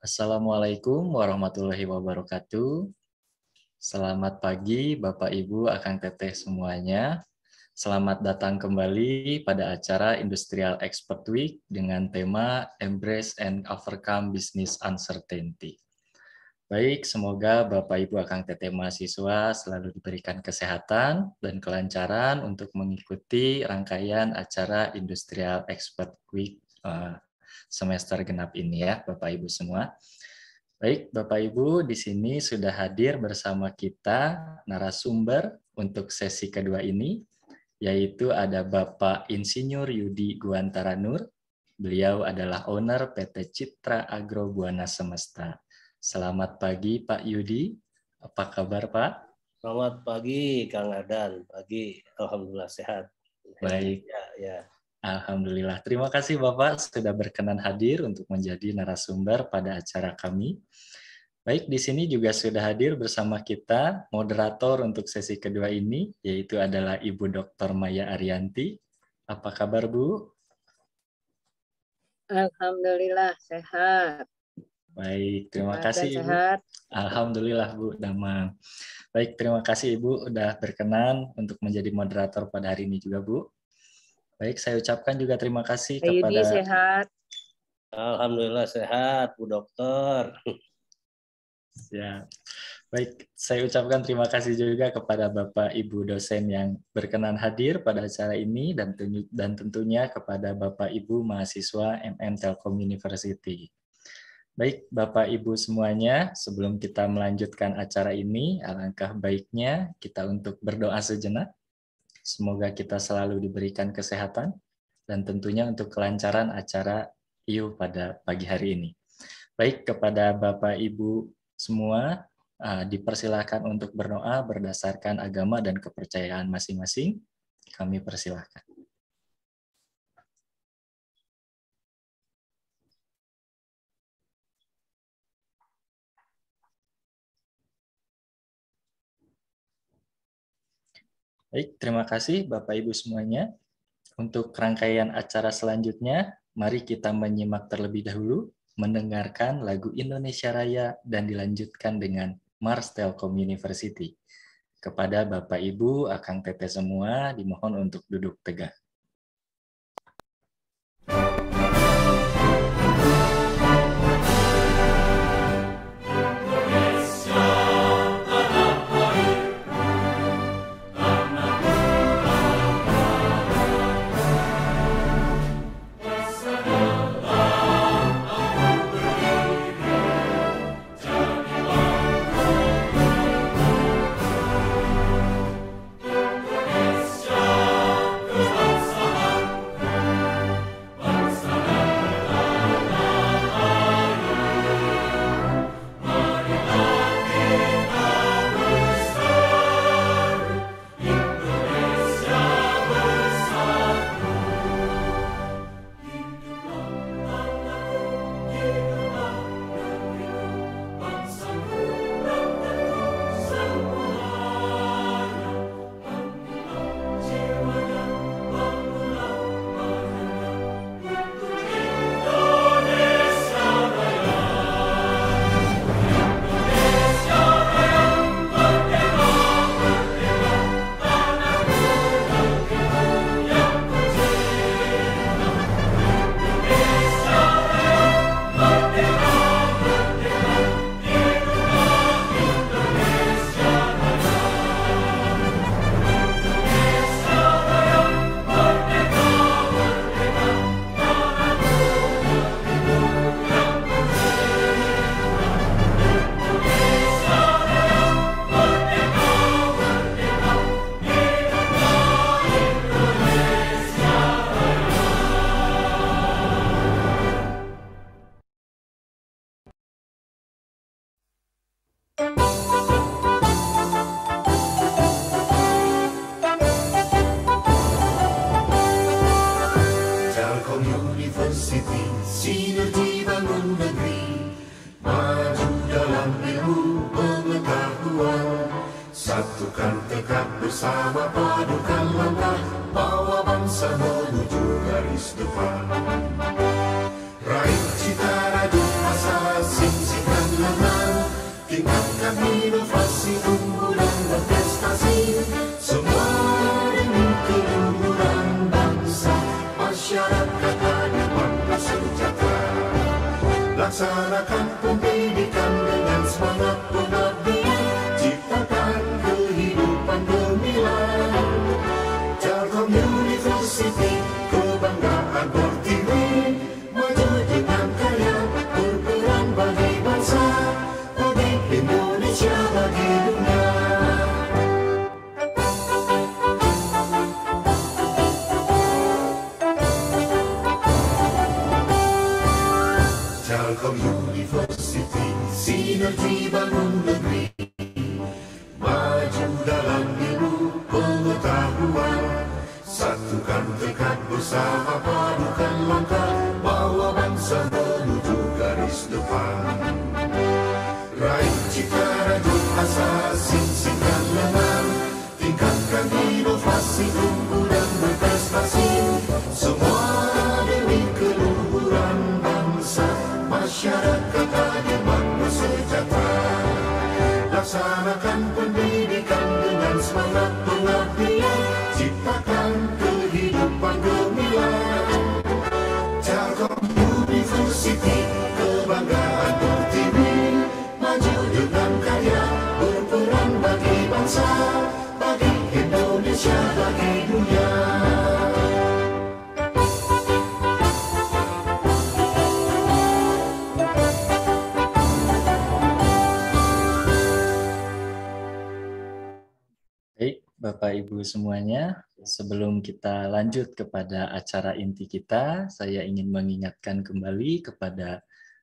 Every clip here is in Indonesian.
Assalamualaikum warahmatullahi wabarakatuh. Selamat pagi Bapak Ibu Akang teteh semuanya. Selamat datang kembali pada acara Industrial Expert Week dengan tema Embrace and Overcome Business Uncertainty. Baik, semoga Bapak Ibu Akang teteh mahasiswa selalu diberikan kesehatan dan kelancaran untuk mengikuti rangkaian acara Industrial Expert Week eh, semester genap ini ya Bapak Ibu semua. Baik, Bapak Ibu, di sini sudah hadir bersama kita narasumber untuk sesi kedua ini, yaitu ada Bapak Insinyur Yudi Guantara Nur. Beliau adalah owner PT Citra Agro Buana Semesta. Selamat pagi Pak Yudi, apa kabar Pak? Selamat pagi Kang Adan, pagi Alhamdulillah sehat. Baik. Ya, ya. Alhamdulillah. Terima kasih Bapak sudah berkenan hadir untuk menjadi narasumber pada acara kami. Baik, di sini juga sudah hadir bersama kita moderator untuk sesi kedua ini, yaitu adalah Ibu Dr. Maya Arianti. Apa kabar, Bu? Alhamdulillah, sehat. Baik, terima kasih Ibu. Sehat. Alhamdulillah Bu Damang. Baik, terima kasih Ibu sudah berkenan untuk menjadi moderator pada hari ini juga Bu. Baik, saya ucapkan juga terima kasih Pak kepada Yudi sehat. Alhamdulillah sehat, Bu Dokter. Ya. Baik, saya ucapkan terima kasih juga kepada Bapak Ibu dosen yang berkenan hadir pada acara ini dan dan tentunya kepada Bapak Ibu mahasiswa MM Telkom University. Baik, Bapak Ibu semuanya, sebelum kita melanjutkan acara ini, alangkah baiknya kita untuk berdoa sejenak. Semoga kita selalu diberikan kesehatan dan tentunya untuk kelancaran acara IU pada pagi hari ini. Baik kepada Bapak Ibu semua, ah, dipersilahkan untuk berdoa berdasarkan agama dan kepercayaan masing-masing. Kami persilahkan. Baik, terima kasih Bapak Ibu semuanya. Untuk rangkaian acara selanjutnya, mari kita menyimak terlebih dahulu, mendengarkan lagu Indonesia Raya dan dilanjutkan dengan Mars Telkom University. Kepada Bapak Ibu, Akang Tete semua, dimohon untuk duduk tegak. semuanya. Sebelum kita lanjut kepada acara inti kita, saya ingin mengingatkan kembali kepada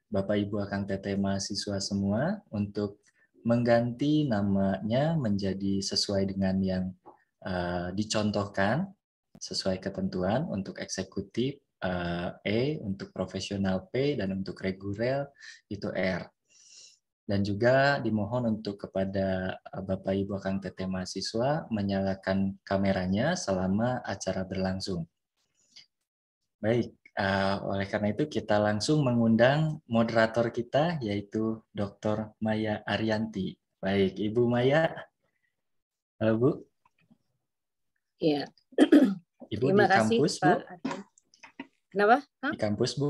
Bapak Ibu akan PT mahasiswa semua untuk mengganti namanya menjadi sesuai dengan yang uh, dicontohkan sesuai ketentuan untuk eksekutif uh, E, untuk profesional P dan untuk reguler itu R dan juga dimohon untuk kepada eh, Bapak Ibu Kang Tete mahasiswa menyalakan kameranya selama acara berlangsung. Baik, eh, oleh karena itu kita langsung mengundang moderator kita yaitu Dr. Maya Arianti. Baik, Ibu Maya. Halo, Bu. Iya. Ibu Terima di kasih, kampus, Pak. Bu. Kenapa? Hah? Di kampus, Bu.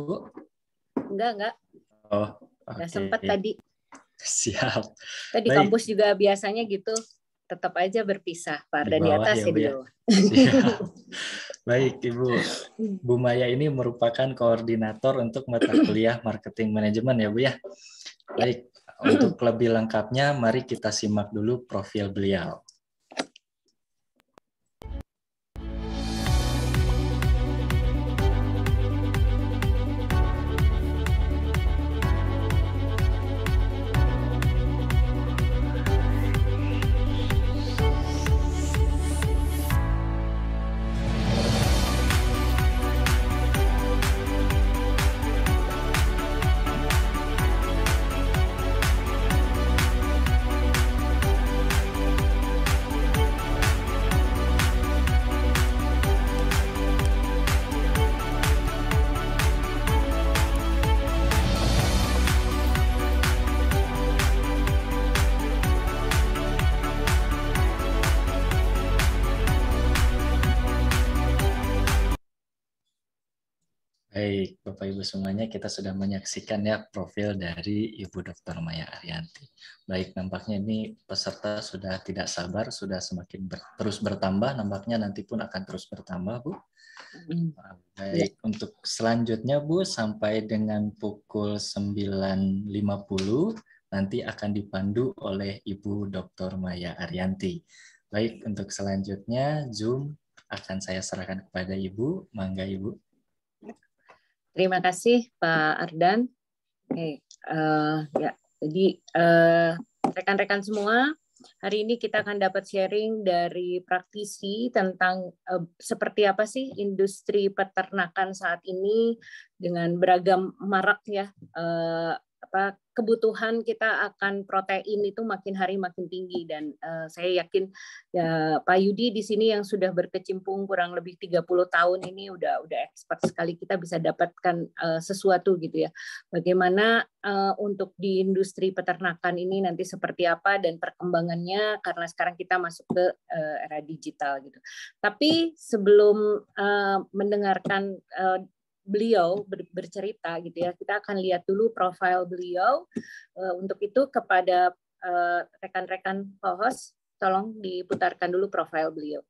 Enggak, enggak. Oh, okay. sempat tadi. Siap. Tadi Baik. kampus juga biasanya gitu, tetap aja berpisah, pak. di, di atas ya, ya, ya. Baik, Ibu. Bu Maya ini merupakan koordinator untuk mata kuliah marketing manajemen ya, Bu ya. ya. Baik, untuk lebih lengkapnya mari kita simak dulu profil beliau. Bapak Ibu semuanya, kita sudah menyaksikan ya profil dari Ibu Dr. Maya Arianti. Baik, nampaknya ini peserta sudah tidak sabar, sudah semakin ber, terus bertambah, nampaknya nanti pun akan terus bertambah, Bu. Mm-hmm. Baik, ya. untuk selanjutnya Bu, sampai dengan pukul 9.50 nanti akan dipandu oleh Ibu Dr. Maya Arianti. Baik, untuk selanjutnya Zoom akan saya serahkan kepada Ibu. Mangga Ibu. Terima kasih Pak Ardan. Oke, uh, ya. Jadi eh, rekan-rekan uh, semua, hari ini kita akan dapat sharing dari praktisi tentang uh, seperti apa sih industri peternakan saat ini dengan beragam marak ya uh, apa kebutuhan kita akan protein itu makin hari makin tinggi dan uh, saya yakin ya Pak Yudi di sini yang sudah berkecimpung kurang lebih 30 tahun ini udah udah expert sekali kita bisa dapatkan uh, sesuatu gitu ya. Bagaimana uh, untuk di industri peternakan ini nanti seperti apa dan perkembangannya karena sekarang kita masuk ke uh, era digital gitu. Tapi sebelum uh, mendengarkan uh, beliau ber bercerita gitu ya. Kita akan lihat dulu profil beliau. Uh, untuk itu kepada eh, rekan-rekan uh, co-host, tolong diputarkan dulu profil beliau.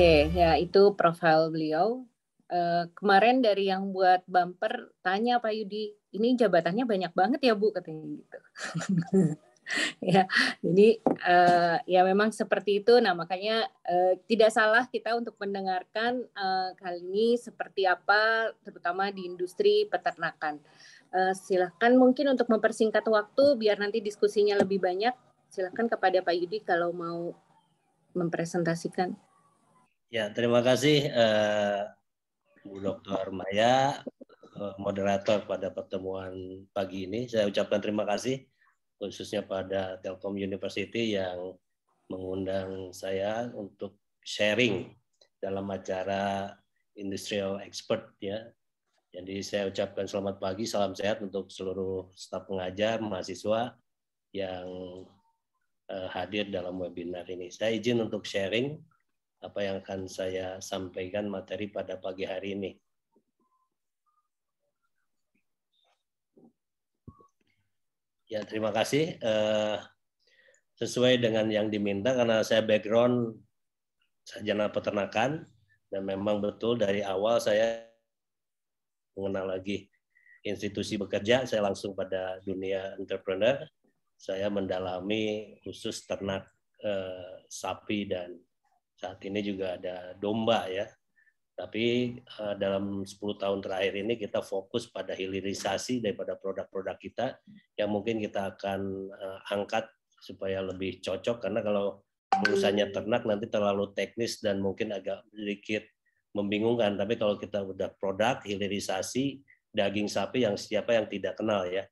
Oke, ya itu profil beliau. Uh, kemarin dari yang buat bumper tanya Pak Yudi, ini jabatannya banyak banget ya Bu katanya gitu. ya, jadi uh, ya memang seperti itu. Nah makanya uh, tidak salah kita untuk mendengarkan uh, kali ini seperti apa, terutama di industri peternakan. Uh, silahkan mungkin untuk mempersingkat waktu biar nanti diskusinya lebih banyak. Silahkan kepada Pak Yudi kalau mau mempresentasikan. Ya, terima kasih uh, Bu Dr. Maya, eh, moderator pada pertemuan pagi ini. Saya ucapkan terima kasih khususnya pada Telkom University yang mengundang saya untuk sharing dalam acara Industrial Expert ya. Jadi saya ucapkan selamat pagi, salam sehat untuk seluruh staf pengajar, mahasiswa yang eh, hadir dalam webinar ini. Saya izin untuk sharing apa yang akan saya sampaikan materi pada pagi hari ini. Ya, terima kasih. Eh, sesuai dengan yang diminta, karena saya background sarjana peternakan, dan memang betul dari awal saya mengenal lagi institusi bekerja, saya langsung pada dunia entrepreneur, saya mendalami khusus ternak eh, sapi dan saat ini juga ada domba ya. Tapi uh, dalam 10 tahun terakhir ini kita fokus pada hilirisasi daripada produk-produk kita yang mungkin kita akan uh, angkat supaya lebih cocok karena kalau urusannya ternak nanti terlalu teknis dan mungkin agak sedikit membingungkan. Tapi kalau kita udah produk hilirisasi daging sapi yang siapa yang tidak kenal ya.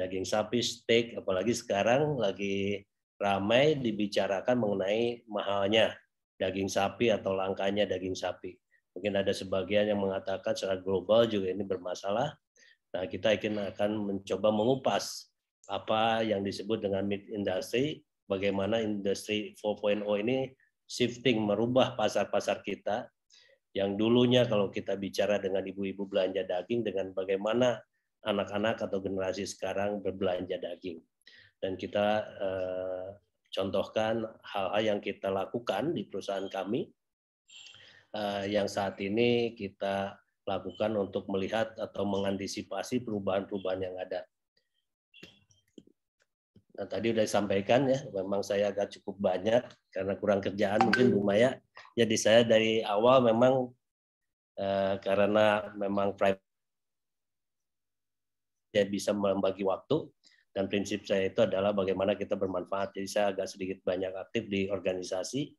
Daging sapi, steak, apalagi sekarang lagi ramai dibicarakan mengenai mahalnya daging sapi atau langkanya daging sapi. Mungkin ada sebagian yang mengatakan secara global juga ini bermasalah. Nah, kita akan akan mencoba mengupas apa yang disebut dengan mid industry, bagaimana industri 4.0 ini shifting merubah pasar-pasar kita yang dulunya kalau kita bicara dengan ibu-ibu belanja daging dengan bagaimana anak-anak atau generasi sekarang berbelanja daging. Dan kita eh, contohkan hal-hal yang kita lakukan di perusahaan kami eh, yang saat ini kita lakukan untuk melihat atau mengantisipasi perubahan-perubahan yang ada. Nah, tadi sudah disampaikan ya, memang saya agak cukup banyak karena kurang kerjaan mungkin Bu Maya. Jadi saya dari awal memang eh, karena memang private saya bisa membagi waktu dan prinsip saya itu adalah bagaimana kita bermanfaat. Jadi saya agak sedikit banyak aktif di organisasi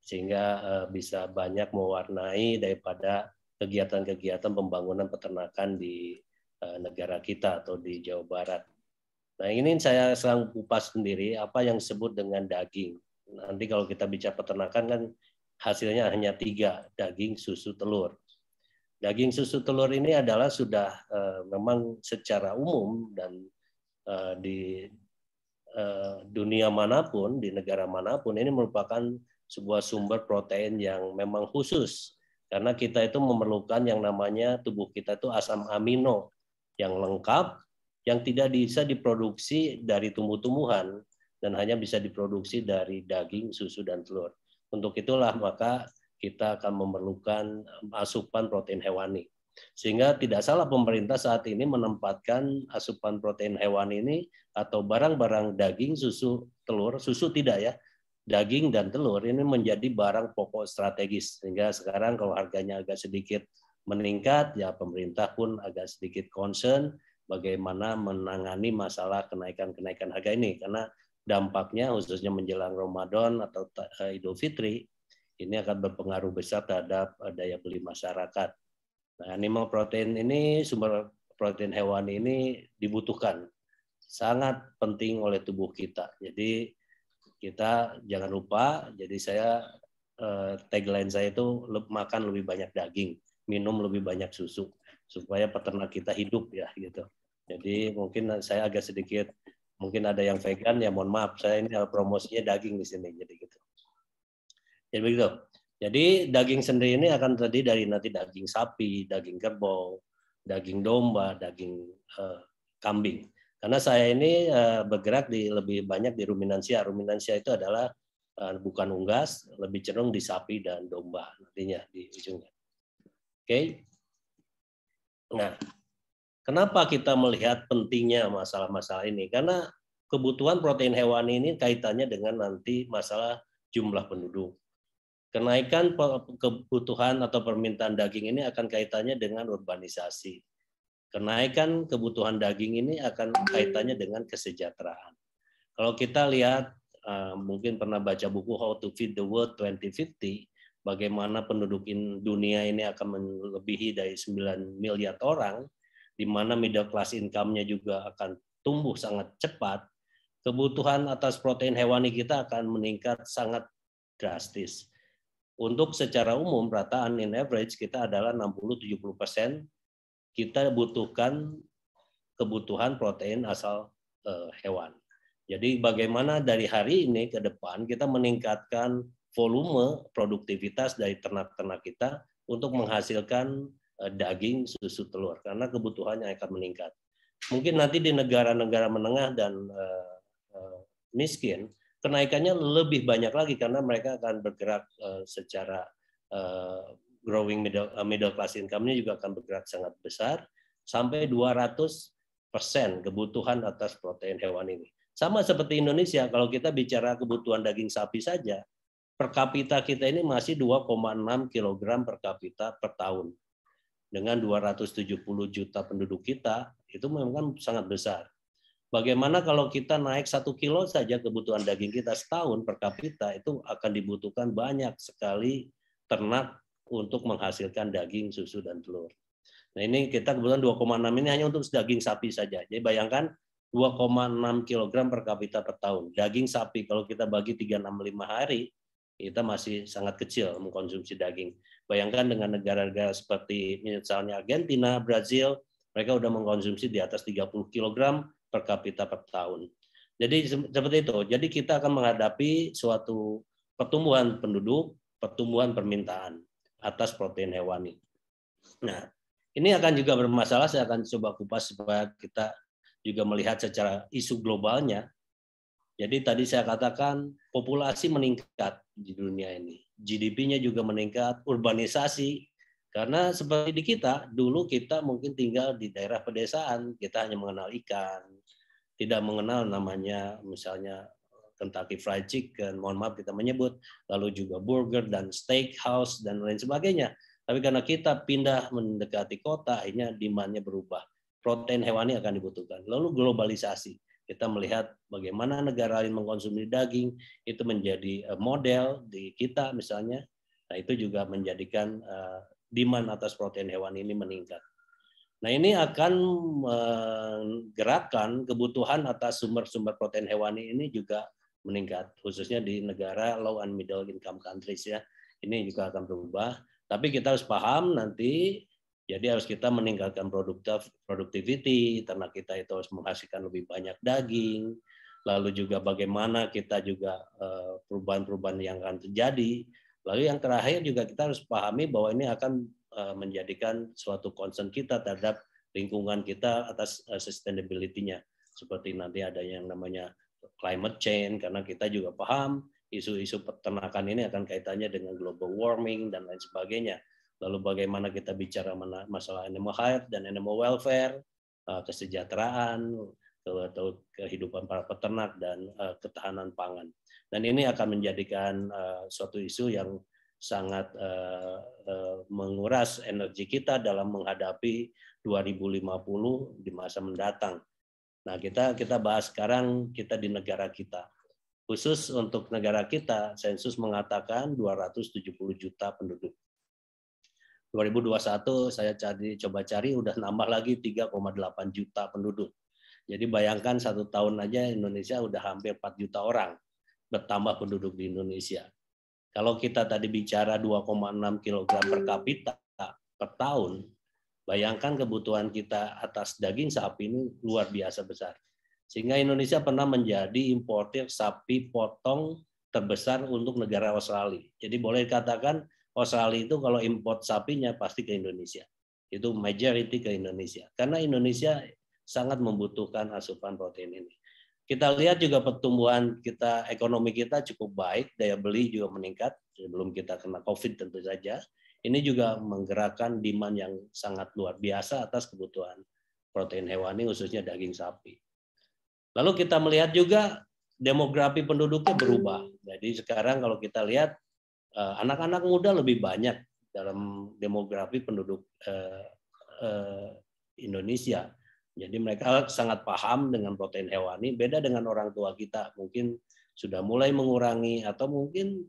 sehingga eh, bisa banyak mewarnai daripada kegiatan-kegiatan pembangunan peternakan di eh, negara kita atau di Jawa Barat. Nah ini saya selang kupas sendiri apa yang disebut dengan daging. Nanti kalau kita bicara peternakan kan hasilnya hanya tiga, daging, susu, telur. Daging, susu, telur ini adalah sudah eh, memang secara umum dan Eh, di eh, dunia manapun, di negara manapun, ini merupakan sebuah sumber protein yang memang khusus karena kita itu memerlukan yang namanya tubuh kita itu asam amino yang lengkap yang tidak bisa diproduksi dari tumbuh-tumbuhan dan hanya bisa diproduksi dari daging, susu dan telur. Untuk itulah maka kita akan memerlukan asupan protein hewani. Sehingga tidak salah pemerintah saat ini menempatkan asupan protein hewan ini atau barang-barang daging, susu, telur, susu tidak ya, daging dan telur ini menjadi barang pokok strategis. Sehingga sekarang kalau harganya agak sedikit meningkat, ya pemerintah pun agak sedikit concern bagaimana menangani masalah kenaikan-kenaikan harga ini. Karena dampaknya khususnya menjelang Ramadan atau eh, Idul Fitri ini akan berpengaruh besar terhadap eh, daya beli masyarakat. Nah, animal protein ini sumber protein hewan ini dibutuhkan sangat penting oleh tubuh kita. Jadi kita jangan lupa. Jadi saya eh, tagline saya itu makan lebih banyak daging, minum lebih banyak susu supaya peternak kita hidup ya gitu. Jadi mungkin saya agak sedikit mungkin ada yang vegan ya mohon maaf saya ini promosinya daging di sini jadi gitu. Jadi ya, begitu. Jadi daging sendiri ini akan terdiri dari nanti daging sapi, daging kerbau, daging domba, daging eh, kambing. Karena saya ini eh, bergerak di lebih banyak di ruminansia. Ruminansia itu adalah eh, bukan unggas, lebih cenderung di sapi dan domba nantinya di ujungnya. Oke. Okay? Nah, kenapa kita melihat pentingnya masalah-masalah ini? Karena kebutuhan protein hewani ini kaitannya dengan nanti masalah jumlah penduduk Kenaikan kebutuhan atau permintaan daging ini akan kaitannya dengan urbanisasi. Kenaikan kebutuhan daging ini akan kaitannya dengan kesejahteraan. Kalau kita lihat, eh, mungkin pernah baca buku How to Feed the World 2050, bagaimana penduduk dunia ini akan melebihi dari 9 miliar orang, di mana middle class income-nya juga akan tumbuh sangat cepat, kebutuhan atas protein hewani kita akan meningkat sangat drastis. Untuk secara umum rataan in average kita adalah 60-70% kita butuhkan kebutuhan protein asal eh, hewan. Jadi bagaimana dari hari ini ke depan kita meningkatkan volume produktivitas dari ternak-ternak kita untuk menghasilkan eh, daging, susu, telur karena kebutuhannya akan meningkat. Mungkin nanti di negara-negara menengah dan eh, miskin kenaikannya lebih banyak lagi karena mereka akan bergerak uh, secara uh, growing middle uh, middle class income-nya juga akan bergerak sangat besar sampai 200 persen kebutuhan atas protein hewan ini. Sama seperti Indonesia, kalau kita bicara kebutuhan daging sapi saja, per kapita kita ini masih 2,6 kg per kapita per tahun. Dengan 270 juta penduduk kita, itu memang kan sangat besar. Bagaimana kalau kita naik satu kilo saja kebutuhan daging kita setahun per kapita itu akan dibutuhkan banyak sekali ternak untuk menghasilkan daging, susu, dan telur. Nah ini kita kebutuhan 2,6 ini hanya untuk daging sapi saja. Jadi bayangkan 2,6 kg per kapita per tahun. Daging sapi kalau kita bagi 365 hari, kita masih sangat kecil mengkonsumsi daging. Bayangkan dengan negara-negara seperti misalnya Argentina, Brazil, mereka sudah mengkonsumsi di atas 30 kg per kapita per tahun. Jadi seperti itu. Jadi kita akan menghadapi suatu pertumbuhan penduduk, pertumbuhan permintaan atas protein hewani. Nah, ini akan juga bermasalah. Saya akan coba kupas supaya kita juga melihat secara isu globalnya. Jadi tadi saya katakan populasi meningkat di dunia ini. GDP-nya juga meningkat, urbanisasi karena seperti di kita, dulu kita mungkin tinggal di daerah pedesaan, kita hanya mengenal ikan, tidak mengenal namanya misalnya Kentucky Fried Chicken, mohon maaf kita menyebut, lalu juga burger dan steakhouse dan lain sebagainya. Tapi karena kita pindah mendekati kota, akhirnya demandnya berubah. Protein hewani akan dibutuhkan. Lalu globalisasi. Kita melihat bagaimana negara lain mengkonsumsi daging, itu menjadi eh, model di kita misalnya. Nah itu juga menjadikan eh, demand atas protein hewan ini meningkat. Nah, ini akan menggerakkan kebutuhan atas sumber-sumber protein hewani ini juga meningkat, khususnya di negara low and middle income countries ya. Ini juga akan berubah. Tapi kita harus paham nanti, jadi harus kita meningkatkan produktif, productivity, ternak kita itu harus menghasilkan lebih banyak daging, lalu juga bagaimana kita juga eh, perubahan-perubahan yang akan terjadi, Lalu yang terakhir juga kita harus pahami bahwa ini akan eh, menjadikan suatu concern kita terhadap lingkungan kita atas eh, sustainability-nya. Seperti nanti ada yang namanya climate change, karena kita juga paham isu-isu peternakan ini akan kaitannya dengan global warming dan lain sebagainya. Lalu bagaimana kita bicara masalah animal health dan animal welfare, eh, kesejahteraan, atau kehidupan para peternak dan ketahanan pangan. Dan ini akan menjadikan uh, suatu isu yang sangat uh, uh, menguras energi kita dalam menghadapi 2050 di masa mendatang. Nah, kita kita bahas sekarang kita di negara kita. Khusus untuk negara kita, sensus mengatakan 270 juta penduduk. 2021 saya cari coba cari udah nambah lagi 3,8 juta penduduk. Jadi bayangkan satu tahun aja Indonesia udah hampir 4 juta orang bertambah penduduk di Indonesia. Kalau kita tadi bicara 2,6 kg per kapita per tahun, bayangkan kebutuhan kita atas daging sapi ini luar biasa besar. Sehingga Indonesia pernah menjadi importer sapi potong terbesar untuk negara Australia. Jadi boleh dikatakan Australia itu kalau import sapinya pasti ke Indonesia. Itu majority ke Indonesia. Karena Indonesia sangat membutuhkan asupan protein ini. Kita lihat juga pertumbuhan kita ekonomi kita cukup baik, daya beli juga meningkat sebelum kita kena Covid tentu saja. Ini juga menggerakkan demand yang sangat luar biasa atas kebutuhan protein hewani khususnya daging sapi. Lalu kita melihat juga demografi penduduknya berubah. Jadi sekarang kalau kita lihat eh, anak-anak muda lebih banyak dalam demografi penduduk eh, eh, Indonesia jadi mereka sangat paham dengan protein hewani, beda dengan orang tua kita. Mungkin sudah mulai mengurangi atau mungkin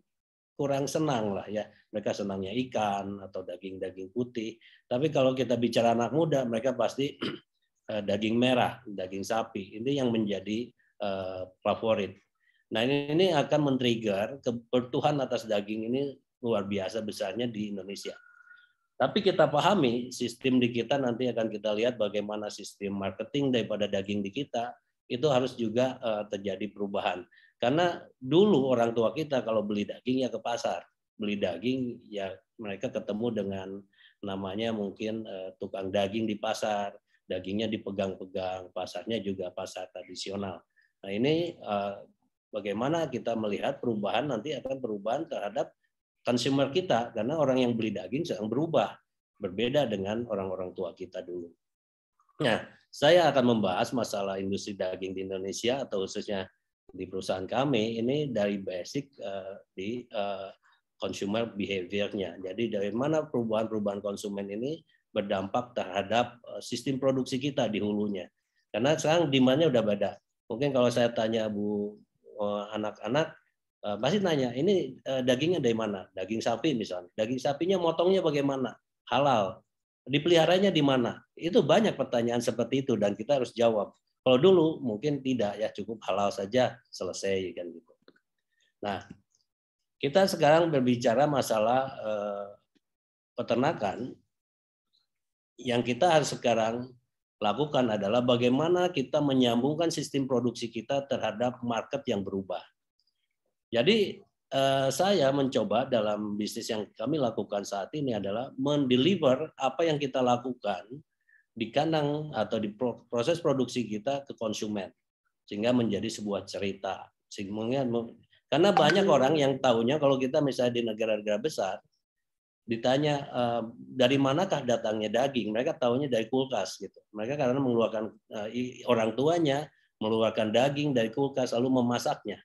kurang senang lah ya. Mereka senangnya ikan atau daging-daging putih. Tapi kalau kita bicara anak muda, mereka pasti eh, daging merah, daging sapi. Ini yang menjadi eh, favorit. Nah ini akan men-trigger kebutuhan atas daging ini luar biasa besarnya di Indonesia. Tapi kita pahami sistem di kita nanti akan kita lihat bagaimana sistem marketing daripada daging di kita itu harus juga eh, terjadi perubahan. Karena dulu orang tua kita kalau beli daging ya ke pasar, beli daging ya mereka ketemu dengan namanya mungkin eh, tukang daging di pasar, dagingnya dipegang-pegang, pasarnya juga pasar tradisional. Nah ini eh, bagaimana kita melihat perubahan nanti akan perubahan terhadap consumer kita karena orang yang beli daging sedang berubah berbeda dengan orang-orang tua kita dulu. Nah, saya akan membahas masalah industri daging di Indonesia atau khususnya di perusahaan kami ini dari basic uh, di uh, consumer behavior-nya. Jadi dari mana perubahan-perubahan konsumen ini berdampak terhadap eh, sistem produksi kita di hulunya. Karena sekarang demand-nya udah beda. Mungkin kalau saya tanya Bu anak-anak Eh, pasti nanya ini eh, dagingnya dari mana daging sapi misalnya daging sapinya motongnya bagaimana halal dipeliharanya di mana itu banyak pertanyaan seperti itu dan kita harus jawab kalau dulu mungkin tidak ya cukup halal saja selesai kan gitu nah kita sekarang berbicara masalah eh, peternakan yang kita harus sekarang lakukan adalah bagaimana kita menyambungkan sistem produksi kita terhadap market yang berubah jadi eh, saya mencoba dalam bisnis yang kami lakukan saat ini adalah mendeliver apa yang kita lakukan di kandang atau di proses produksi kita ke konsumen sehingga menjadi sebuah cerita sehingga karena banyak hmm. orang yang tahunya kalau kita misalnya di negara-negara besar ditanya eh, dari manakah datangnya daging mereka tahunya dari kulkas gitu mereka karena mengeluarkan eh, orang tuanya mengeluarkan daging dari kulkas lalu memasaknya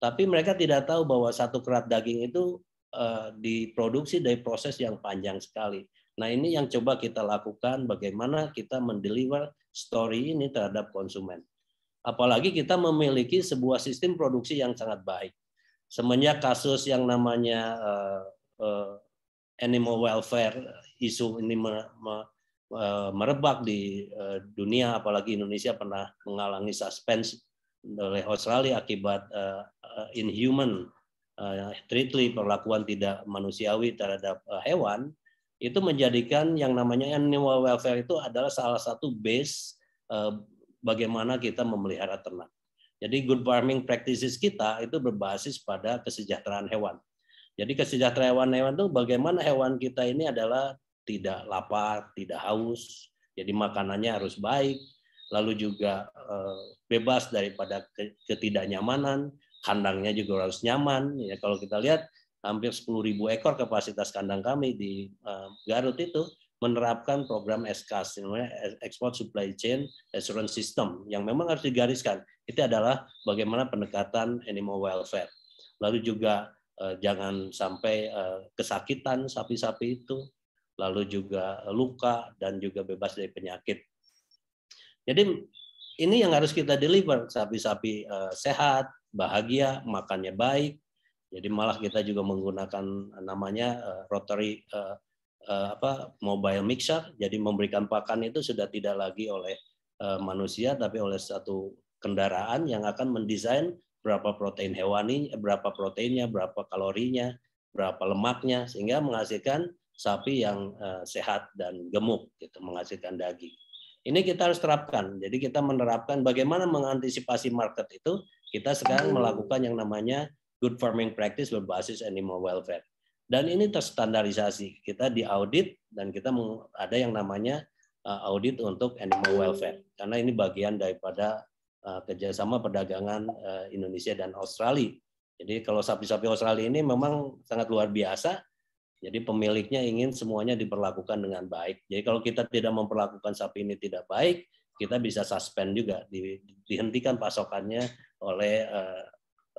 tapi mereka tidak tahu bahwa satu kerat daging itu uh, diproduksi dari proses yang panjang sekali. Nah ini yang coba kita lakukan bagaimana kita mendeliver story ini terhadap konsumen. Apalagi kita memiliki sebuah sistem produksi yang sangat baik. Semenjak kasus yang namanya uh, uh, animal welfare isu ini me, me, merebak di dunia apalagi Indonesia pernah mengalami suspense oleh Australia akibat uh, inhuman uh, eh, treatment perlakuan tidak manusiawi terhadap uh, hewan itu menjadikan yang namanya animal welfare itu adalah salah satu base uh, bagaimana kita memelihara ternak. Jadi good farming practices kita itu berbasis pada kesejahteraan hewan. Jadi kesejahteraan hewan-hewan itu bagaimana hewan kita ini adalah tidak lapar, tidak haus, jadi makanannya harus baik, lalu juga eh, bebas daripada ketidaknyamanan, kandangnya juga harus nyaman. Ya kalau kita lihat hampir 10.000 ekor kapasitas kandang kami di eh, Garut itu menerapkan program SKS namanya Export Supply Chain Assurance System, yang memang harus digariskan. Itu adalah bagaimana pendekatan animal welfare. Lalu juga eh, jangan sampai kesakitan sapi-sapi itu, lalu juga luka dan juga bebas dari penyakit. Jadi ini yang harus kita deliver sapi-sapi eh, sehat, bahagia, makannya baik. Jadi malah kita juga menggunakan eh, namanya eh, Rotary apa mobile mixer. Jadi memberikan pakan itu sudah tidak lagi oleh manusia tapi oleh satu kendaraan yang akan mendesain berapa protein hewani, berapa proteinnya, berapa kalorinya, berapa lemaknya sehingga menghasilkan sapi yang sehat dan gemuk gitu, menghasilkan daging. Ini kita harus terapkan. Jadi kita menerapkan bagaimana mengantisipasi market itu, kita sekarang hmm. melakukan yang namanya good farming practice berbasis animal welfare. Dan ini terstandarisasi. Kita diaudit dan kita ada yang namanya eh, audit untuk animal welfare. Karena ini bagian daripada eh, kerjasama perdagangan eh, Indonesia dan Australia. Jadi kalau sapi-sapi Australia ini memang sangat luar biasa jadi pemiliknya ingin semuanya diperlakukan dengan baik. Jadi kalau kita tidak memperlakukan sapi ini tidak baik, kita bisa suspend juga, di, dihentikan pasokannya oleh uh,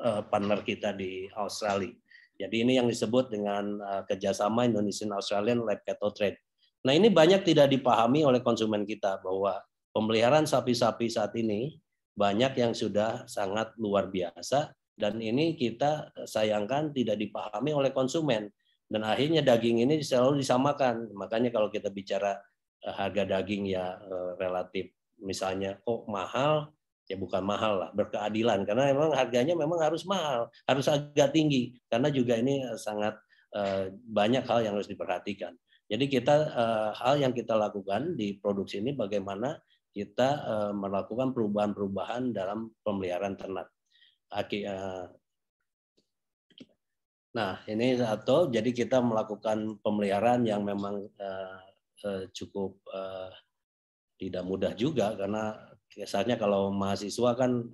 uh, partner kita di Australia. Jadi ini yang disebut dengan uh, kerjasama Indonesian Australian Lab Cattle Trade. Nah ini banyak tidak dipahami oleh konsumen kita bahwa pemeliharaan sapi-sapi saat ini banyak yang sudah sangat luar biasa dan ini kita sayangkan tidak dipahami oleh konsumen dan akhirnya daging ini selalu disamakan. Makanya kalau kita bicara eh, harga daging ya eh, relatif misalnya kok mahal ya bukan mahal lah berkeadilan karena memang harganya memang harus mahal harus agak tinggi karena juga ini eh, sangat banyak hal yang harus diperhatikan jadi kita hal yang kita lakukan di produksi ini bagaimana kita melakukan perubahan-perubahan dalam pemeliharaan ternak Nah, ini atau jadi kita melakukan pemeliharaan yang memang uh, uh, cukup uh, tidak mudah juga karena biasanya kalau mahasiswa kan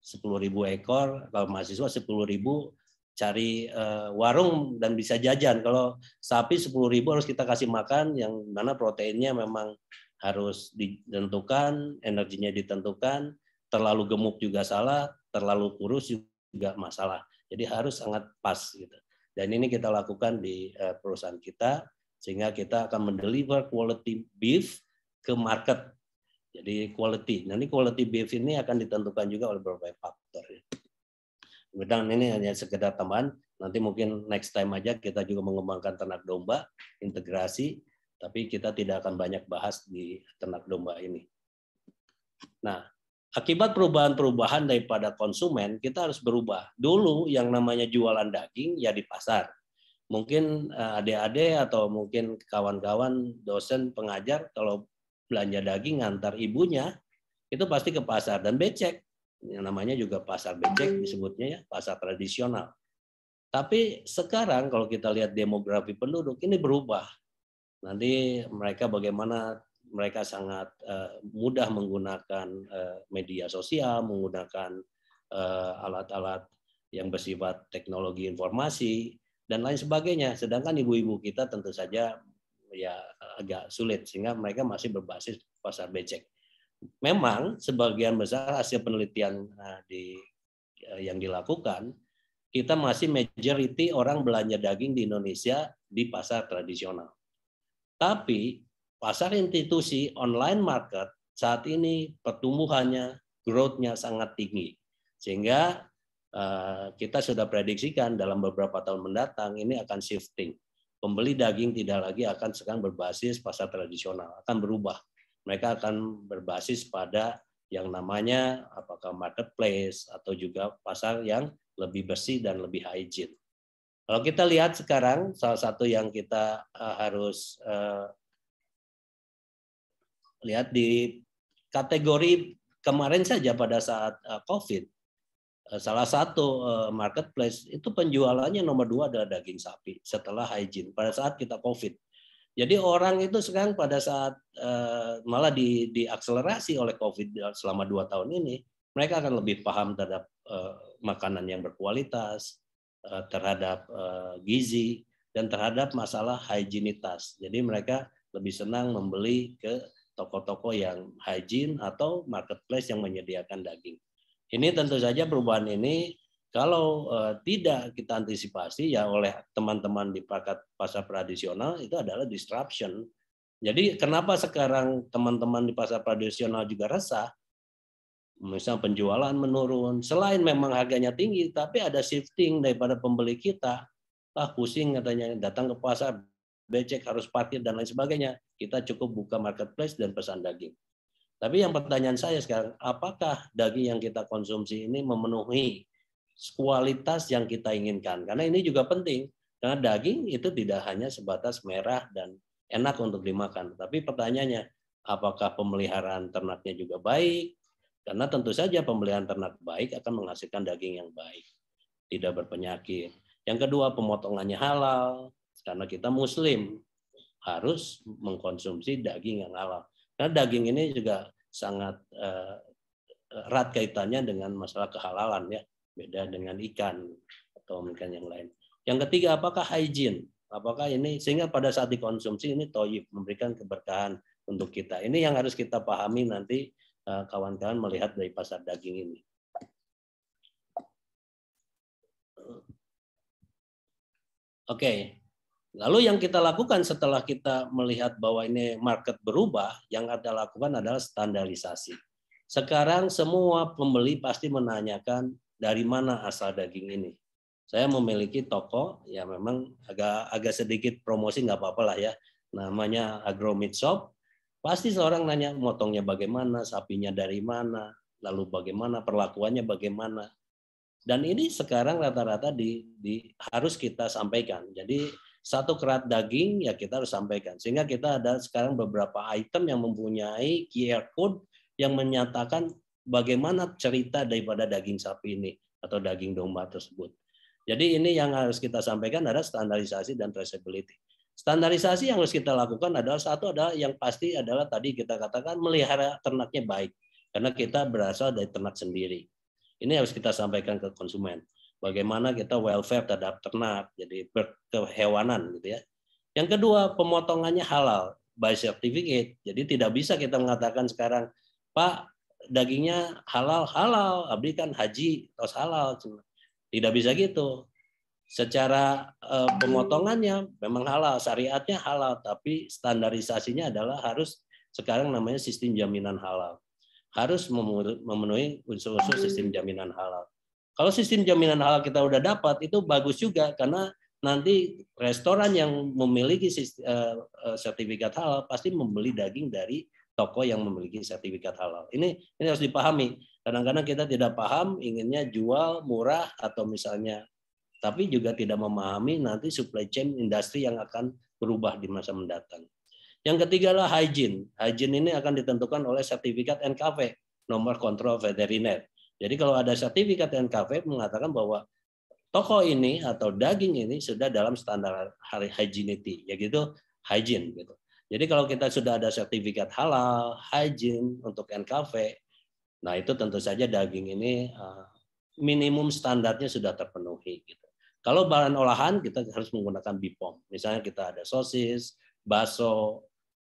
sepuluh ribu ekor, kalau mahasiswa sepuluh ribu cari warung dan bisa jajan. Kalau sapi sepuluh harus kita kasih makan yang mana proteinnya memang harus ditentukan, energinya ditentukan, terlalu gemuk juga salah, terlalu kurus juga masalah. Jadi harus sangat pas gitu. Dan ini kita lakukan di eh, perusahaan kita sehingga kita akan mendeliver quality beef ke market. Jadi quality. Nah ini quality beef ini akan ditentukan juga oleh berbagai faktor. Bedang ini hanya sekedar teman. Nanti mungkin next time aja kita juga mengembangkan ternak domba, integrasi, tapi kita tidak akan banyak bahas di ternak domba ini. Nah, Akibat perubahan-perubahan daripada konsumen, kita harus berubah. Dulu yang namanya jualan daging ya di pasar. Mungkin eh, adik-adik atau mungkin kawan-kawan dosen pengajar kalau belanja daging ngantar ibunya itu pasti ke pasar dan becek. Yang namanya juga pasar becek disebutnya ya, pasar tradisional. Tapi sekarang kalau kita lihat demografi penduduk ini berubah. Nanti mereka bagaimana mereka sangat eh, mudah menggunakan eh, media sosial, menggunakan eh, alat-alat yang bersifat teknologi informasi dan lain sebagainya. Sedangkan ibu-ibu kita tentu saja ya agak sulit sehingga mereka masih berbasis pasar becek. Memang sebagian besar hasil penelitian di yang dilakukan kita masih majority orang belanja daging di Indonesia di pasar tradisional. Tapi pasar institusi online market saat ini pertumbuhannya, growth-nya sangat tinggi. Sehingga eh, kita sudah prediksikan dalam beberapa tahun mendatang ini akan shifting. Pembeli daging tidak lagi akan sekarang berbasis pasar tradisional, akan berubah. Mereka akan berbasis pada yang namanya apakah marketplace atau juga pasar yang lebih bersih dan lebih hygiene. Kalau kita lihat sekarang, salah satu yang kita eh, harus eh, lihat di kategori kemarin saja pada saat eh, COVID, eh, salah satu eh, marketplace itu penjualannya nomor dua adalah daging sapi setelah hygiene pada saat kita COVID. Jadi orang itu sekarang pada saat malah di, diakselerasi oleh COVID selama dua tahun ini, mereka akan lebih paham terhadap makanan yang berkualitas, terhadap gizi, dan terhadap masalah higienitas. Jadi mereka lebih senang membeli ke toko-toko yang hygiene atau marketplace yang menyediakan daging. Ini tentu saja perubahan ini kalau uh, tidak kita antisipasi ya oleh teman-teman di pasar tradisional itu adalah disruption. Jadi kenapa sekarang teman-teman di pasar tradisional juga resah? Misal penjualan menurun. Selain memang harganya tinggi, tapi ada shifting daripada pembeli kita. Ah pusing katanya datang ke pasar becek harus parkir dan lain sebagainya. Kita cukup buka marketplace dan pesan daging. Tapi yang pertanyaan saya sekarang, apakah daging yang kita konsumsi ini memenuhi kualitas yang kita inginkan? Karena ini juga penting. Karena daging itu tidak hanya sebatas merah dan enak untuk dimakan. Tapi pertanyaannya, apakah pemeliharaan ternaknya juga baik? Karena tentu saja pemeliharaan ternak baik akan menghasilkan daging yang baik, tidak berpenyakit. Yang kedua, pemotongannya halal, karena kita muslim harus mengkonsumsi daging yang halal. Karena daging ini juga sangat eh, erat kaitannya dengan masalah kehalalan ya, beda dengan ikan atau ikan yang lain. Yang ketiga, apakah hygiene? Apakah ini sehingga pada saat dikonsumsi ini toyib memberikan keberkahan untuk kita. Ini yang harus kita pahami nanti kawan eh, kawan-kawan melihat dari pasar daging ini. Oke, okay. Lalu yang kita lakukan setelah kita melihat bahwa ini market berubah, yang kita lakukan adalah standarisasi. Sekarang semua pembeli pasti menanyakan dari mana asal daging ini. Saya memiliki toko, yang memang agak agak sedikit promosi nggak apa-apa lah ya. Namanya Agro Meat Shop. Pasti seorang nanya motongnya bagaimana, sapinya dari mana, lalu bagaimana perlakuannya bagaimana. Dan ini sekarang rata-rata di, di harus kita sampaikan. Jadi satu kerat daging ya kita harus sampaikan. Sehingga kita ada sekarang beberapa item yang mempunyai QR code yang menyatakan bagaimana cerita daripada daging sapi ini atau daging domba tersebut. Jadi ini yang harus kita sampaikan adalah standarisasi dan traceability. Standarisasi yang harus kita lakukan adalah satu adalah yang pasti adalah tadi kita katakan melihara ternaknya baik karena kita berasal dari ternak sendiri. Ini harus kita sampaikan ke konsumen. Bagaimana kita welfare terhadap ternak, jadi berkehewanan, gitu ya. Yang kedua, pemotongannya halal by certificate. Jadi tidak bisa kita mengatakan sekarang, Pak, dagingnya halal halal, abdi kan haji harus halal. Tidak bisa gitu. Secara eh, pemotongannya memang halal, syariatnya halal, tapi standarisasinya adalah harus sekarang namanya sistem jaminan halal. Harus memenuhi unsur-unsur sistem jaminan halal. Kalau sistem jaminan halal kita udah dapat itu bagus juga karena nanti restoran yang memiliki eh, eh, sertifikat halal pasti membeli daging dari toko yang memiliki sertifikat halal. Ini ini harus dipahami. Kadang-kadang kita tidak paham inginnya jual murah atau misalnya tapi juga tidak memahami nanti supply chain industri yang akan berubah di masa mendatang. Yang ketiga lah hygiene. Hygiene ini akan ditentukan oleh sertifikat NKV, nomor kontrol veteriner. Jadi kalau ada sertifikat NKV mengatakan bahwa toko ini atau daging ini sudah dalam standar hari hygienity, ya gitu, hygiene gitu. Jadi kalau kita sudah ada sertifikat halal, hygiene untuk NKV, nah itu tentu saja daging ini eh, minimum standarnya sudah terpenuhi gitu. Kalau bahan olahan kita harus menggunakan BPOM. Misalnya kita ada sosis, bakso,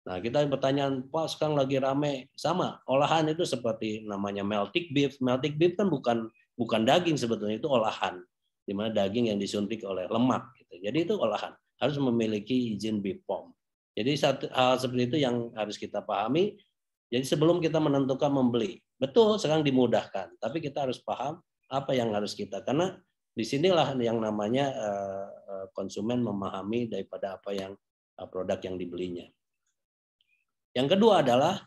Nah, kita pertanyaan, Pak, sekarang lagi rame. Sama, olahan itu seperti namanya melting beef. Melting beef kan bukan bukan daging sebetulnya, itu olahan. Di mana daging yang disuntik oleh lemak. Gitu. Jadi itu olahan. Harus memiliki izin beef BPOM. Jadi satu, hal seperti itu yang harus kita pahami. Jadi sebelum kita menentukan membeli, betul sekarang dimudahkan. Tapi kita harus paham apa yang harus kita. Karena di disinilah yang namanya eh, eh, konsumen memahami daripada apa yang eh, produk yang dibelinya. Yang kedua adalah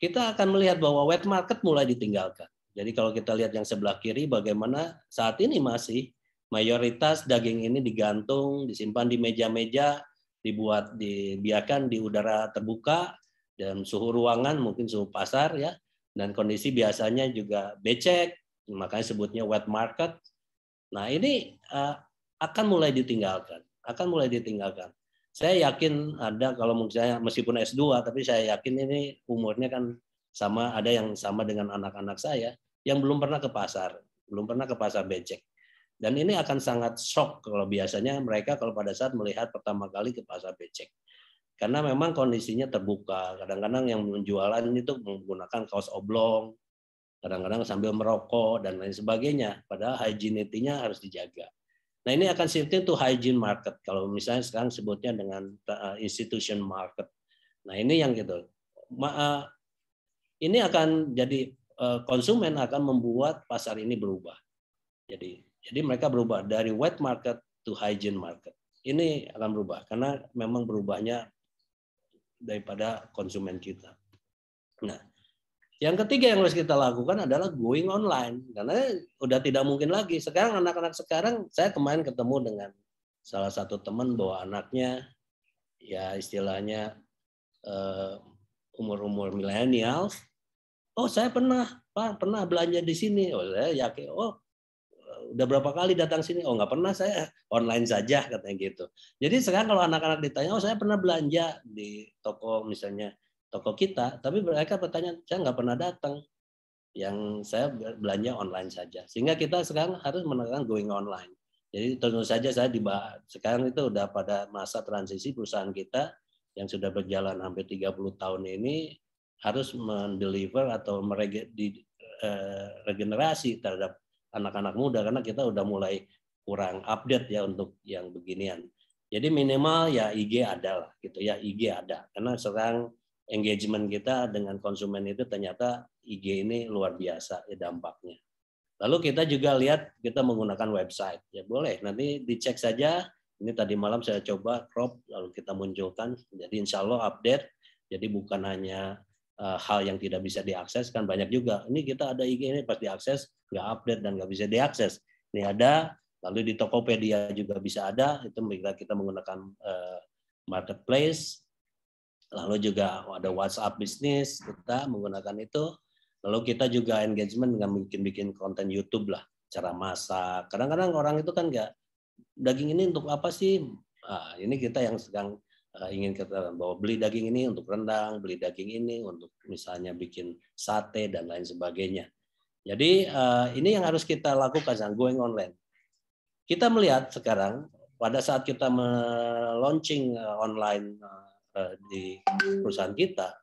kita akan melihat bahwa wet market mulai ditinggalkan. Jadi kalau kita lihat yang sebelah kiri bagaimana saat ini masih mayoritas daging ini digantung, disimpan di meja-meja, dibuat dibiarkan di udara terbuka dan suhu ruangan mungkin suhu pasar ya dan kondisi biasanya juga becek makanya sebutnya wet market. Nah, ini eh, akan mulai ditinggalkan, akan mulai ditinggalkan. Saya yakin ada kalau misalnya meskipun S2 tapi saya yakin ini umurnya kan sama ada yang sama dengan anak-anak saya yang belum pernah ke pasar, belum pernah ke pasar becek. Dan ini akan sangat shock kalau biasanya mereka kalau pada saat melihat pertama kali ke pasar becek. Karena memang kondisinya terbuka. Kadang-kadang yang menjualan itu menggunakan kaos oblong, kadang-kadang sambil merokok dan lain sebagainya. Padahal hygienity-nya harus dijaga. Nah ini akan shifting to hygiene market kalau misalnya sekarang sebutnya dengan eh, institution market. Nah ini yang gitu. Eh, ini akan jadi eh, konsumen akan membuat pasar ini berubah. Jadi jadi mereka berubah dari wet market to hygiene market. Ini akan berubah karena memang berubahnya daripada konsumen kita. Nah, yang ketiga yang harus kita lakukan adalah going online karena udah tidak mungkin lagi. Sekarang anak-anak sekarang saya kemarin ketemu dengan salah satu teman bahwa anaknya ya istilahnya eh, umur-umur milenial. Oh, saya pernah, Pak, pernah belanja di sini. Oh, saya yakin oh udah berapa kali datang sini? Oh, nggak pernah saya online saja katanya gitu. Jadi sekarang kalau anak-anak ditanya, oh saya pernah belanja di toko misalnya toko kita, tapi mereka bertanya, saya nggak pernah datang. Yang saya belanja online saja. Sehingga kita sekarang harus menekan going online. Jadi tentu saja saya di sekarang itu udah pada masa transisi perusahaan kita yang sudah berjalan hampir 30 tahun ini harus mendeliver atau merege, di, eh, regenerasi terhadap anak-anak muda karena kita udah mulai kurang update ya untuk yang beginian. Jadi minimal ya IG ada lah gitu ya IG ada karena sekarang engagement kita dengan konsumen itu ternyata IG ini luar biasa ya dampaknya. Lalu kita juga lihat kita menggunakan website. Ya boleh, nanti dicek saja. Ini tadi malam saya coba crop, lalu kita munculkan. Jadi insya Allah update. Jadi bukan hanya uh, hal yang tidak bisa diakses, kan banyak juga. Ini kita ada IG ini pasti akses, nggak update dan nggak bisa diakses. Ini ada, lalu di Tokopedia juga bisa ada. Itu kita, kita menggunakan uh, marketplace Lalu juga ada WhatsApp bisnis kita menggunakan itu. Lalu kita juga engagement dengan bikin-bikin konten YouTube lah, cara masak. Kadang-kadang orang itu kan nggak daging ini untuk apa sih? Nah, ini kita yang sedang ah, ingin kita bahwa beli daging ini untuk rendang, beli daging ini untuk misalnya bikin sate dan lain sebagainya. Jadi ah, ini yang harus kita lakukan yang going online. Kita melihat sekarang pada saat kita meluncing ah, online Eh, di perusahaan kita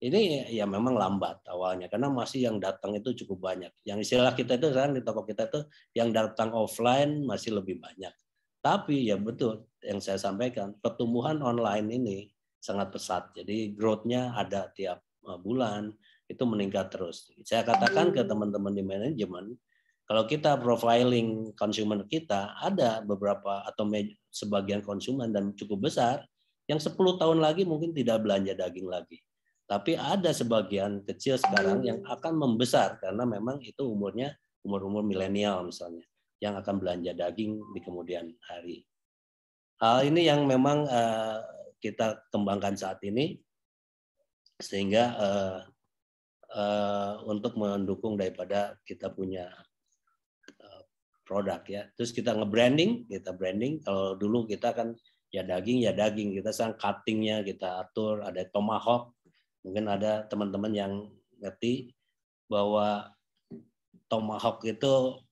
ini ya memang lambat awalnya karena masih yang datang itu cukup banyak. Yang istilah kita itu sekarang di toko kita itu yang datang offline masih lebih banyak. Tapi ya betul yang saya sampaikan pertumbuhan online ini sangat pesat. Jadi growth-nya ada tiap eh, bulan itu meningkat terus. Saya katakan ke teman-teman di manajemen kalau kita profiling konsumen kita ada beberapa atau sebagian konsumen dan cukup besar yang 10 tahun lagi mungkin tidak belanja daging lagi. Tapi ada sebagian kecil sekarang hmm. yang akan membesar karena memang itu umurnya umur-umur milenial misalnya yang akan belanja daging di kemudian hari. Hal ini yang memang eh, kita kembangkan saat ini sehingga eh, eh, untuk mendukung daripada kita punya produk ya. Terus kita nge-branding, kita branding. Kalau dulu kita kan ya daging ya daging kita sekarang cuttingnya kita atur ada tomahawk mungkin ada teman-teman yang ngerti bahwa tomahawk itu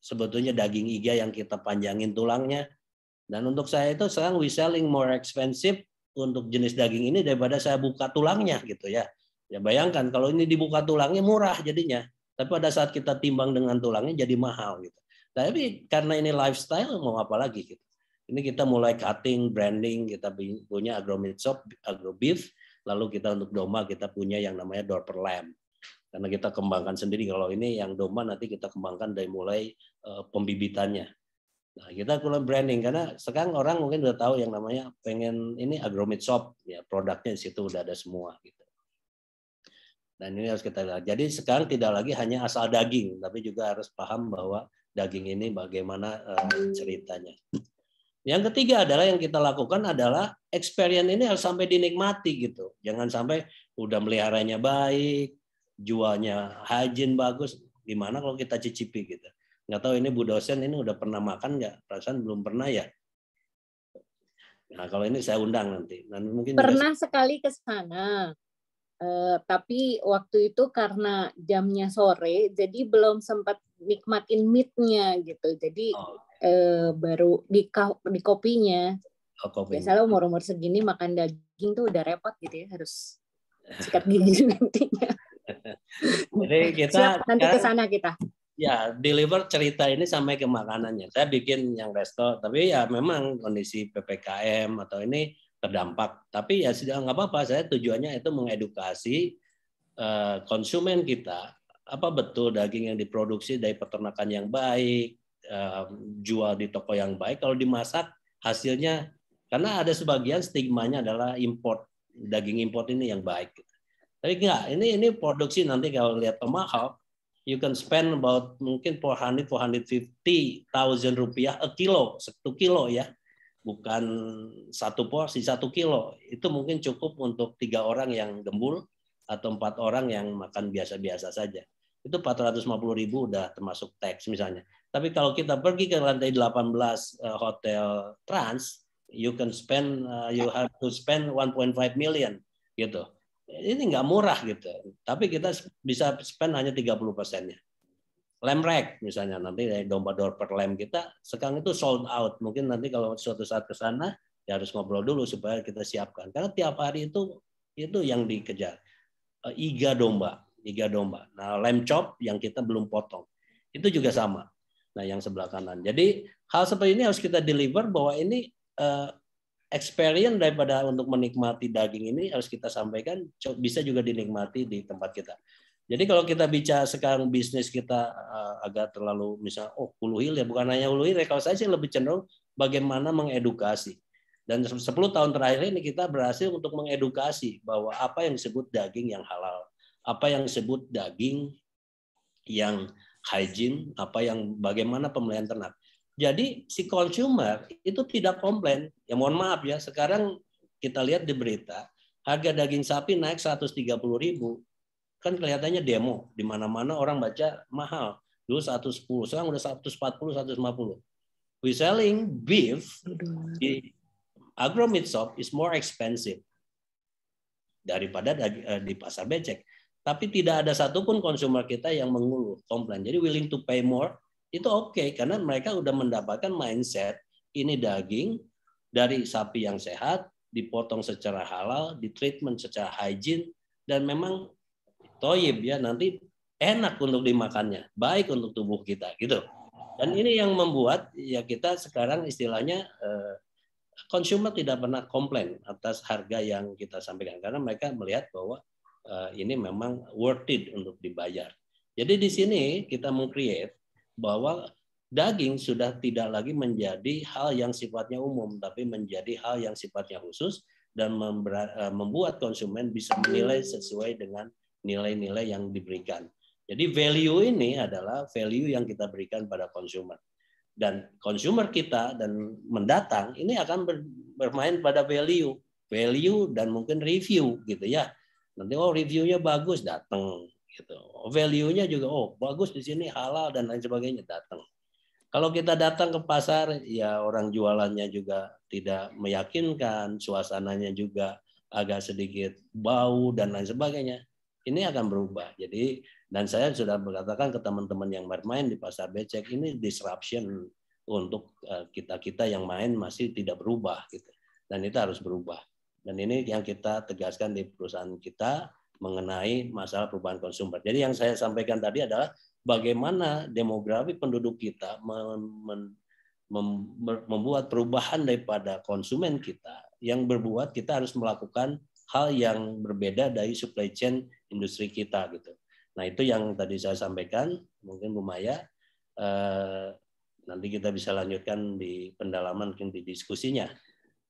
sebetulnya daging iga yang kita panjangin tulangnya dan untuk saya itu sekarang we selling more expensive untuk jenis daging ini daripada saya buka tulangnya gitu ya ya bayangkan kalau ini dibuka tulangnya murah jadinya tapi pada saat kita timbang dengan tulangnya jadi mahal gitu tapi karena ini lifestyle mau apa lagi gitu ini kita mulai cutting, branding, kita punya agro meat shop, agro beef, lalu kita untuk domba kita punya yang namanya Dorper Lamb. Karena kita kembangkan sendiri kalau ini yang domba nanti kita kembangkan dari mulai uh, pembibitannya. Nah, kita kurang branding karena sekarang orang mungkin udah tahu yang namanya pengen ini agro meat shop ya produknya di situ udah ada semua gitu. Dan ini harus kita lihat. Jadi sekarang tidak lagi hanya asal daging, tapi juga harus paham bahwa daging ini bagaimana eh, ceritanya. Yang ketiga adalah yang kita lakukan adalah experience ini harus sampai dinikmati gitu. Jangan sampai udah meliharanya baik, jualnya hajin bagus, gimana kalau kita cicipi gitu. Nggak tahu ini Bu dosen ini udah pernah makan nggak? Perasaan belum pernah ya. Nah kalau ini saya undang nanti. nanti mungkin pernah juga... sekali ke sana. Uh, tapi waktu itu karena jamnya sore, jadi belum sempat nikmatin meat-nya gitu. Jadi oh uh, baru di di kopinya. Oh, kopi. Biasanya umur umur segini makan daging tuh udah repot gitu ya harus sikat gigi nantinya. Jadi kita Siap, nanti ke sana kita. Ya, deliver cerita ini sampai ke makanannya. Saya bikin yang resto, tapi ya memang kondisi PPKM atau ini terdampak. Tapi ya sudah nggak apa-apa. Saya tujuannya itu mengedukasi eh, konsumen kita apa betul daging yang diproduksi dari peternakan yang baik, jual di toko yang baik kalau dimasak hasilnya karena ada sebagian stigmanya adalah import daging import ini yang baik tapi enggak ini ini produksi nanti kalau lihat Tomahawk you can spend about mungkin 400 450 rupiah a kilo satu kilo ya bukan satu porsi satu kilo itu mungkin cukup untuk tiga orang yang gembul atau empat orang yang makan biasa-biasa saja itu 450 ribu udah termasuk teks misalnya tapi kalau kita pergi ke lantai 18 uh, eh, hotel Trans, you can spend uh, you have to spend 1.5 million gitu. Ini nggak murah gitu. Tapi kita bisa spend hanya 30 persennya. Lem rack misalnya nanti dari domba per lem kita sekarang itu sold out. Mungkin nanti kalau suatu saat ke sana ya harus ngobrol dulu supaya kita siapkan. Karena tiap hari itu itu yang dikejar. Eh, iga domba, iga domba. Nah, lem chop yang kita belum potong. Itu juga sama. Nah, yang sebelah kanan. Jadi hal seperti ini harus kita deliver bahwa ini eh, experience daripada untuk menikmati daging ini harus kita sampaikan bisa juga dinikmati di tempat kita. Jadi kalau kita bicara sekarang bisnis kita eh, agak terlalu misal oh hulu ya bukan hanya hulu hilir kalau saya sih lebih cenderung bagaimana mengedukasi. Dan 10 tahun terakhir ini kita berhasil untuk mengedukasi bahwa apa yang disebut daging yang halal, apa yang disebut daging yang hygiene, apa yang bagaimana pemeliharaan ternak. Jadi si consumer itu tidak komplain. Ya mohon maaf ya, sekarang kita lihat di berita, harga daging sapi naik 130 ribu. Kan kelihatannya demo, di mana-mana orang baca mahal. Dulu 110, sekarang udah 140, 150. We selling beef di agro meat shop is more expensive daripada eh, di pasar becek. Tapi tidak ada satupun konsumer kita yang mengeluh, komplain. Jadi willing to pay more itu oke okay, karena mereka sudah mendapatkan mindset ini daging dari sapi yang sehat, dipotong secara halal, ditreatment secara hygiene dan memang toyib ya nanti enak untuk dimakannya, baik untuk tubuh kita gitu. Dan ini yang membuat ya kita sekarang istilahnya eh, consumer tidak pernah komplain atas harga yang kita sampaikan karena mereka melihat bahwa Eh, ini memang worth it untuk dibayar. Jadi di sini kita mengcreate bahwa daging sudah tidak lagi menjadi hal yang sifatnya umum, tapi menjadi hal yang sifatnya khusus dan eh, membuat konsumen bisa menilai sesuai dengan nilai-nilai yang diberikan. Jadi value ini adalah value yang kita berikan pada konsumen Dan konsumer kita dan mendatang ini akan bermain pada value, value dan mungkin review gitu ya. Nanti oh reviewnya bagus datang gitu. Value-nya juga oh bagus di sini halal dan lain sebagainya datang. Kalau kita datang ke pasar ya orang jualannya juga tidak meyakinkan, suasananya juga agak sedikit bau dan lain sebagainya. Ini akan berubah. Jadi dan saya sudah mengatakan ke teman-teman yang bermain di pasar becek ini disruption untuk eh, kita-kita yang main masih tidak berubah gitu. Dan itu harus berubah. Dan ini yang kita tegaskan di perusahaan kita mengenai masalah perubahan konsumer. Jadi yang saya sampaikan tadi adalah bagaimana demografi penduduk kita membuat perubahan daripada konsumen kita yang berbuat kita harus melakukan hal yang berbeda dari supply chain industri kita gitu. Nah itu yang tadi saya sampaikan mungkin Bu Maya eh, nanti kita bisa lanjutkan di pendalaman mungkin di diskusinya.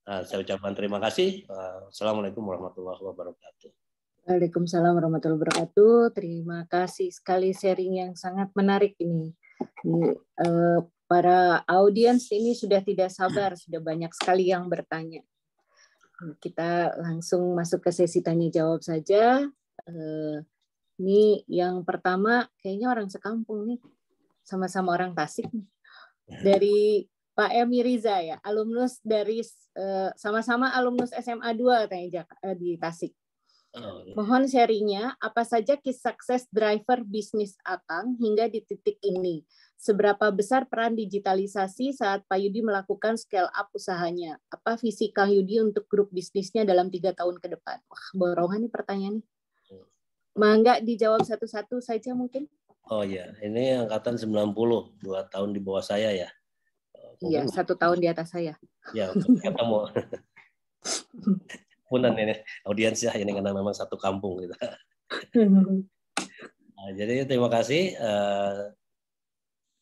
Nah, saya ucapkan terima kasih. Ah, assalamualaikum warahmatullahi wabarakatuh. Waalaikumsalam warahmatullahi wabarakatuh. Terima kasih sekali sharing yang sangat menarik ini. Eh, para audiens ini sudah tidak sabar, sudah banyak sekali yang bertanya. Kita langsung masuk ke sesi tanya jawab saja. Eh, ini yang pertama kayaknya orang sekampung nih, sama-sama orang Tasik nih. Dari Pak Emi Riza ya, alumnus dari eh, sama-sama alumnus SMA 2 katanya eh, di Tasik. Oh, iya. Mohon sharingnya, apa saja kisah sukses driver bisnis Atang hingga di titik ini? Seberapa besar peran digitalisasi saat Pak Yudi melakukan scale up usahanya? Apa visi Kang Yudi untuk grup bisnisnya dalam tiga tahun ke depan? Wah, borongan nih pertanyaan nih. Mangga dijawab satu-satu saja mungkin? Oh ya, ini angkatan 90, dua tahun di bawah saya ya. Iya, satu tahun di atas saya. Ya, ketemu. Punan ini audiens ya ini karena memang satu kampung kita. Gitu. nah, jadi terima kasih. Eh,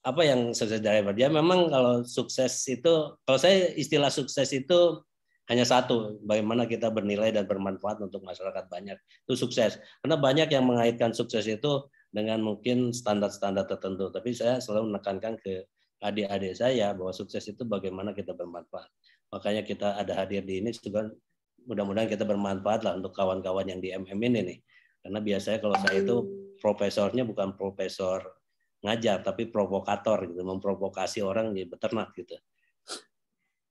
apa yang sukses dari dia memang kalau sukses itu kalau saya istilah sukses itu hanya satu bagaimana kita bernilai dan bermanfaat untuk masyarakat banyak itu sukses karena banyak yang mengaitkan sukses itu dengan mungkin standar-standar tertentu tapi saya selalu menekankan ke adik-adik saya bahwa sukses itu bagaimana kita bermanfaat. Makanya kita ada hadir di ini mudah-mudahan kita bermanfaat lah untuk kawan-kawan yang di MM ini nih. Karena biasanya kalau saya itu profesornya bukan profesor ngajar tapi provokator gitu, memprovokasi orang di beternak gitu.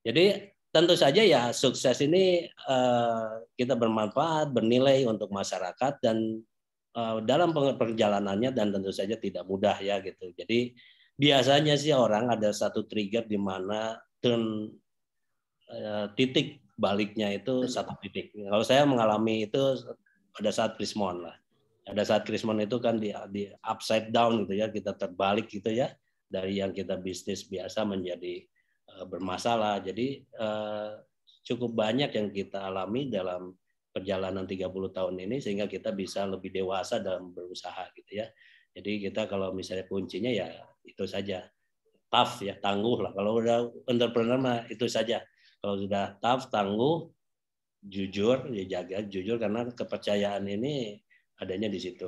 Jadi tentu saja ya sukses ini eh, kita bermanfaat, bernilai untuk masyarakat dan eh, dalam perjalanannya dan tentu saja tidak mudah ya gitu. Jadi biasanya sih orang ada satu trigger di mana turn eh, titik baliknya itu hmm. satu titik. Kalau saya mengalami itu pada saat krismon lah. Ada saat krismon itu kan di, di upside down gitu ya, kita terbalik gitu ya dari yang kita bisnis biasa menjadi uh, bermasalah. Jadi uh, cukup banyak yang kita alami dalam perjalanan 30 tahun ini sehingga kita bisa lebih dewasa dalam berusaha gitu ya. Jadi kita kalau misalnya kuncinya ya itu saja tough ya tangguh lah kalau udah entrepreneur mah itu saja kalau sudah tough tangguh jujur dijaga ya jaga jujur karena kepercayaan ini adanya di situ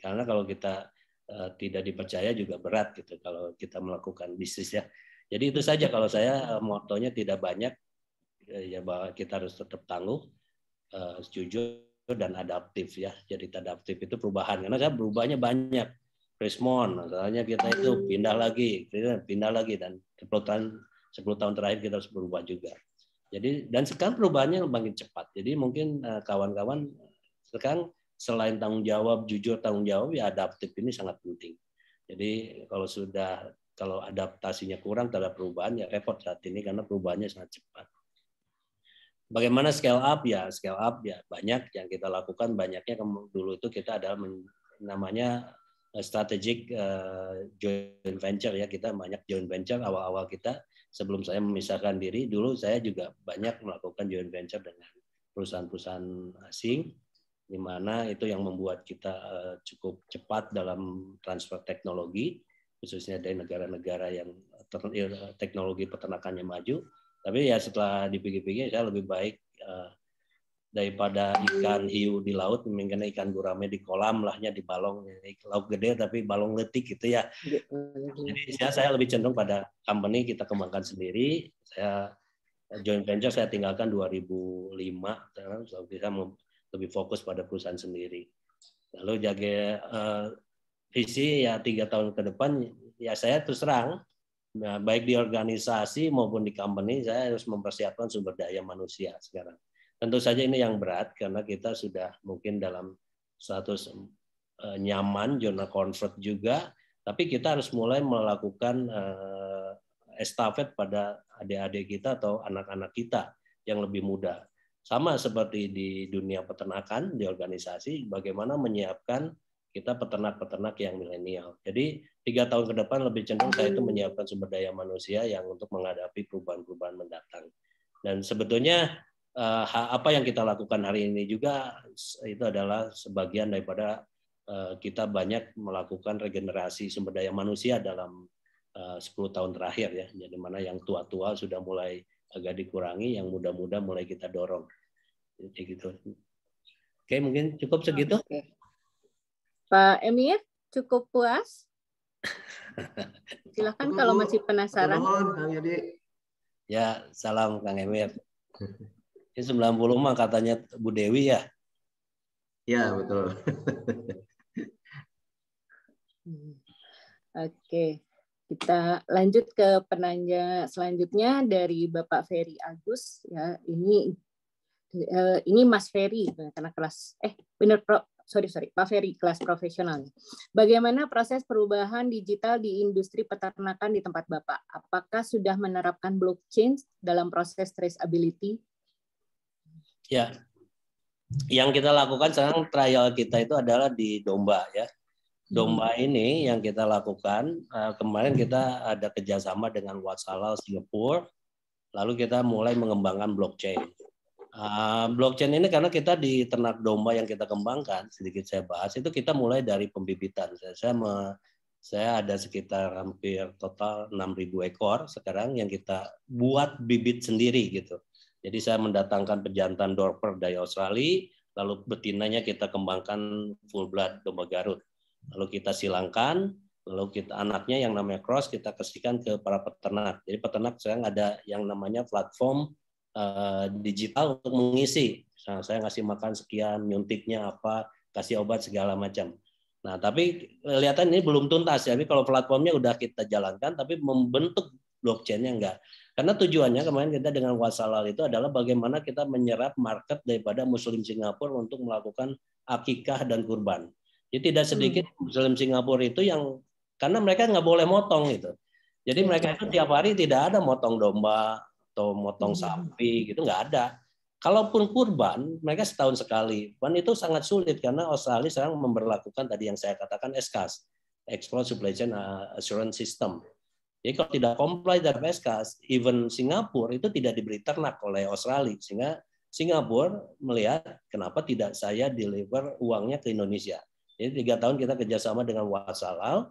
karena kalau kita eh, tidak dipercaya juga berat gitu kalau kita melakukan bisnis ya jadi itu saja kalau saya eh, motonya tidak banyak eh, ya bahwa kita harus tetap tangguh jujur dan adaptif ya jadi adaptif itu perubahan karena saya berubahnya banyak respon misalnya kita itu hmm. pindah lagi pindah lagi dan 10 tahun 10 tahun terakhir kita harus berubah juga jadi dan sekarang perubahannya makin cepat jadi mungkin eh, kawan-kawan sekarang selain tanggung jawab jujur tanggung jawab ya adaptif ini sangat penting jadi kalau sudah kalau adaptasinya kurang terhadap perubahan ya repot saat ini karena perubahannya sangat cepat bagaimana scale up ya scale up ya banyak yang kita lakukan banyaknya dulu itu kita adalah namanya strategic uh, joint venture ya kita banyak joint venture awal-awal kita sebelum saya memisahkan diri dulu saya juga banyak melakukan joint venture dengan perusahaan-perusahaan asing di mana itu yang membuat kita eh, cukup cepat dalam transfer teknologi khususnya dari negara-negara yang eh, teknologi peternakannya maju tapi ya setelah dipikir-pikir saya lebih baik daripada ikan hiu di laut mendingan ikan gurame di kolam lahnya di balong laut gede tapi balong letik gitu ya gitu. jadi saya, lebih cenderung pada company kita kembangkan sendiri saya joint venture saya tinggalkan 2005 saya lebih fokus pada perusahaan sendiri lalu jaga uh, visi ya tiga tahun ke depan ya saya terus terang nah, baik di organisasi maupun di company saya harus mempersiapkan sumber daya manusia sekarang Tentu saja ini yang berat karena kita sudah mungkin dalam status eh, nyaman, zona comfort juga, tapi kita harus mulai melakukan eh, estafet pada adik-adik kita atau anak-anak kita yang lebih muda. Sama seperti di dunia peternakan, di organisasi, bagaimana menyiapkan kita peternak-peternak yang milenial. Jadi tiga tahun ke depan lebih cenderung saya itu menyiapkan sumber daya manusia yang untuk menghadapi perubahan-perubahan mendatang. Dan sebetulnya uh, apa yang kita lakukan hari ini juga itu adalah sebagian daripada uh, kita banyak melakukan regenerasi sumber daya manusia dalam eh, uh, 10 tahun terakhir ya. Jadi mana yang tua-tua sudah mulai agak dikurangi, yang muda-muda mulai kita dorong. Jadi gitu. Oke, mungkin cukup segitu. Oke. Pak Emir, cukup puas? Silahkan kalau masih penasaran. Ya, salam Kang Emir. Ya, ini 90 mah katanya Bu Dewi ya. Ya, betul. Oke, kita lanjut ke penanya selanjutnya dari Bapak Ferry Agus ya. Ini eh, ini Mas Ferry nah, karena kelas eh benar Pro, sorry sorry Pak Ferry kelas profesional. Bagaimana proses perubahan digital di industri peternakan di tempat Bapak? Apakah sudah menerapkan blockchain dalam proses traceability Ya, yang kita lakukan sekarang trial kita itu adalah di domba ya. Domba hmm. ini yang kita lakukan eh, kemarin kita ada kerjasama dengan Wasalal Singapura, lalu kita mulai mengembangkan blockchain. Ah, blockchain ini karena kita di ternak domba yang kita kembangkan sedikit saya bahas itu kita mulai dari pembibitan. Saya, saya, me, saya ada sekitar hampir total 6.000 ekor sekarang yang kita buat bibit sendiri gitu jadi saya mendatangkan pejantan Dorper dari Australia, lalu betinanya kita kembangkan full blood domba Garut. Lalu kita silangkan, lalu kita anaknya yang namanya cross kita kasihkan ke para peternak. Jadi peternak sekarang ada yang namanya platform uh, digital untuk mengisi. Nah, saya ngasih makan sekian, nyuntiknya apa, kasih obat segala macam. Nah, tapi kelihatan eh, ini belum tuntas ya. Tapi kalau platformnya udah kita jalankan, tapi membentuk blockchain-nya enggak. Karena tujuannya kemarin kita dengan wasalal itu adalah bagaimana kita menyerap market daripada Muslim Singapura untuk melakukan akikah dan kurban. Jadi tidak hmm. sedikit Muslim Singapura itu yang karena mereka nggak boleh motong gitu. Jadi iya. mereka itu tiap hari tidak ada motong domba atau motong hmm. sapi gitu nggak ada. Kalaupun kurban, mereka setahun sekali. Dan itu sangat sulit karena Australia sekarang memperlakukan tadi yang saya katakan SKAS, Export Supply Chain uh, Assurance System. Jadi kalau tidak comply dari SK, even Singapura itu tidak diberi ternak oleh Australia. Sehingga Singapura melihat kenapa tidak saya deliver uangnya ke Indonesia. Jadi tiga tahun kita kerjasama dengan Wasalal,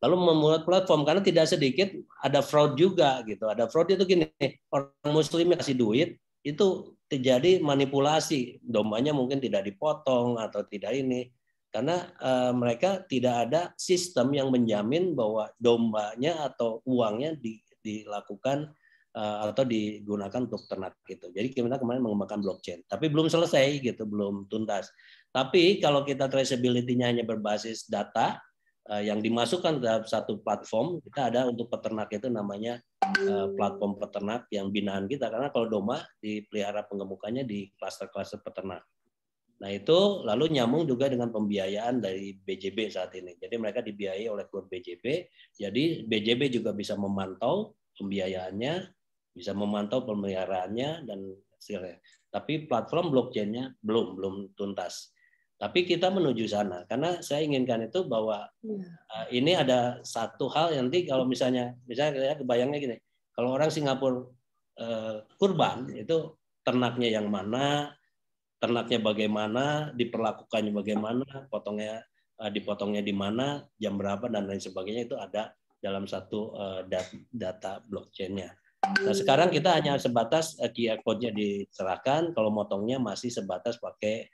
lalu membuat platform karena tidak sedikit ada fraud juga gitu. Ada fraud itu gini, orang Muslim yang kasih duit itu terjadi manipulasi dombanya mungkin tidak dipotong atau tidak ini karena uh, mereka tidak ada sistem yang menjamin bahwa dombanya atau uangnya di, dilakukan uh, atau digunakan untuk ternak gitu. Jadi kita kemarin mengembangkan blockchain, tapi belum selesai gitu, belum tuntas. Tapi kalau kita traceability-nya hanya berbasis data uh, yang dimasukkan dalam satu platform, kita ada untuk peternak itu namanya uh, platform peternak yang binaan kita karena kalau domba dipelihara pengemukannya di kluster-kluster peternak Nah itu lalu nyambung juga dengan pembiayaan dari BJB saat ini. Jadi mereka dibiayai oleh klub BJB. Jadi BJB juga bisa memantau pembiayaannya, bisa memantau pemeliharaannya dan sebagainya. Tapi platform blockchainnya belum belum tuntas. Tapi kita menuju sana karena saya inginkan itu bahwa ya. uh, ini ada satu hal yang nanti kalau misalnya misalnya saya kebayangnya gini, kalau orang Singapura uh, kurban itu ternaknya yang mana, ternaknya bagaimana, diperlakukannya bagaimana, potongnya eh, dipotongnya di mana, jam berapa dan lain sebagainya itu ada dalam satu eh, data blockchainnya. Nah sekarang kita hanya sebatas eh, QR code-nya diserahkan, kalau motongnya masih sebatas pakai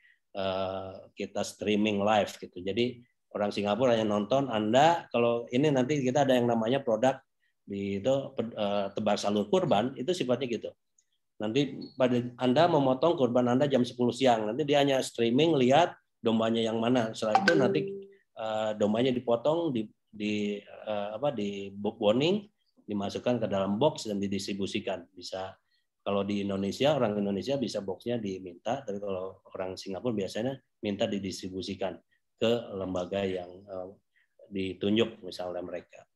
kita streaming live gitu. Jadi orang Singapura hanya nonton, Anda kalau ini nanti kita ada yang namanya produk di itu tebar salur kurban itu sifatnya gitu. Nanti pada Anda memotong korban Anda jam 10 siang. Nanti dia hanya streaming lihat dombanya yang mana. Setelah itu nanti eh, dombanya dipotong di di eh, apa di boning dimasukkan ke dalam box dan didistribusikan. Bisa kalau di Indonesia orang Indonesia bisa boxnya diminta, tapi kalau orang Singapura biasanya minta didistribusikan ke lembaga yang eh, ditunjuk misalnya mereka.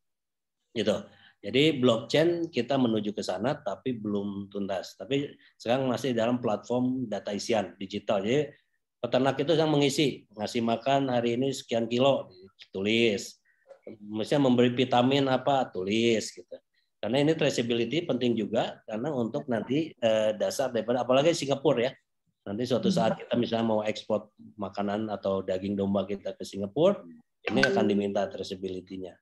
Gitu. Jadi blockchain kita menuju ke sana tapi belum tuntas. Tapi sekarang masih dalam platform data isian digital. Jadi peternak itu yang mengisi, ngasih makan hari ini sekian kilo, tulis. Misalnya memberi vitamin apa, tulis gitu. Karena ini traceability penting juga karena untuk nanti eh, dasar daripada apalagi Singapura ya. Nanti suatu saat hmm. kita misalnya mau ekspor makanan atau daging domba kita ke Singapura, ini akan diminta traceability-nya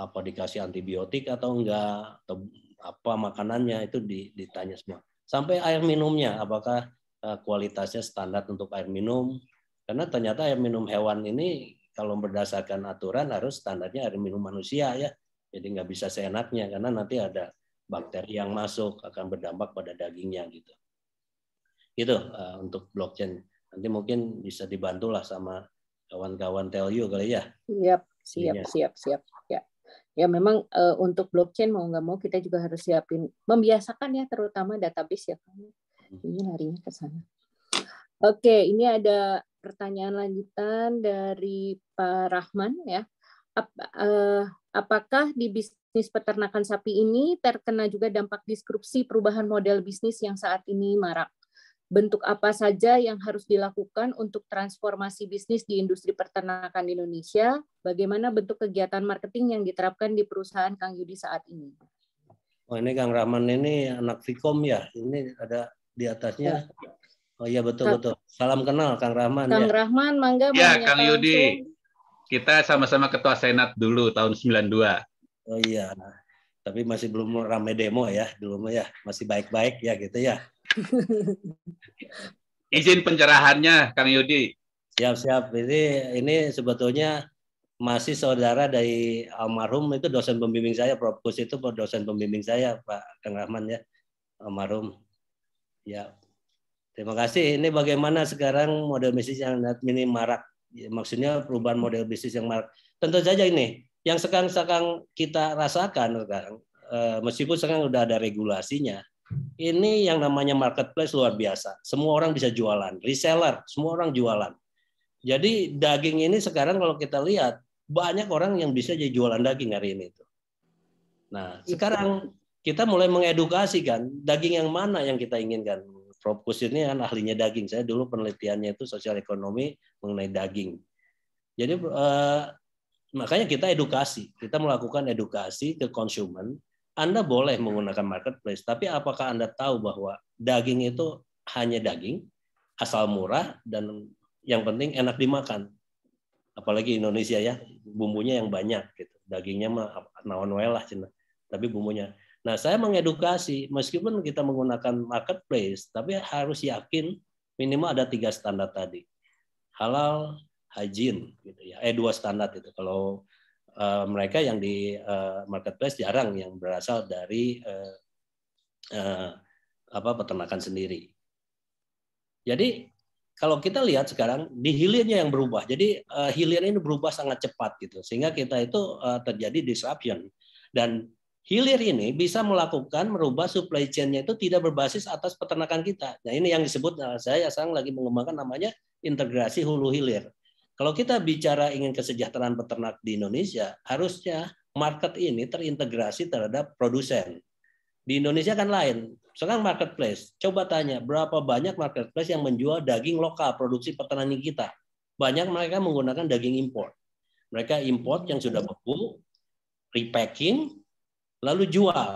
apa dikasih antibiotik atau enggak atau apa makanannya itu ditanya semua sampai air minumnya apakah eh, kualitasnya standar untuk air minum karena ternyata air minum hewan ini kalau berdasarkan aturan harus standarnya air minum manusia ya jadi nggak bisa seenaknya karena nanti ada bakteri yang masuk akan berdampak pada dagingnya gitu itu eh, untuk blockchain nanti mungkin bisa dibantulah sama kawan-kawan tell you kali ya siap siap siap siap ya memang e, untuk blockchain mau nggak mau kita juga harus siapin membiasakan ya terutama database ya kamu hmm. ini larinya ke sana oke ini ada pertanyaan lanjutan dari Pak Rahman ya Ap, e, apakah di bisnis peternakan sapi ini terkena juga dampak disrupsi perubahan model bisnis yang saat ini marak bentuk apa saja yang harus dilakukan untuk transformasi bisnis di industri peternakan di Indonesia, bagaimana bentuk kegiatan marketing yang diterapkan di perusahaan Kang Yudi saat ini. Oh, ini Kang Rahman ini anak Vikom ya, ini ada di atasnya. Ya. Oh iya betul Kang, betul. Salam kenal Kang Rahman. Ya. Kang ya. Rahman, mangga. Ya Kang Yudi, langsung. kita sama-sama ketua senat dulu tahun 92. Oh iya, tapi masih belum ramai demo ya, dulu ya masih baik-baik ya gitu ya. Izin pencerahannya, Kang Yudi. Siap-siap. Ini ini sebetulnya masih saudara dari almarhum itu dosen pembimbing saya, Prof. Kus itu dosen pembimbing saya, Pak Kang Rahman ya, almarhum. Ya, terima kasih. Ini bagaimana sekarang model bisnis yang ini marak, ya, maksudnya perubahan model bisnis yang marak. Tentu saja ini yang sekarang sekarang kita rasakan sekarang, eh, meskipun sekarang sudah ada regulasinya, ini yang namanya marketplace luar biasa. Semua orang bisa jualan, reseller, semua orang jualan. Jadi daging ini sekarang kalau kita lihat banyak orang yang bisa jadi jualan daging hari ini itu. Nah, iya. sekarang kita mulai mengedukasi kan daging yang mana yang kita inginkan. Prof ini kan ahlinya daging. Saya dulu penelitiannya itu sosial ekonomi mengenai daging. Jadi eh, makanya kita edukasi, kita melakukan edukasi ke konsumen anda boleh hmm. menggunakan marketplace, tapi apakah Anda tahu bahwa daging itu hanya daging, asal murah, dan yang penting enak dimakan? Apalagi Indonesia ya, bumbunya yang banyak. gitu Dagingnya mah naon lah, cina. tapi bumbunya. Nah, saya mengedukasi, meskipun kita menggunakan marketplace, tapi harus yakin minimal ada tiga standar tadi. Halal, hajin, gitu ya. eh dua standar itu. Kalau Eh, mereka yang di uh, marketplace jarang yang berasal dari uh, uh, apa peternakan sendiri. Jadi kalau kita lihat sekarang di hilirnya yang berubah. Jadi uh, hilir ini berubah sangat cepat gitu sehingga kita itu uh, terjadi disruption dan hilir ini bisa melakukan merubah supply chain-nya itu tidak berbasis atas peternakan kita. Nah, ini yang disebut nah, saya sekarang lagi mengembangkan namanya integrasi hulu hilir. Kalau kita bicara ingin kesejahteraan peternak di Indonesia, harusnya market ini terintegrasi terhadap produsen. Di Indonesia kan lain. Sekarang marketplace. Coba tanya, berapa banyak marketplace yang menjual daging lokal produksi peternakan kita? Banyak mereka menggunakan daging import. Mereka import yang sudah beku, repacking, lalu jual.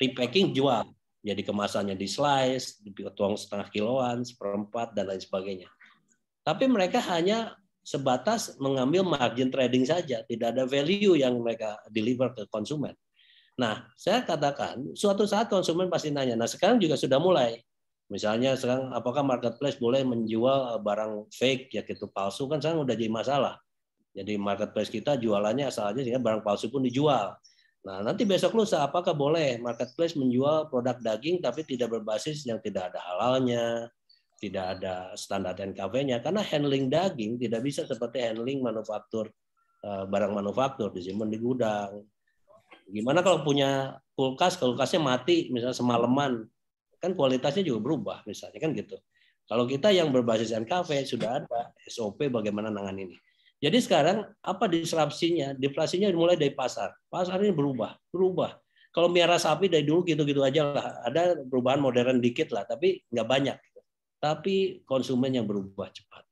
Repacking jual. Jadi kemasannya di slice, dipotong setengah kiloan, seperempat, dan lain sebagainya tapi mereka hanya sebatas mengambil margin trading saja, tidak ada value yang mereka deliver ke konsumen. Nah, saya katakan suatu saat konsumen pasti nanya. Nah, sekarang juga sudah mulai. Misalnya sekarang apakah marketplace boleh menjual eh, barang fake ya gitu palsu kan sekarang udah jadi masalah. Jadi marketplace kita jualannya asal aja sehingga barang palsu pun dijual. Nah, nanti besok lusa apakah boleh marketplace menjual produk daging tapi tidak berbasis yang tidak ada halalnya, tidak ada standar NKV-nya karena handling daging tidak bisa seperti handling manufaktur eh, barang manufaktur disimpan di gudang. Gimana kalau punya kulkas, kulkasnya mati misalnya semalaman, kan kualitasnya juga berubah misalnya kan gitu. Kalau kita yang berbasis NKV sudah ada SOP bagaimana nangan ini. Jadi sekarang apa disrupsinya? Deflasinya mulai dari pasar. Pasar ini berubah, berubah. Kalau miara sapi dari dulu gitu-gitu aja lah. Ada perubahan modern dikit lah, tapi nggak banyak tapi konsumen yang berubah cepat.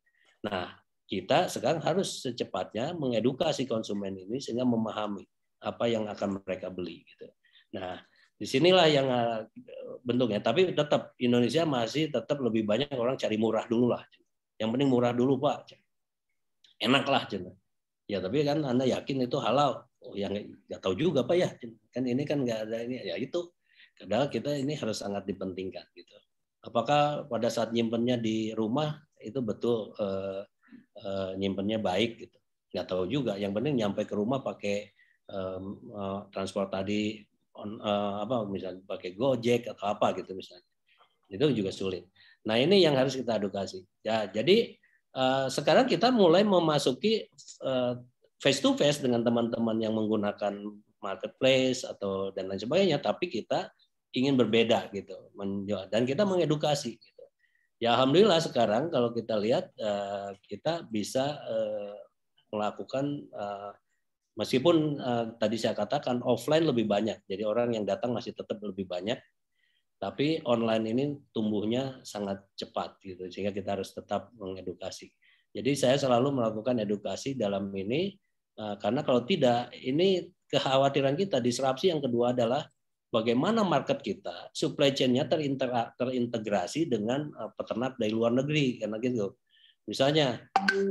Nah, kita sekarang harus secepatnya mengedukasi konsumen ini sehingga memahami apa yang akan mereka beli gitu. Nah, disinilah yang eh, bentuknya. Tapi tetap Indonesia masih tetap lebih banyak orang cari murah dulu lah. Yang penting murah dulu pak, enak lah Ya tapi kan anda yakin itu halal? Oh, yang nggak tahu juga pak ya. Kan ini kan nggak ada ini ya itu. Padahal kita ini harus sangat dipentingkan gitu apakah pada saat nyimpennya di rumah itu betul eh, eh, nyimpennya baik gitu nggak tahu juga yang penting nyampe ke rumah pakai eh, transport tadi on, eh, apa misalnya pakai gojek atau apa gitu misalnya itu juga sulit nah ini yang harus kita edukasi ya jadi eh, sekarang kita mulai memasuki eh, face to face dengan teman-teman yang menggunakan marketplace atau dan lain sebagainya tapi kita ingin berbeda gitu dan kita mengedukasi gitu. ya alhamdulillah sekarang kalau kita lihat eh, kita bisa eh, melakukan eh, meskipun tadi saya katakan offline lebih banyak jadi orang yang datang masih tetap lebih banyak tapi online ini tumbuhnya sangat cepat gitu sehingga kita harus tetap mengedukasi jadi saya selalu melakukan edukasi dalam ini karena kalau tidak ini kekhawatiran kita disrupsi yang kedua adalah bagaimana market kita, supply chain-nya terintegrasi dengan eh, peternak dari luar negeri karena gitu. Misalnya,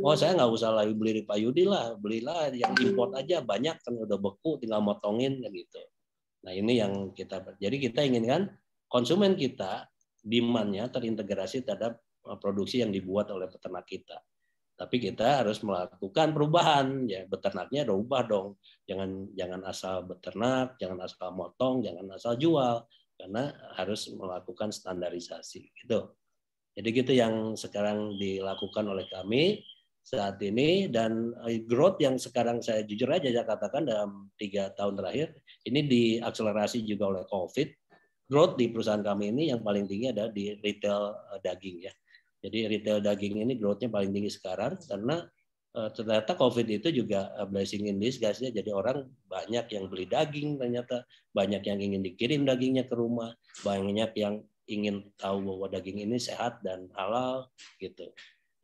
oh saya nggak usah lagi beli di Pak Yudi lah, belilah yang import aja banyak kan udah beku, tinggal motongin kan gitu. Nah ini yang kita, jadi kita inginkan konsumen kita demand-nya terintegrasi terhadap eh, produksi yang dibuat oleh peternak kita tapi kita harus melakukan perubahan ya beternaknya ada ubah dong jangan jangan asal beternak jangan asal motong jangan asal jual karena harus melakukan standarisasi gitu jadi gitu yang sekarang dilakukan oleh kami saat ini dan eh, growth yang sekarang saya jujur aja saya katakan dalam tiga tahun terakhir ini diakselerasi juga oleh COVID growth di perusahaan kami ini yang paling tinggi ada di retail eh, daging ya jadi retail daging ini growth-nya paling tinggi sekarang karena eh, ternyata COVID itu juga eh, blessing in disguise ya. Jadi orang banyak yang beli daging ternyata, banyak yang ingin dikirim dagingnya ke rumah, banyak yang ingin tahu bahwa daging ini sehat dan halal gitu.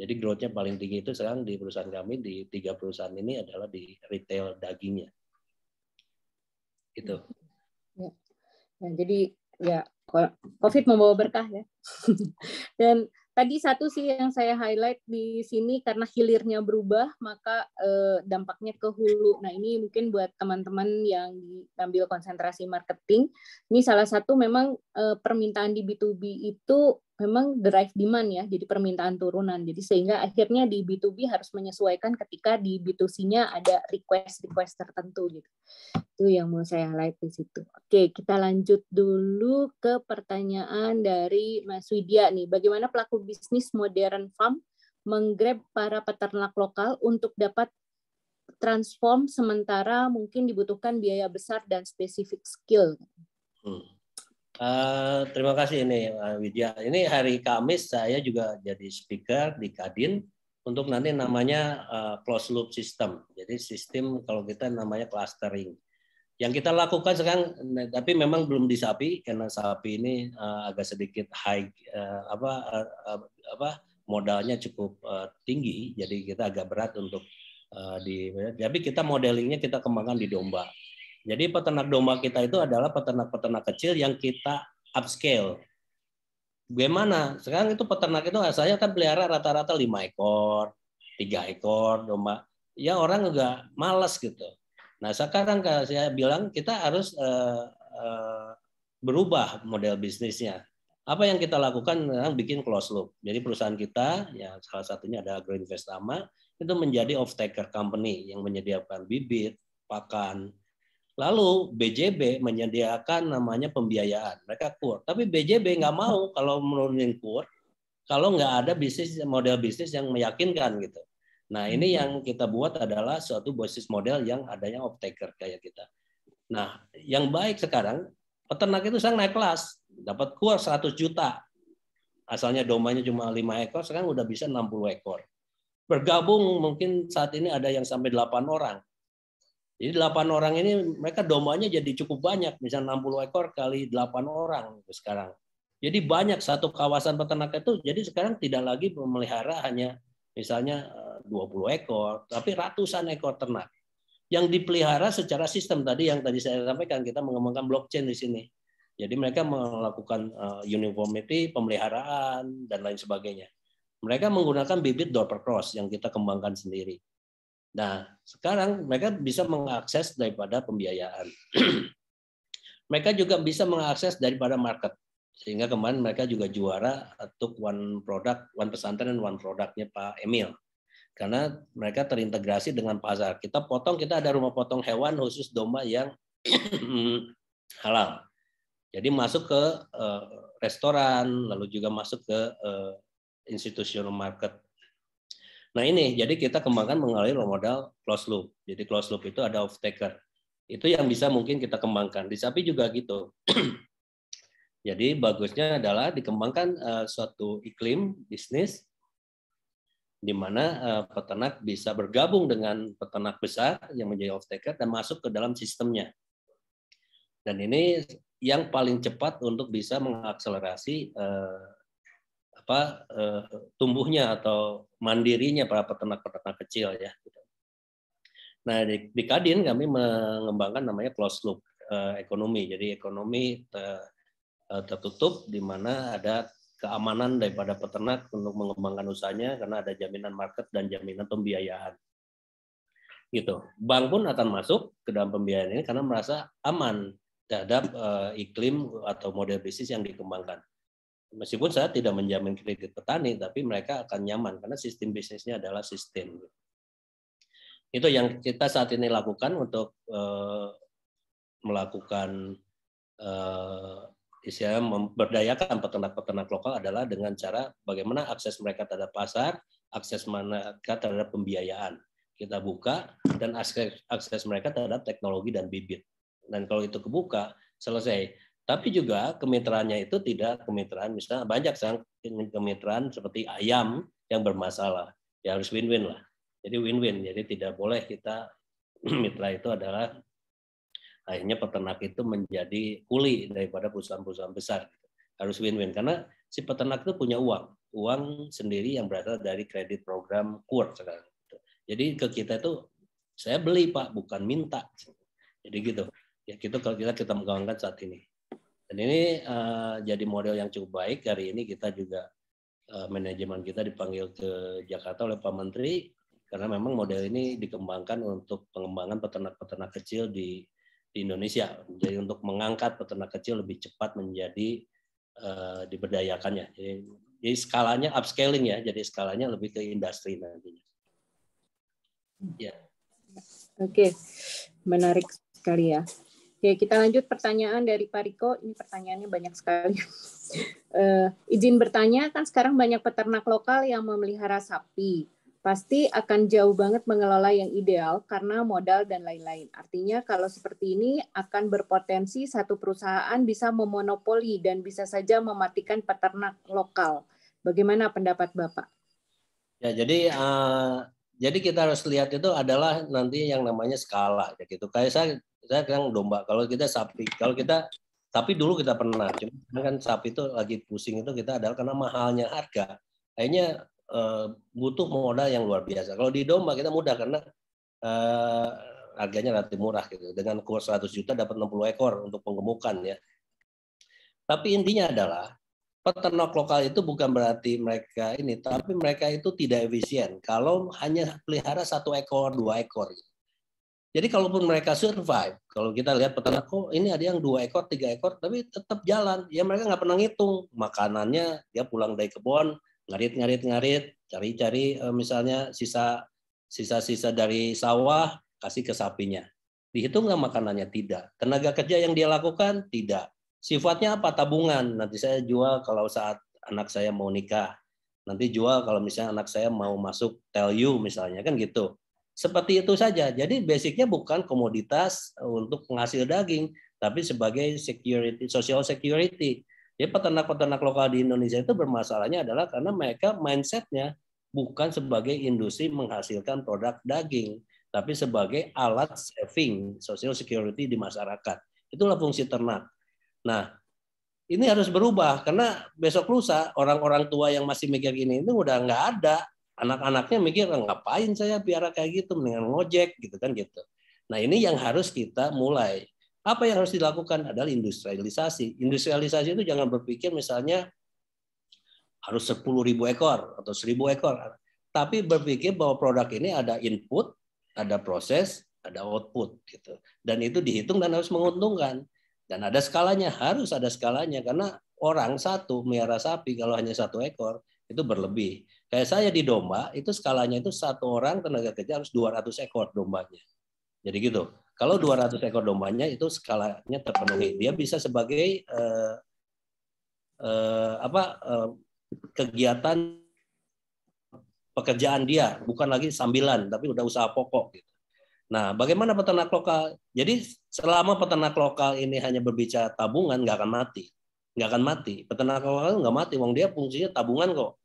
Jadi growth-nya paling tinggi itu sekarang di perusahaan kami di tiga perusahaan ini adalah di retail dagingnya. Gitu. Ya. Nah, jadi ya COVID membawa berkah ya. Dan tadi satu sih yang saya highlight di sini karena hilirnya berubah maka eh, dampaknya ke hulu. Nah ini mungkin buat teman-teman yang diambil konsentrasi marketing, ini salah satu memang eh, permintaan di B2B itu memang drive demand ya, jadi permintaan turunan. Jadi sehingga akhirnya di B2B harus menyesuaikan ketika di B2C-nya ada request-request tertentu gitu. Itu yang mau saya highlight di situ. Oke, kita lanjut dulu ke pertanyaan dari Mas Widya nih. Bagaimana pelaku bisnis modern farm menggrab para peternak lokal untuk dapat transform sementara mungkin dibutuhkan biaya besar dan spesifik skill? Hmm. Uh, terima kasih ini uh, Widya. Ini hari Kamis saya juga jadi speaker di Kadin untuk nanti namanya uh, closed loop system. Jadi sistem kalau kita namanya clustering. Yang kita lakukan sekarang, nah, tapi memang belum di sapi karena sapi ini uh, agak sedikit high uh, apa uh, apa modalnya cukup uh, tinggi. Jadi kita agak berat untuk uh, di. Ya, tapi kita modelingnya kita kembangkan di domba jadi peternak domba kita itu adalah peternak-peternak kecil yang kita upscale. Bagaimana? Sekarang itu peternak itu saya kan pelihara rata-rata lima ekor, tiga ekor domba. Ya orang juga malas gitu. Nah sekarang kan saya bilang kita harus eh, eh, berubah model bisnisnya. Apa yang kita lakukan sekarang bikin close loop. Jadi perusahaan kita, ya salah satunya adalah ada Investama itu menjadi off-taker company yang menyediakan bibit, pakan, Lalu BJB menyediakan namanya pembiayaan. Mereka kur. Tapi BJB nggak mau kalau menurunin kur, kalau nggak ada bisnis model bisnis yang meyakinkan gitu. Nah ini hmm. yang kita buat adalah suatu bisnis model yang adanya off-taker kayak kita. Nah yang baik sekarang peternak itu sekarang naik kelas, dapat kur 100 juta. Asalnya domanya cuma 5 ekor, sekarang udah bisa 60 ekor. Bergabung mungkin saat ini ada yang sampai 8 orang jadi 8 orang ini mereka domanya jadi cukup banyak, misalnya 60 ekor kali 8 orang gitu sekarang. Jadi banyak satu kawasan peternak itu jadi sekarang tidak lagi memelihara hanya misalnya 20 eh, ekor, tapi ratusan ekor ternak yang dipelihara secara sistem tadi yang tadi saya sampaikan kita mengembangkan blockchain di sini. Jadi mereka melakukan eh, uniformity, pemeliharaan dan lain sebagainya. Mereka menggunakan bibit door per cross yang kita kembangkan sendiri. Nah, sekarang mereka bisa mengakses daripada pembiayaan. mereka juga bisa mengakses daripada market. Sehingga kemarin mereka juga juara untuk one product, one pesantren dan one produknya Pak Emil. Karena mereka terintegrasi dengan pasar. Kita potong, kita ada rumah potong hewan khusus domba yang halal. Jadi masuk ke uh, restoran, lalu juga masuk ke uh, institutional market Nah ini, jadi kita kembangkan mengalami modal close loop. Jadi close loop itu ada off-taker. Itu yang bisa mungkin kita kembangkan. Di sapi juga gitu. jadi bagusnya adalah dikembangkan uh, suatu iklim bisnis di mana uh, peternak bisa bergabung dengan peternak besar yang menjadi off-taker dan masuk ke dalam sistemnya. Dan ini yang paling cepat untuk bisa mengakselerasi uh, apa eh, tumbuhnya atau mandirinya para peternak-peternak kecil ya. Gitu. Nah di, di Kadin kami mengembangkan namanya closed loop eh, ekonomi. Jadi ekonomi eh, tertutup di mana ada keamanan daripada peternak untuk mengembangkan usahanya karena ada jaminan market dan jaminan pembiayaan. Gitu. Bank pun akan masuk ke dalam pembiayaan ini karena merasa aman terhadap uh, iklim atau model bisnis yang dikembangkan meskipun saya tidak menjamin kredit petani, tapi mereka akan nyaman karena sistem bisnisnya adalah sistem. Itu yang kita saat ini lakukan untuk uh, melakukan uh, eh, istilah memberdayakan peternak-peternak lokal adalah dengan cara bagaimana akses mereka terhadap pasar, akses mereka terhadap pembiayaan kita buka dan akses akses mereka terhadap teknologi dan bibit. Dan kalau itu kebuka, selesai tapi juga kemitraannya itu tidak kemitraan misalnya banyak sang kemitraan seperti ayam yang bermasalah. Ya harus win-win lah. Jadi win-win. Jadi tidak boleh kita mitra itu adalah akhirnya peternak itu menjadi kuli daripada perusahaan-perusahaan besar. Harus win-win karena si peternak itu punya uang, uang sendiri yang berasal dari kredit program KUR sekarang. Jadi ke kita itu saya beli Pak, bukan minta. Jadi gitu. Ya kita gitu kalau kita kita menggaungkan saat ini. Dan ini uh, jadi model yang cukup baik. Hari ini kita juga uh, manajemen kita dipanggil ke Jakarta oleh Pak Menteri karena memang model ini dikembangkan untuk pengembangan peternak-peternak kecil di, di Indonesia. Jadi untuk mengangkat peternak kecil lebih cepat menjadi uh, diberdayakannya. Jadi, jadi skalanya upscaling ya. Jadi skalanya lebih ke industri nantinya. Ya. Oke, menarik sekali ya. Oke, kita lanjut pertanyaan dari Pak Riko. Ini pertanyaannya banyak sekali. uh, izin bertanya, kan sekarang banyak peternak lokal yang memelihara sapi. Pasti akan jauh banget mengelola yang ideal karena modal dan lain-lain. Artinya kalau seperti ini akan berpotensi satu perusahaan bisa memonopoli dan bisa saja mematikan peternak lokal. Bagaimana pendapat Bapak? Ya, jadi uh, jadi kita harus lihat itu adalah nanti yang namanya skala ya gitu. Kayak saya saya bilang domba kalau kita sapi kalau kita tapi dulu kita pernah cuma kan sapi itu lagi pusing itu kita adalah karena mahalnya harga akhirnya uh, butuh modal yang luar biasa kalau di domba kita mudah karena uh, harganya nanti murah gitu dengan kurs 100 juta dapat 60 ekor untuk penggemukan ya tapi intinya adalah peternak lokal itu bukan berarti mereka ini, tapi mereka itu tidak efisien. Kalau hanya pelihara satu ekor, dua ekor. Gitu. Jadi kalaupun mereka survive, kalau kita lihat peternak, kok ini ada yang dua ekor, tiga ekor, tapi tetap jalan. Ya mereka nggak pernah ngitung makanannya. Dia pulang dari kebun, ngarit, ngarit, ngarit, cari-cari eh, misalnya sisa sisa-sisa dari sawah kasih ke sapinya. Dihitung nggak makanannya? Tidak. Tenaga kerja yang dia lakukan? Tidak. Sifatnya apa? Tabungan. Nanti saya jual kalau saat anak saya mau nikah. Nanti jual kalau misalnya anak saya mau masuk tell you misalnya kan gitu seperti itu saja. Jadi basicnya bukan komoditas untuk penghasil daging, tapi sebagai security, social security. Jadi peternak-peternak lokal di Indonesia itu bermasalahnya adalah karena mereka mindsetnya bukan sebagai industri menghasilkan produk daging, tapi sebagai alat saving social security di masyarakat. Itulah fungsi ternak. Nah, ini harus berubah karena besok lusa orang-orang tua yang masih mikir gini itu udah nggak ada anak-anaknya mikir ah, ngapain saya biara kayak gitu mendingan ngojek gitu kan gitu. Nah ini yang harus kita mulai. Apa yang harus dilakukan adalah industrialisasi. Industrialisasi itu jangan berpikir misalnya harus 10.000 ekor atau 1.000 ekor. Tapi berpikir bahwa produk ini ada input, ada proses, ada output gitu. Dan itu dihitung dan harus menguntungkan. Dan ada skalanya, harus ada skalanya karena orang satu melihara sapi kalau hanya satu ekor itu berlebih Kayak saya di domba, itu skalanya itu satu orang tenaga kerja harus 200 ekor dombanya. Jadi gitu. Kalau 200 ekor dombanya itu skalanya terpenuhi. Dia bisa sebagai eh, eh, apa eh, kegiatan pekerjaan dia, bukan lagi sambilan, tapi udah usaha pokok. Gitu. Nah, bagaimana peternak lokal? Jadi selama peternak lokal ini hanya berbicara tabungan, nggak akan mati, nggak akan mati. Peternak lokal nggak mati, uang dia fungsinya tabungan kok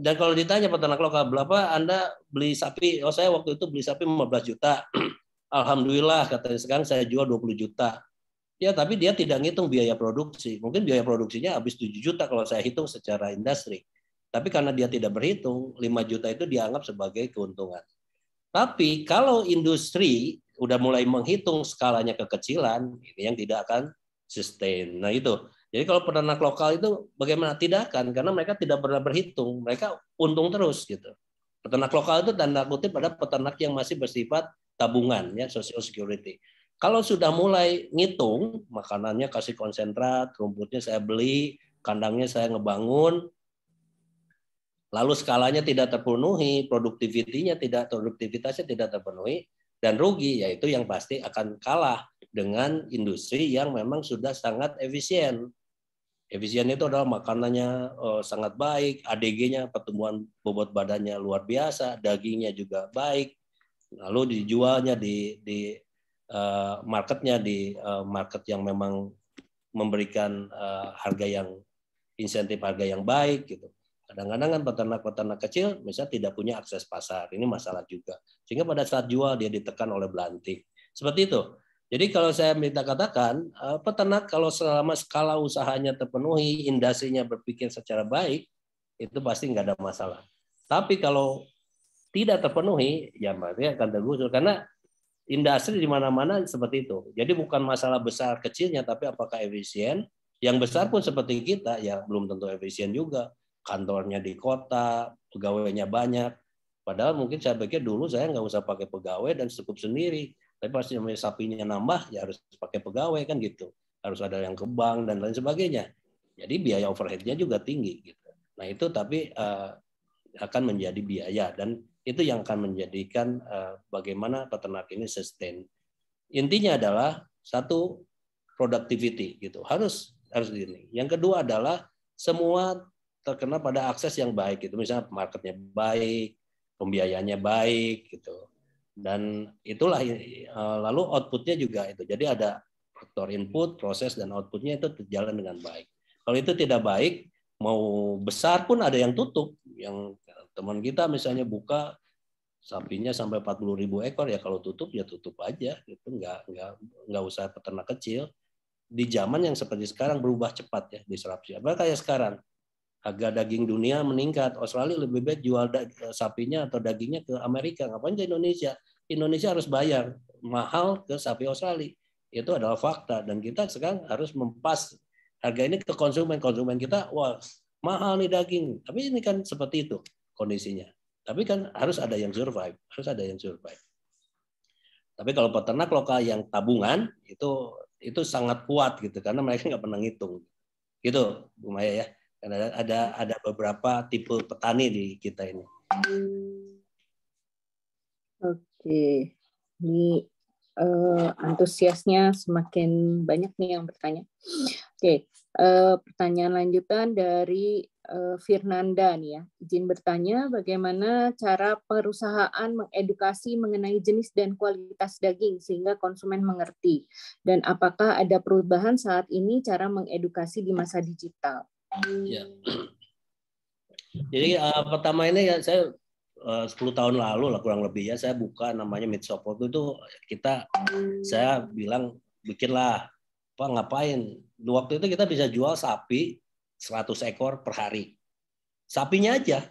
dan kalau ditanya peternak lokal berapa Anda beli sapi? Oh saya waktu itu beli sapi 15 juta. Alhamdulillah katanya sekarang saya jual 20 juta. Ya tapi dia tidak ngitung biaya produksi. Mungkin biaya produksinya habis 7 juta kalau saya hitung secara industri. Tapi karena dia tidak berhitung, 5 juta itu dianggap sebagai keuntungan. Tapi kalau industri udah mulai menghitung skalanya kekecilan, ini yang tidak akan sustain. Nah itu jadi kalau peternak lokal itu bagaimana? Tidak kan, karena mereka tidak pernah berhitung, mereka untung terus gitu. Peternak lokal itu tanda kutip pada peternak yang masih bersifat tabungan ya social security. Kalau sudah mulai ngitung, makanannya kasih konsentrat, rumputnya saya beli, kandangnya saya ngebangun, lalu skalanya tidak terpenuhi, produktivitinya tidak produktivitasnya tidak terpenuhi dan rugi yaitu yang pasti akan kalah dengan industri yang memang sudah sangat efisien. Efisien itu adalah makanannya uh, sangat baik, ADG-nya pertumbuhan bobot badannya luar biasa, dagingnya juga baik, lalu dijualnya di di uh, marketnya di uh, market yang memang memberikan uh, harga yang insentif harga yang baik gitu. Kadang-kadang kan peternak-peternak kecil misalnya tidak punya akses pasar. Ini masalah juga. Sehingga pada saat jual dia ditekan oleh belantik. Seperti itu. Jadi kalau saya minta katakan, eh, peternak kalau selama skala usahanya terpenuhi, industrinya berpikir secara baik, itu pasti nggak ada masalah. Tapi kalau tidak terpenuhi, ya berarti akan tergusur. Karena industri di mana-mana seperti itu. Jadi bukan masalah besar kecilnya, tapi apakah efisien. Yang besar pun seperti kita, ya belum tentu efisien juga. Kantornya di kota, pegawainya banyak. Padahal mungkin saya pikir dulu saya nggak usah pakai pegawai dan cukup sendiri tapi pasti namanya sapinya nambah, ya harus pakai pegawai kan gitu. Harus ada yang ke bank dan lain sebagainya. Jadi biaya overheadnya juga tinggi gitu. Nah itu tapi uh, akan menjadi biaya dan itu yang akan menjadikan uh, bagaimana peternak ini sustain. Intinya adalah satu productivity gitu harus harus ini. Yang kedua adalah semua terkena pada akses yang baik gitu. Misalnya marketnya baik, pembiayanya baik gitu dan itulah eh, lalu outputnya juga itu jadi ada faktor input proses dan outputnya itu berjalan dengan baik kalau itu tidak baik mau besar pun ada yang tutup yang teman kita misalnya buka sapinya sampai 40 ribu ekor ya kalau tutup ya tutup aja itu nggak nggak nggak usah peternak kecil di zaman yang seperti sekarang berubah cepat ya disrupsi apa kayak sekarang harga daging dunia meningkat Australia lebih baik jual eh, sapinya atau dagingnya ke Amerika ngapain ke Indonesia Indonesia harus bayar mahal ke sapi Australia. Itu adalah fakta dan kita sekarang harus mempas harga ini ke konsumen. Konsumen kita wah mahal nih daging. Tapi ini kan seperti itu kondisinya. Tapi kan harus ada yang survive, harus ada yang survive. Tapi kalau peternak lokal yang tabungan itu itu sangat kuat gitu karena mereka nggak pernah ngitung. Gitu, Bu Maya ya. Karena ada ada beberapa tipe petani di kita ini. Oke, ini uh, antusiasnya semakin banyak nih yang bertanya. Oke, uh, pertanyaan lanjutan dari uh, eh, Firnanda nih ya. Izin bertanya, bagaimana cara perusahaan mengedukasi mengenai jenis dan kualitas daging sehingga konsumen mengerti? Dan apakah ada perubahan saat ini cara mengedukasi di masa digital? Ya. Jadi uh, pertama ini ya saya 10 eh, tahun lalu lah kurang lebih ya saya buka namanya Mitsopo itu kita saya bilang bikinlah apa ngapain waktu itu kita bisa jual sapi 100 ekor per hari sapinya aja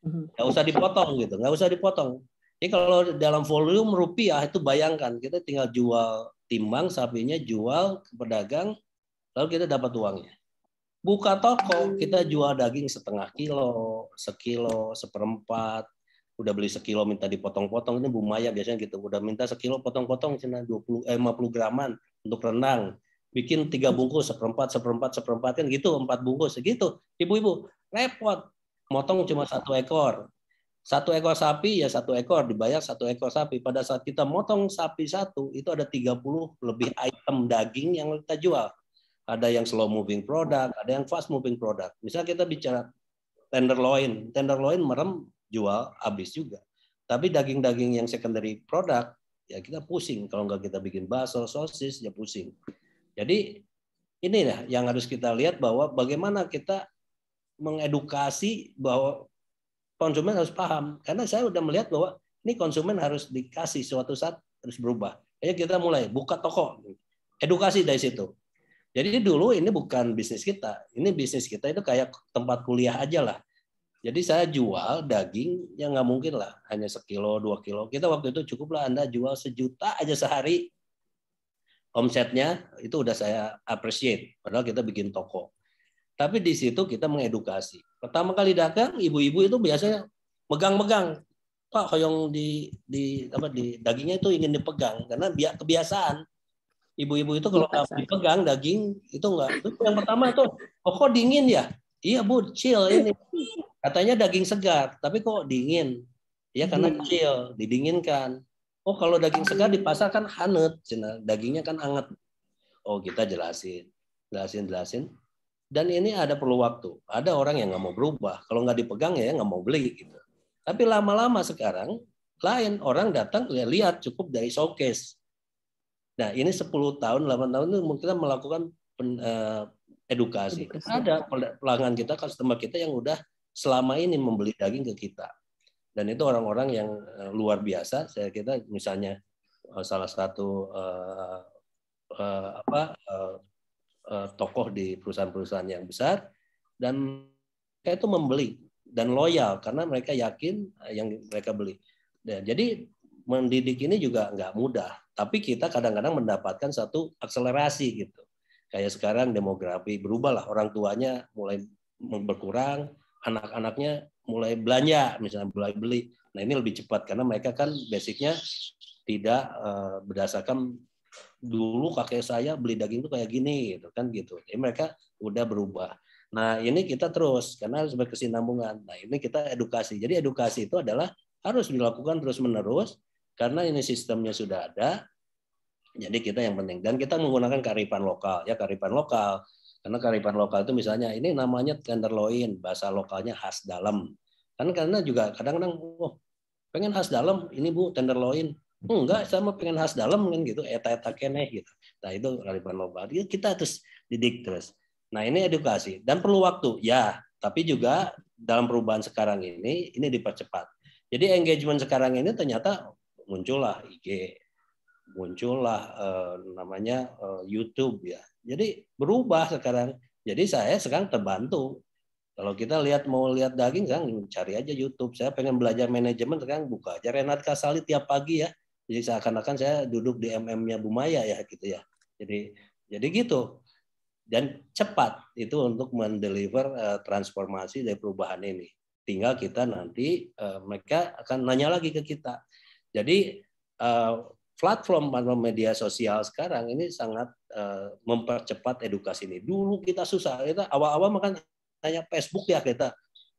mhm. nggak usah dipotong gitu nggak usah dipotong ini kalau dalam volume rupiah itu bayangkan kita tinggal jual timbang sapinya jual ke pedagang lalu kita dapat uangnya buka toko kita jual daging setengah kilo, sekilo, seperempat, udah beli sekilo minta dipotong-potong ini Bu Maya biasanya gitu udah minta sekilo potong-potong cina 20 eh 50 graman untuk rendang bikin tiga bungkus seperempat seperempat seperempat kan gitu empat bungkus gitu ibu-ibu repot motong cuma satu ekor satu ekor sapi ya satu ekor dibayar satu ekor sapi pada saat kita motong sapi satu itu ada 30 lebih item daging yang kita jual ada yang slow moving product ada yang fast moving product misal kita bicara tenderloin tenderloin merem jual habis juga. Tapi daging-daging yang secondary product ya kita pusing kalau nggak kita bikin bakso, sosis ya pusing. Jadi ini ya yang harus kita lihat bahwa bagaimana kita mengedukasi bahwa konsumen harus paham karena saya sudah melihat bahwa ini konsumen harus dikasih suatu saat harus berubah. Kayaknya kita mulai buka toko, edukasi dari situ. Jadi dulu ini bukan bisnis kita, ini bisnis kita itu kayak tempat kuliah aja lah. Jadi saya jual daging yang nggak mungkin lah, hanya sekilo, dua kilo. Kita waktu itu cukup lah Anda jual sejuta aja sehari. Omsetnya itu udah saya appreciate. Padahal kita bikin toko. Tapi di situ kita mengedukasi. Pertama kali dagang, ibu-ibu itu biasanya megang-megang. Pak, hoyong di, di, apa, di dagingnya itu ingin dipegang. Karena kebiasaan. Ibu-ibu itu kalau nggak dipegang daging, itu enggak Itu yang pertama itu oh, kok dingin ya? Iya bu, chill ini. Katanya daging segar, tapi kok dingin? Ya karena hmm. kecil, didinginkan. Oh kalau daging segar di pasar kan hangat, dagingnya kan hangat. Oh kita jelasin, jelasin, jelasin. Dan ini ada perlu waktu. Ada orang yang nggak mau berubah. Kalau nggak dipegang ya nggak mau beli gitu. Tapi lama-lama sekarang lain orang datang ya lihat cukup dari showcase. Nah ini 10 tahun, 8 tahun itu kita melakukan eh, edukasi. Ada pelanggan kita, customer kita yang udah selama ini membeli daging ke kita. Dan itu orang-orang yang eh, luar biasa. Saya kira misalnya eh, salah satu uh, uh, apa uh, uh, tokoh di perusahaan-perusahaan yang besar dan mereka itu membeli dan loyal karena mereka yakin yang mereka beli. Nah, jadi mendidik ini juga nggak mudah. Tapi kita kadang-kadang mendapatkan satu akselerasi gitu. Kayak sekarang demografi berubah lah. Orang tuanya mulai berkurang, anak-anaknya mulai belanja misalnya mulai beli nah ini lebih cepat karena mereka kan basicnya tidak uh, berdasarkan dulu kakek saya beli daging itu kayak gini gitu kan gitu jadi mereka udah berubah nah ini kita terus karena harus berkesinambungan nah ini kita edukasi jadi edukasi itu adalah harus dilakukan terus menerus karena ini sistemnya sudah ada jadi kita yang penting dan kita menggunakan karipan lokal ya karipan lokal karena kearifan lokal itu misalnya ini namanya tenderloin, bahasa lokalnya khas dalam. Kan karena juga kadang-kadang oh, pengen khas dalam, ini Bu tenderloin. Enggak, sama pengen khas dalam kan gitu, eta-eta keneh gitu. Nah, itu kearifan lokal. Ya, kita terus didik terus. Nah, ini edukasi dan perlu waktu. Ya, tapi juga dalam perubahan sekarang ini ini dipercepat. Jadi engagement sekarang ini ternyata muncullah IG, muncullah eh, namanya eh, YouTube ya jadi berubah sekarang. Jadi saya sekarang terbantu. Kalau kita lihat mau lihat daging sekarang cari aja YouTube. Saya pengen belajar manajemen sekarang buka aja Renat Kasali tiap pagi ya. Jadi seakan-akan saya duduk di MM-nya Bumaya ya gitu ya. Jadi jadi gitu. Dan cepat itu untuk mendeliver uh, transformasi dari perubahan ini. Tinggal kita nanti uh, mereka akan nanya lagi ke kita. Jadi uh, platform-platform media sosial sekarang ini sangat eh, mempercepat edukasi ini. Dulu kita susah, kita awal-awal makan tanya Facebook ya kita,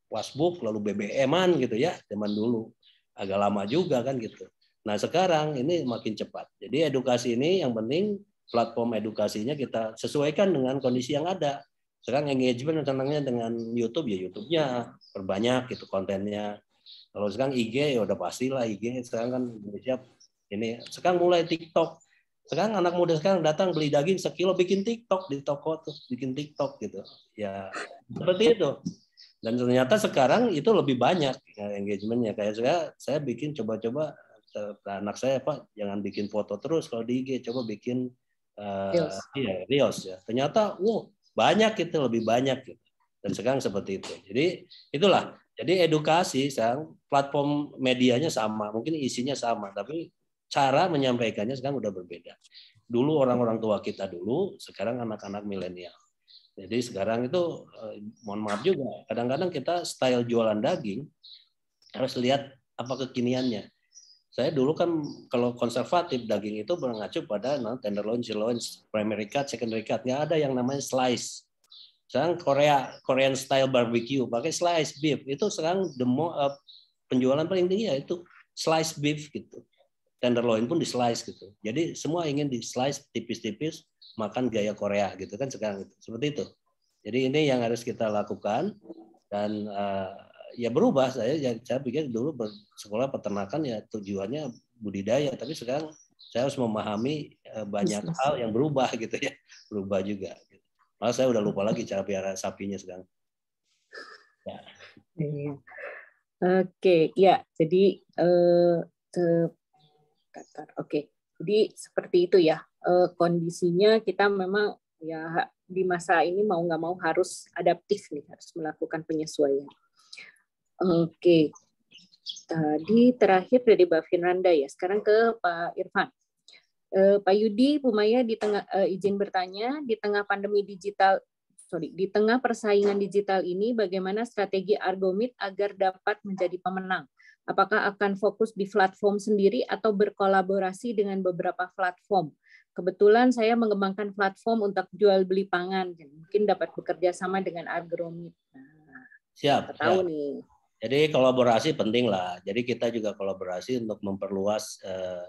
Facebook lalu bbm gitu ya, teman dulu agak lama juga kan gitu. Nah sekarang ini makin cepat. Jadi edukasi ini yang penting platform edukasinya kita sesuaikan dengan kondisi yang ada. Sekarang engagement tentangnya dengan YouTube ya YouTube-nya perbanyak gitu kontennya. Kalau sekarang IG ya udah pastilah IG sekarang kan Indonesia ini sekarang mulai TikTok sekarang anak muda sekarang datang beli daging sekilo bikin TikTok di toko tuh bikin TikTok gitu ya seperti itu dan ternyata sekarang itu lebih banyak ya, engagementnya kayak saya saya bikin coba-coba eh, anak saya pak jangan bikin foto terus kalau di IG coba bikin uh, Iya, reels ya ternyata wow banyak itu lebih banyak gitu. dan sekarang seperti itu jadi itulah jadi edukasi sekarang platform medianya sama mungkin isinya sama tapi cara menyampaikannya sekarang udah berbeda. Dulu orang-orang tua kita dulu, sekarang anak-anak milenial. Jadi sekarang itu eh, mohon maaf juga, kadang-kadang kita style jualan daging harus lihat apa kekiniannya. Saya dulu kan kalau konservatif daging itu mengacu pada no, tenderloin, sirloin, primary cut, secondary cut. Nggak ada yang namanya slice. Sekarang Korea Korean style barbecue pakai slice beef itu sekarang demo uh, penjualan paling tinggi ya itu slice beef gitu tenderloin pun di slice gitu. Jadi semua ingin di slice tipis-tipis makan gaya Korea gitu kan sekarang itu. Seperti itu. Jadi ini yang harus kita lakukan dan uh, ya berubah saya ya saya pikir dulu sekolah peternakan ya tujuannya budidaya tapi sekarang saya harus memahami eh, banyak hal yang berubah gitu ya. Berubah juga gitu. Malah saya udah lupa lagi cara piara sapinya sekarang. Ya. Iya. Oke, ya jadi eh, indikator. Oke, okay. jadi seperti itu ya e, kondisinya kita memang ya di masa ini mau nggak mau harus adaptif nih, harus melakukan penyesuaian. Oke, okay. tadi terakhir dari Mbak Finranda ya. Sekarang ke Pak Irfan. E, Pak Yudi, Bu Maya di tengah e, izin bertanya di tengah pandemi digital sorry, di tengah persaingan digital ini, bagaimana strategi Argomit agar dapat menjadi pemenang? Apakah akan fokus di platform sendiri atau berkolaborasi dengan beberapa platform? Kebetulan saya mengembangkan platform untuk jual beli pangan, mungkin dapat bekerja sama dengan Agromit. Nah, siap. Tahu siap. nih. Jadi kolaborasi penting lah. Jadi kita juga kolaborasi untuk memperluas eh,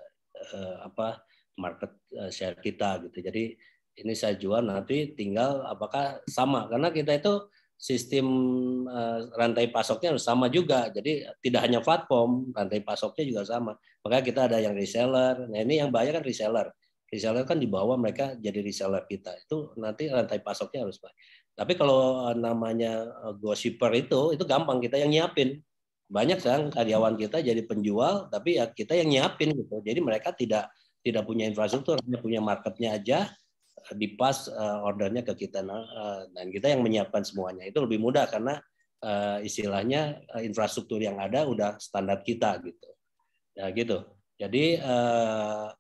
eh, apa market eh, share kita gitu. Jadi ini saya jual nanti tinggal apakah sama karena kita itu sistem eh, rantai pasoknya harus sama juga. Jadi tidak hanya platform, rantai pasoknya juga sama. Maka kita ada yang reseller. Nah ini yang bahaya kan reseller. Reseller kan dibawa mereka jadi reseller kita. Itu nanti rantai pasoknya harus baik. Tapi kalau namanya eh, gossiper itu, itu gampang kita yang nyiapin. Banyak sekarang karyawan kita jadi penjual, tapi ya kita yang nyiapin gitu. Jadi mereka tidak tidak punya infrastruktur, hanya punya marketnya aja, Eh, dipas uh, eh, ordernya ke kita nah, uh, dan kita yang menyiapkan semuanya itu lebih mudah karena uh, istilahnya uh, infrastruktur yang ada udah standar kita gitu ya gitu jadi uh,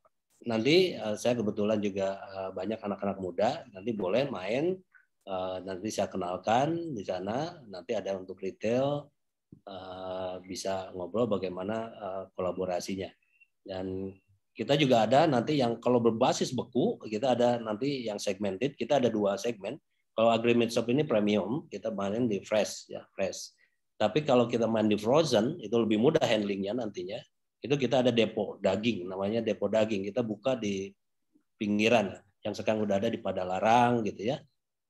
nanti uh, saya kebetulan juga uh, banyak anak-anak muda nanti boleh main uh, nanti saya kenalkan di sana nanti ada untuk retail uh, bisa ngobrol bagaimana uh, kolaborasinya dan kita juga ada nanti yang kalau berbasis beku, kita ada nanti yang segmented, kita ada dua segmen. Kalau agreement shop ini premium, kita main di fresh ya, fresh. Tapi kalau kita main di frozen, itu lebih mudah handlingnya nantinya. Itu kita ada depo daging, namanya depo daging. Kita buka di pinggiran yang sekarang udah ada di Padalarang gitu ya.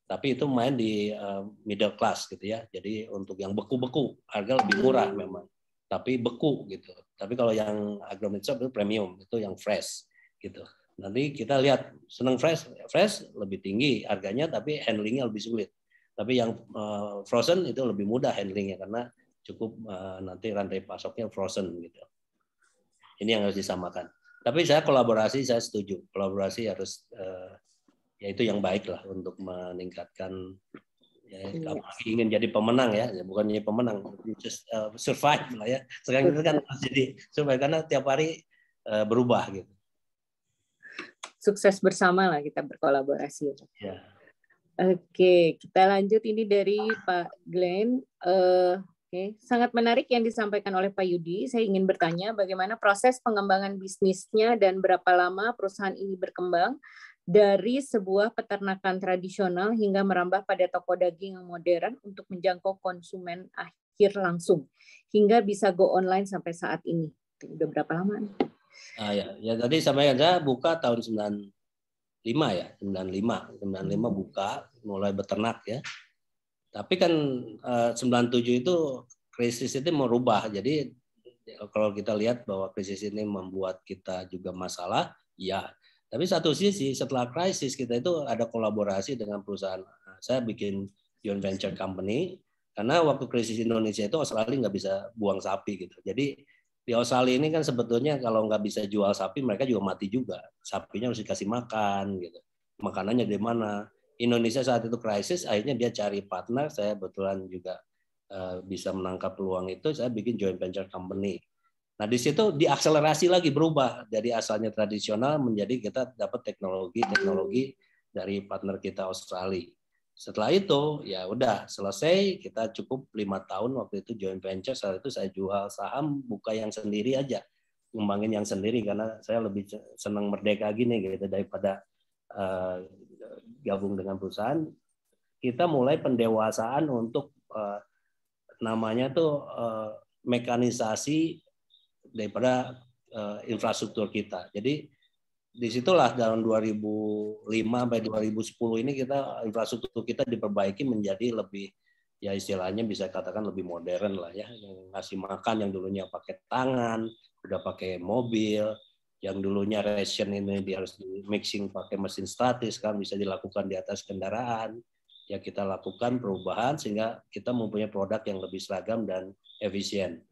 Tapi itu main di eh, middle class gitu ya. Jadi untuk yang beku-beku harga lebih murah hmm. memang tapi beku gitu. Tapi kalau yang agromit shop itu premium, itu yang fresh gitu. Nanti kita lihat senang fresh, fresh lebih tinggi harganya tapi handlingnya lebih sulit. Tapi yang uh, frozen itu lebih mudah handlingnya karena cukup uh, nanti rantai pasoknya frozen gitu. Ini yang harus disamakan. Tapi saya kolaborasi saya setuju. Kolaborasi harus uh, eh, yaitu yang baik lah untuk meningkatkan Ya, ya kalau iya. ingin jadi pemenang ya, ya bukan jadi pemenang, just uh, survive lah ya. Sekarang itu kan harus jadi survive karena tiap hari uh, berubah gitu. Sukses bersama lah kita berkolaborasi. Ya. Oke, kita lanjut ini dari Pak Glenn. Uh, Oke, sangat menarik yang disampaikan oleh Pak Yudi. Saya ingin bertanya bagaimana proses pengembangan bisnisnya dan berapa lama perusahaan ini berkembang dari sebuah peternakan tradisional hingga merambah pada toko daging yang modern untuk menjangkau konsumen akhir langsung hingga bisa go online sampai saat ini. Udah berapa lama nih? Ah, ya, ya tadi yang saya buka tahun 95 ya, 95, 95 hmm. buka mulai beternak ya. Tapi kan eh, 97 itu krisis itu merubah. Jadi kalau kita lihat bahwa krisis ini membuat kita juga masalah, ya tapi satu sisi setelah krisis kita itu ada kolaborasi dengan perusahaan. Saya bikin joint venture company karena waktu krisis Indonesia itu Australia nggak bisa buang sapi gitu. Jadi di Australia ini kan sebetulnya kalau nggak bisa jual sapi mereka juga mati juga. Sapinya harus dikasih makan gitu. Makanannya di mana? Indonesia saat itu krisis, akhirnya dia cari partner. Saya kebetulan juga eh, bisa menangkap peluang itu. Saya bikin joint venture company Nah, di situ diakselerasi lagi berubah jadi asalnya tradisional menjadi kita dapat teknologi-teknologi dari partner kita Australia. Setelah itu ya udah selesai kita cukup lima tahun waktu itu join venture saat itu saya jual saham buka yang sendiri aja ngembangin yang sendiri karena saya lebih senang merdeka gini gitu daripada uh, gabung dengan perusahaan kita mulai pendewasaan untuk uh, namanya tuh uh, mekanisasi daripada uh, infrastruktur kita. Jadi disitulah dalam 2005 sampai 2010 ini kita infrastruktur kita diperbaiki menjadi lebih ya istilahnya bisa katakan lebih modern lah ya yang ngasih makan yang dulunya pakai tangan udah pakai mobil yang dulunya ration ini dia harus di mixing pakai mesin statis kan bisa dilakukan di atas kendaraan ya kita lakukan perubahan sehingga kita mempunyai produk yang lebih seragam dan efisien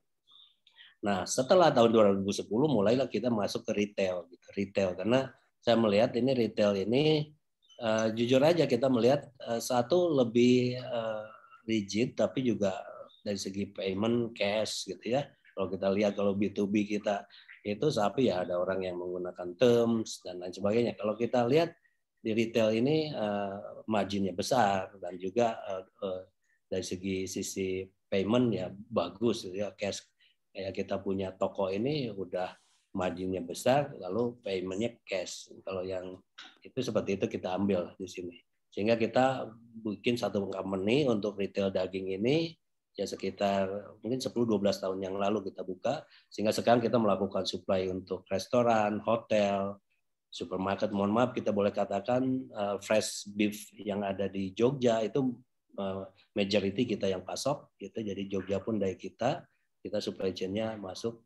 Nah, setelah tahun 2010 mulailah kita masuk ke retail, gitu. retail karena saya melihat ini retail ini uh, jujur aja kita melihat uh, satu lebih uh, rigid tapi juga dari segi payment cash gitu ya. Kalau kita lihat kalau B2B kita itu sapi ya ada orang yang menggunakan terms dan lain sebagainya. Kalau kita lihat di retail ini uh, marginnya besar dan juga uh, uh, dari segi sisi payment ya bagus gitu ya cash kayak kita punya toko ini udah marginnya besar lalu paymentnya cash kalau yang itu seperti itu kita ambil di sini sehingga kita bikin satu company untuk retail daging ini ya sekitar mungkin 10-12 tahun yang lalu kita buka sehingga sekarang kita melakukan supply untuk restoran, hotel, supermarket. Mohon maaf kita boleh katakan uh, fresh beef yang ada di Jogja itu uh, majority kita yang pasok gitu. Jadi Jogja pun dari kita kita supply chain-nya masuk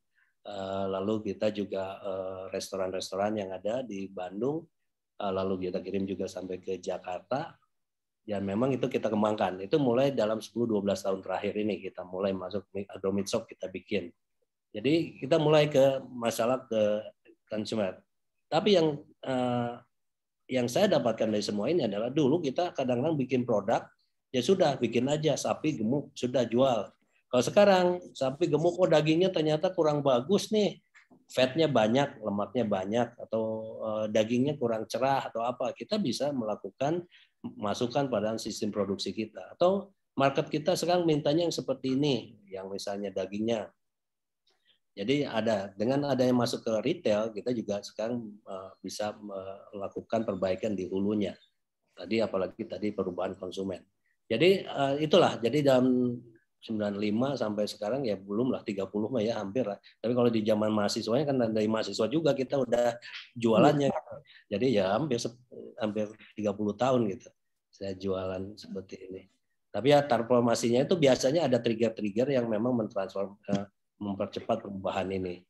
eh, lalu kita juga eh, restoran-restoran yang ada di Bandung eh, lalu kita kirim juga sampai ke Jakarta dan ya, memang itu kita kembangkan itu mulai dalam 10-12 tahun terakhir ini kita mulai masuk agromid kita bikin jadi kita mulai ke masalah ke consumer tapi yang yang saya dapatkan dari semua ini adalah dulu kita kadang-kadang bikin produk ya sudah bikin aja sapi gemuk sudah jual kalau sekarang sapi gemuk kok oh, dagingnya ternyata kurang bagus nih, fatnya banyak, lemaknya banyak, atau eh, dagingnya kurang cerah atau apa, kita bisa melakukan masukan pada sistem produksi kita. Atau market kita sekarang mintanya yang seperti ini, yang misalnya dagingnya jadi ada dengan adanya masuk ke retail kita juga sekarang eh, bisa melakukan perbaikan di hulunya. Tadi apalagi tadi perubahan konsumen. Jadi eh, itulah. Jadi dalam 95 sampai sekarang ya belum lah 30 mah ya hampir lah. Tapi kalau di zaman mahasiswanya kan dari mahasiswa juga kita udah jualannya. Iya. Jadi ya hampir hampir 30 tahun gitu saya jualan seperti ini. Tapi ya transformasinya itu biasanya ada trigger-trigger yang memang mentransform eh, mempercepat perubahan ini.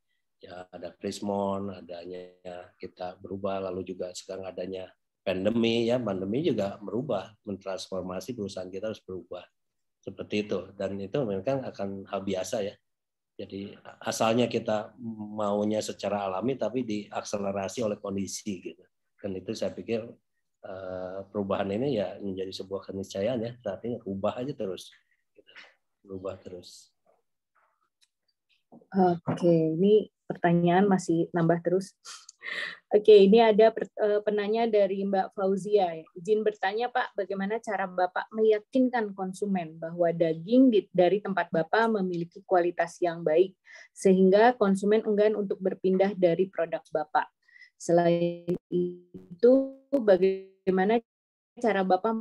Ya ada krismon, adanya kita berubah lalu juga sekarang adanya pandemi ya pandemi juga merubah mentransformasi perusahaan kita harus berubah seperti itu dan itu memang akan hal biasa ya jadi asalnya kita maunya secara alami tapi diakselerasi oleh kondisi gitu dan itu saya pikir eh, perubahan ini ya menjadi sebuah keniscayaan ya tapi rubah aja terus gitu. rubah terus oke ini pertanyaan masih nambah terus Oke, ini ada eh, penanya dari Mbak Fauzia. Izin bertanya Pak, bagaimana cara Bapak meyakinkan konsumen bahwa daging dari tempat Bapak memiliki kualitas yang baik, sehingga konsumen enggan untuk berpindah dari produk Bapak? Selain itu, bagaimana cara Bapak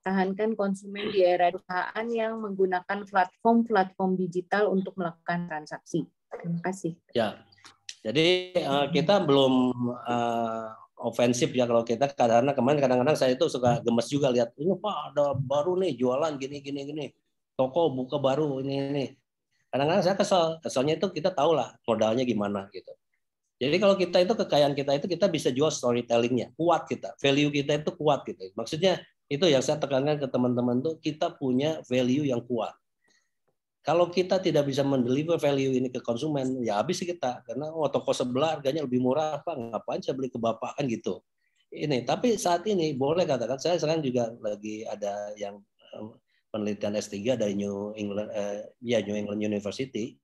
tahankan konsumen di era perusahaan yang menggunakan platform-platform digital untuk melakukan transaksi? Terima kasih. Ya, jadi uh, kita belum uh, eh, ofensif ya kalau kita karena kemarin kadang-kadang saya itu suka gemes juga lihat ini pak ada baru nih jualan gini gini gini toko buka baru ini ini kadang-kadang saya kesel keselnya itu kita tahu lah modalnya gimana gitu jadi kalau kita itu kekayaan kita itu kita bisa jual storytellingnya kuat kita value kita itu kuat gitu maksudnya itu yang saya tekankan ke teman-teman tuh kita punya value yang kuat kalau kita tidak bisa mendeliver value ini ke konsumen, ya habis kita. Karena oh toko sebelah harganya lebih murah, apa ngapain saya beli ke bapak kan gitu. Ini, tapi saat ini boleh katakan saya sekarang juga lagi ada yang penelitian S3 dari New England eh, ya New England University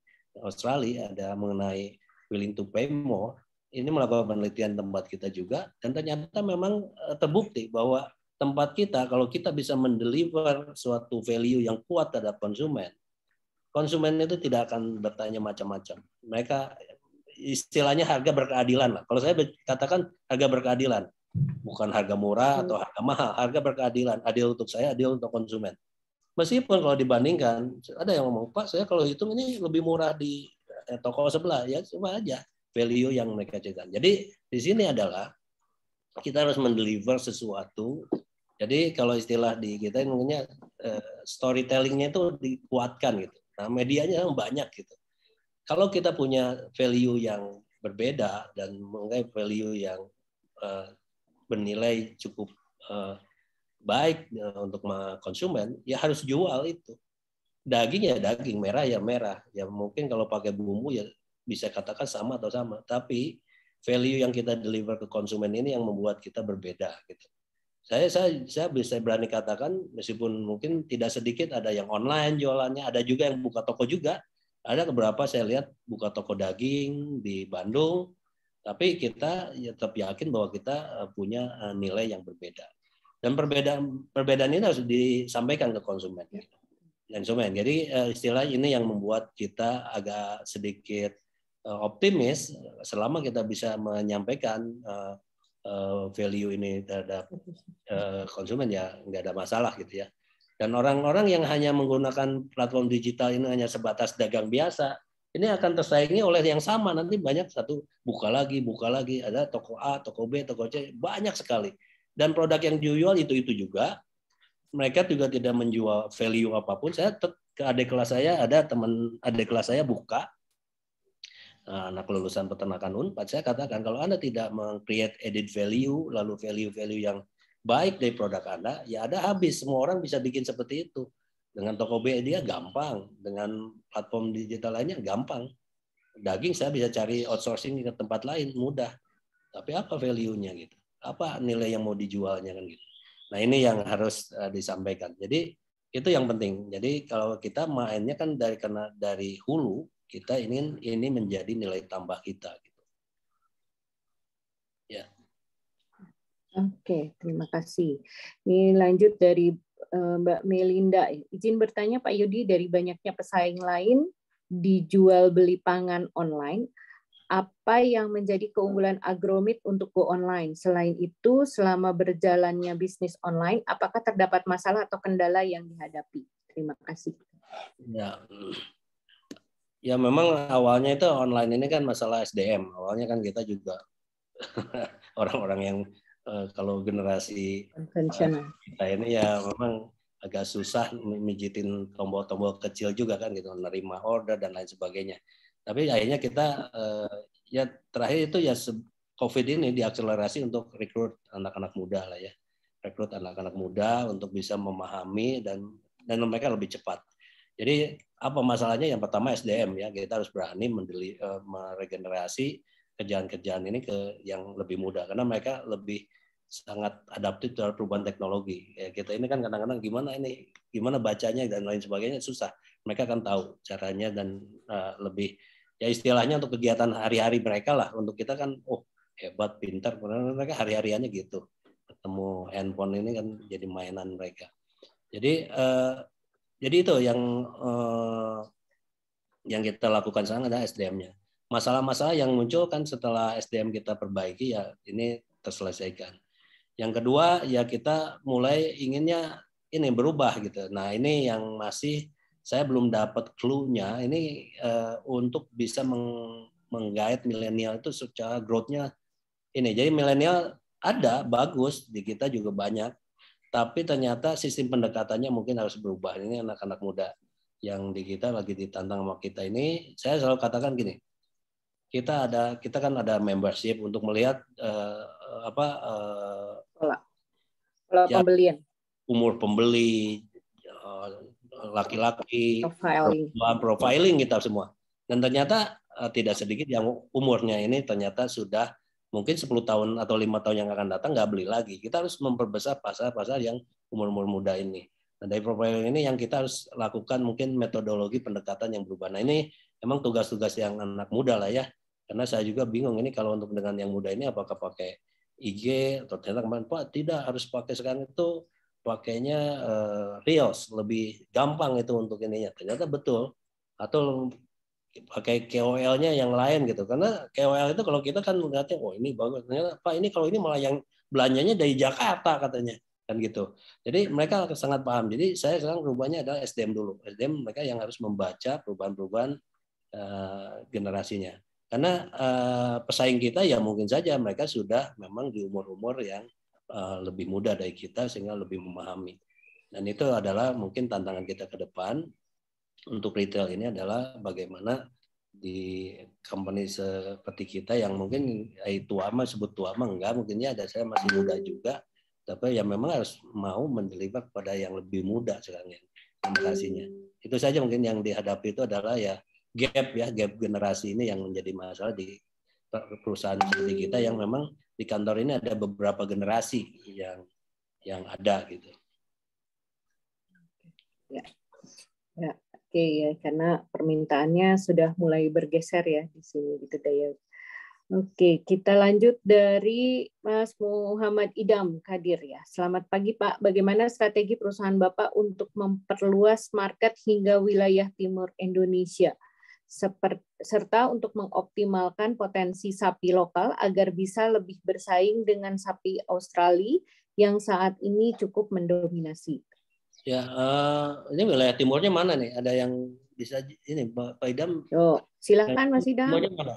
Australia ada mengenai willing to pay more. Ini melakukan penelitian tempat kita juga dan ternyata memang eh, terbukti bahwa tempat kita kalau kita bisa mendeliver suatu value yang kuat terhadap konsumen, konsumen itu tidak akan bertanya macam-macam. Mereka istilahnya harga berkeadilan lah. Kalau saya katakan harga berkeadilan, bukan harga murah atau harga mahal, harga berkeadilan. Adil untuk saya, adil untuk konsumen. Meskipun kalau dibandingkan, ada yang ngomong, Pak, saya kalau hitung ini lebih murah di eh, toko sebelah, ya cuma aja value yang mereka cekan. Jadi di sini adalah kita harus mendeliver sesuatu. Jadi kalau istilah di kita mungkinnya eh, storytellingnya itu dikuatkan gitu Nah, medianya banyak gitu. Kalau kita punya value yang berbeda dan mengenai value yang uh, bernilai cukup uh, baik eh, untuk konsumen, ya harus jual itu. Daging ya daging, merah ya merah. Ya mungkin kalau pakai bumbu ya bisa katakan sama atau sama. Tapi value yang kita deliver ke konsumen ini yang membuat kita berbeda gitu saya saya saya bisa berani katakan meskipun mungkin tidak sedikit ada yang online jualannya, ada juga yang buka toko juga. Ada beberapa saya lihat buka toko daging di Bandung, tapi kita ya tetap yakin bahwa kita eh, punya eh, nilai yang berbeda. Dan perbedaan perbedaan ini harus disampaikan ke konsumen. Ya. Konsumen. Jadi eh, istilah ini yang membuat kita agak sedikit optimis selama kita bisa menyampaikan uh, value ini terhadap uh, konsumen ya nggak ada masalah gitu ya. Dan orang-orang yang hanya menggunakan platform digital ini hanya sebatas dagang biasa, ini akan tersaingi oleh yang sama nanti banyak satu buka lagi, buka lagi, ada toko A, toko B, toko C, banyak sekali. Dan produk yang dijual itu itu juga mereka juga tidak menjual value apapun. Saya ke adik kelas saya ada teman adik kelas saya buka anak lulusan peternakan Unpad saya katakan kalau Anda tidak meng-create added value lalu value-value yang baik dari produk Anda ya ada habis semua orang bisa bikin seperti itu dengan toko Tokopedia gampang dengan platform digital lainnya gampang daging saya bisa cari outsourcing ke tempat lain mudah tapi apa value-nya gitu apa nilai yang mau dijualnya kan gitu nah ini yang harus eh, disampaikan jadi itu yang penting jadi kalau kita mainnya kan dari karena dari hulu kita ingin ini menjadi nilai tambah kita. Gitu. Ya. Oke, terima kasih. Ini lanjut dari eh, Mbak Melinda. Izin bertanya Pak Yudi dari banyaknya pesaing lain dijual beli pangan online, apa yang menjadi keunggulan agromit untuk go online? Selain itu, selama berjalannya bisnis online, apakah terdapat masalah atau kendala yang dihadapi? Terima kasih. Ya, Ya memang awalnya itu online ini kan masalah SDM. Awalnya kan kita juga orang-orang yang uh, kalau generasi uh, kita ini ya memang agak susah mijitin tombol-tombol kecil juga kan gitu, menerima order dan lain sebagainya. Tapi akhirnya kita uh, ya terakhir itu ya COVID ini diakselerasi untuk rekrut anak-anak muda lah ya, rekrut anak-anak muda untuk bisa memahami dan dan mereka lebih cepat jadi apa masalahnya? Yang pertama SDM ya, kita harus berani mendeli, e, meregenerasi kerjaan-kerjaan ini ke yang lebih muda karena mereka lebih sangat adaptif terhadap perubahan teknologi. Ya, kita ini kan kadang-kadang gimana ini, gimana bacanya dan lain sebagainya susah. Mereka akan tahu caranya dan uh, lebih ya istilahnya untuk kegiatan hari-hari mereka lah. Untuk kita kan oh hebat, pintar, karena mereka hari-hariannya gitu. Ketemu handphone ini kan jadi mainan mereka. Jadi uh, jadi itu yang eh, yang kita lakukan sekarang adalah SDM-nya. Masalah-masalah yang muncul kan setelah SDM kita perbaiki ya ini terselesaikan. Yang kedua ya kita mulai inginnya ini berubah gitu. Nah ini yang masih saya belum dapat clue-nya ini eh, untuk bisa meng menggait milenial itu secara growth-nya ini. Jadi milenial ada bagus di kita juga banyak, tapi ternyata sistem pendekatannya mungkin harus berubah. Ini anak-anak muda yang di kita lagi ditantang sama kita ini, saya selalu katakan gini, kita ada kita kan ada membership untuk melihat uh, apa uh, pola, ya, pembelian, umur pembeli, eh, laki-laki, uh, profiling. profiling kita semua. Dan ternyata uh, tidak sedikit yang umurnya ini ternyata sudah mungkin 10 tahun atau lima tahun yang akan datang nggak beli lagi. Kita harus memperbesar pasar-pasar yang umur-umur muda ini. Nah, dari profil ini yang kita harus lakukan mungkin metodologi pendekatan yang berubah. Nah, ini emang tugas-tugas yang anak muda lah ya. Karena saya juga bingung ini kalau untuk dengan yang muda ini apakah pakai IG atau ternyata kemarin Pak tidak harus pakai sekarang itu pakainya uh, Reels lebih gampang itu untuk ininya. Ternyata betul atau pakai KOL-nya yang lain gitu karena KOL itu kalau kita kan melihatnya oh ini bagus ternyata pak ini kalau ini malah yang belanjanya dari Jakarta katanya kan gitu jadi mereka sangat paham jadi saya sekarang perubahannya adalah SDM dulu SDM mereka yang harus membaca perubahan-perubahan uh, generasinya karena uh, pesaing kita ya mungkin saja mereka sudah memang di umur-umur yang uh, lebih muda dari kita sehingga lebih memahami dan itu adalah mungkin tantangan kita ke depan untuk retail ini adalah bagaimana di company seperti kita yang mungkin eh, tua mah sebut tua mah enggak mungkinnya ada saya masih muda juga tapi ya memang harus mau mendeliver pada yang lebih muda sekarang ini generasinya itu saja mungkin yang dihadapi itu adalah ya gap ya gap generasi ini yang menjadi masalah di perusahaan seperti kita yang memang di kantor ini ada beberapa generasi yang yang ada gitu ya ya oke ya karena permintaannya sudah mulai bergeser ya di sini gitu daya. Oke, kita lanjut dari Mas Muhammad Idam Kadir ya. Selamat pagi Pak. Bagaimana strategi perusahaan Bapak untuk memperluas market hingga wilayah timur Indonesia? serta untuk mengoptimalkan potensi sapi lokal agar bisa lebih bersaing dengan sapi Australia yang saat ini cukup mendominasi. Ya, uh, ini wilayah timurnya mana nih? Ada yang bisa ini Pak Idam? Oh, silakan Mas Idam. Semuanya mana?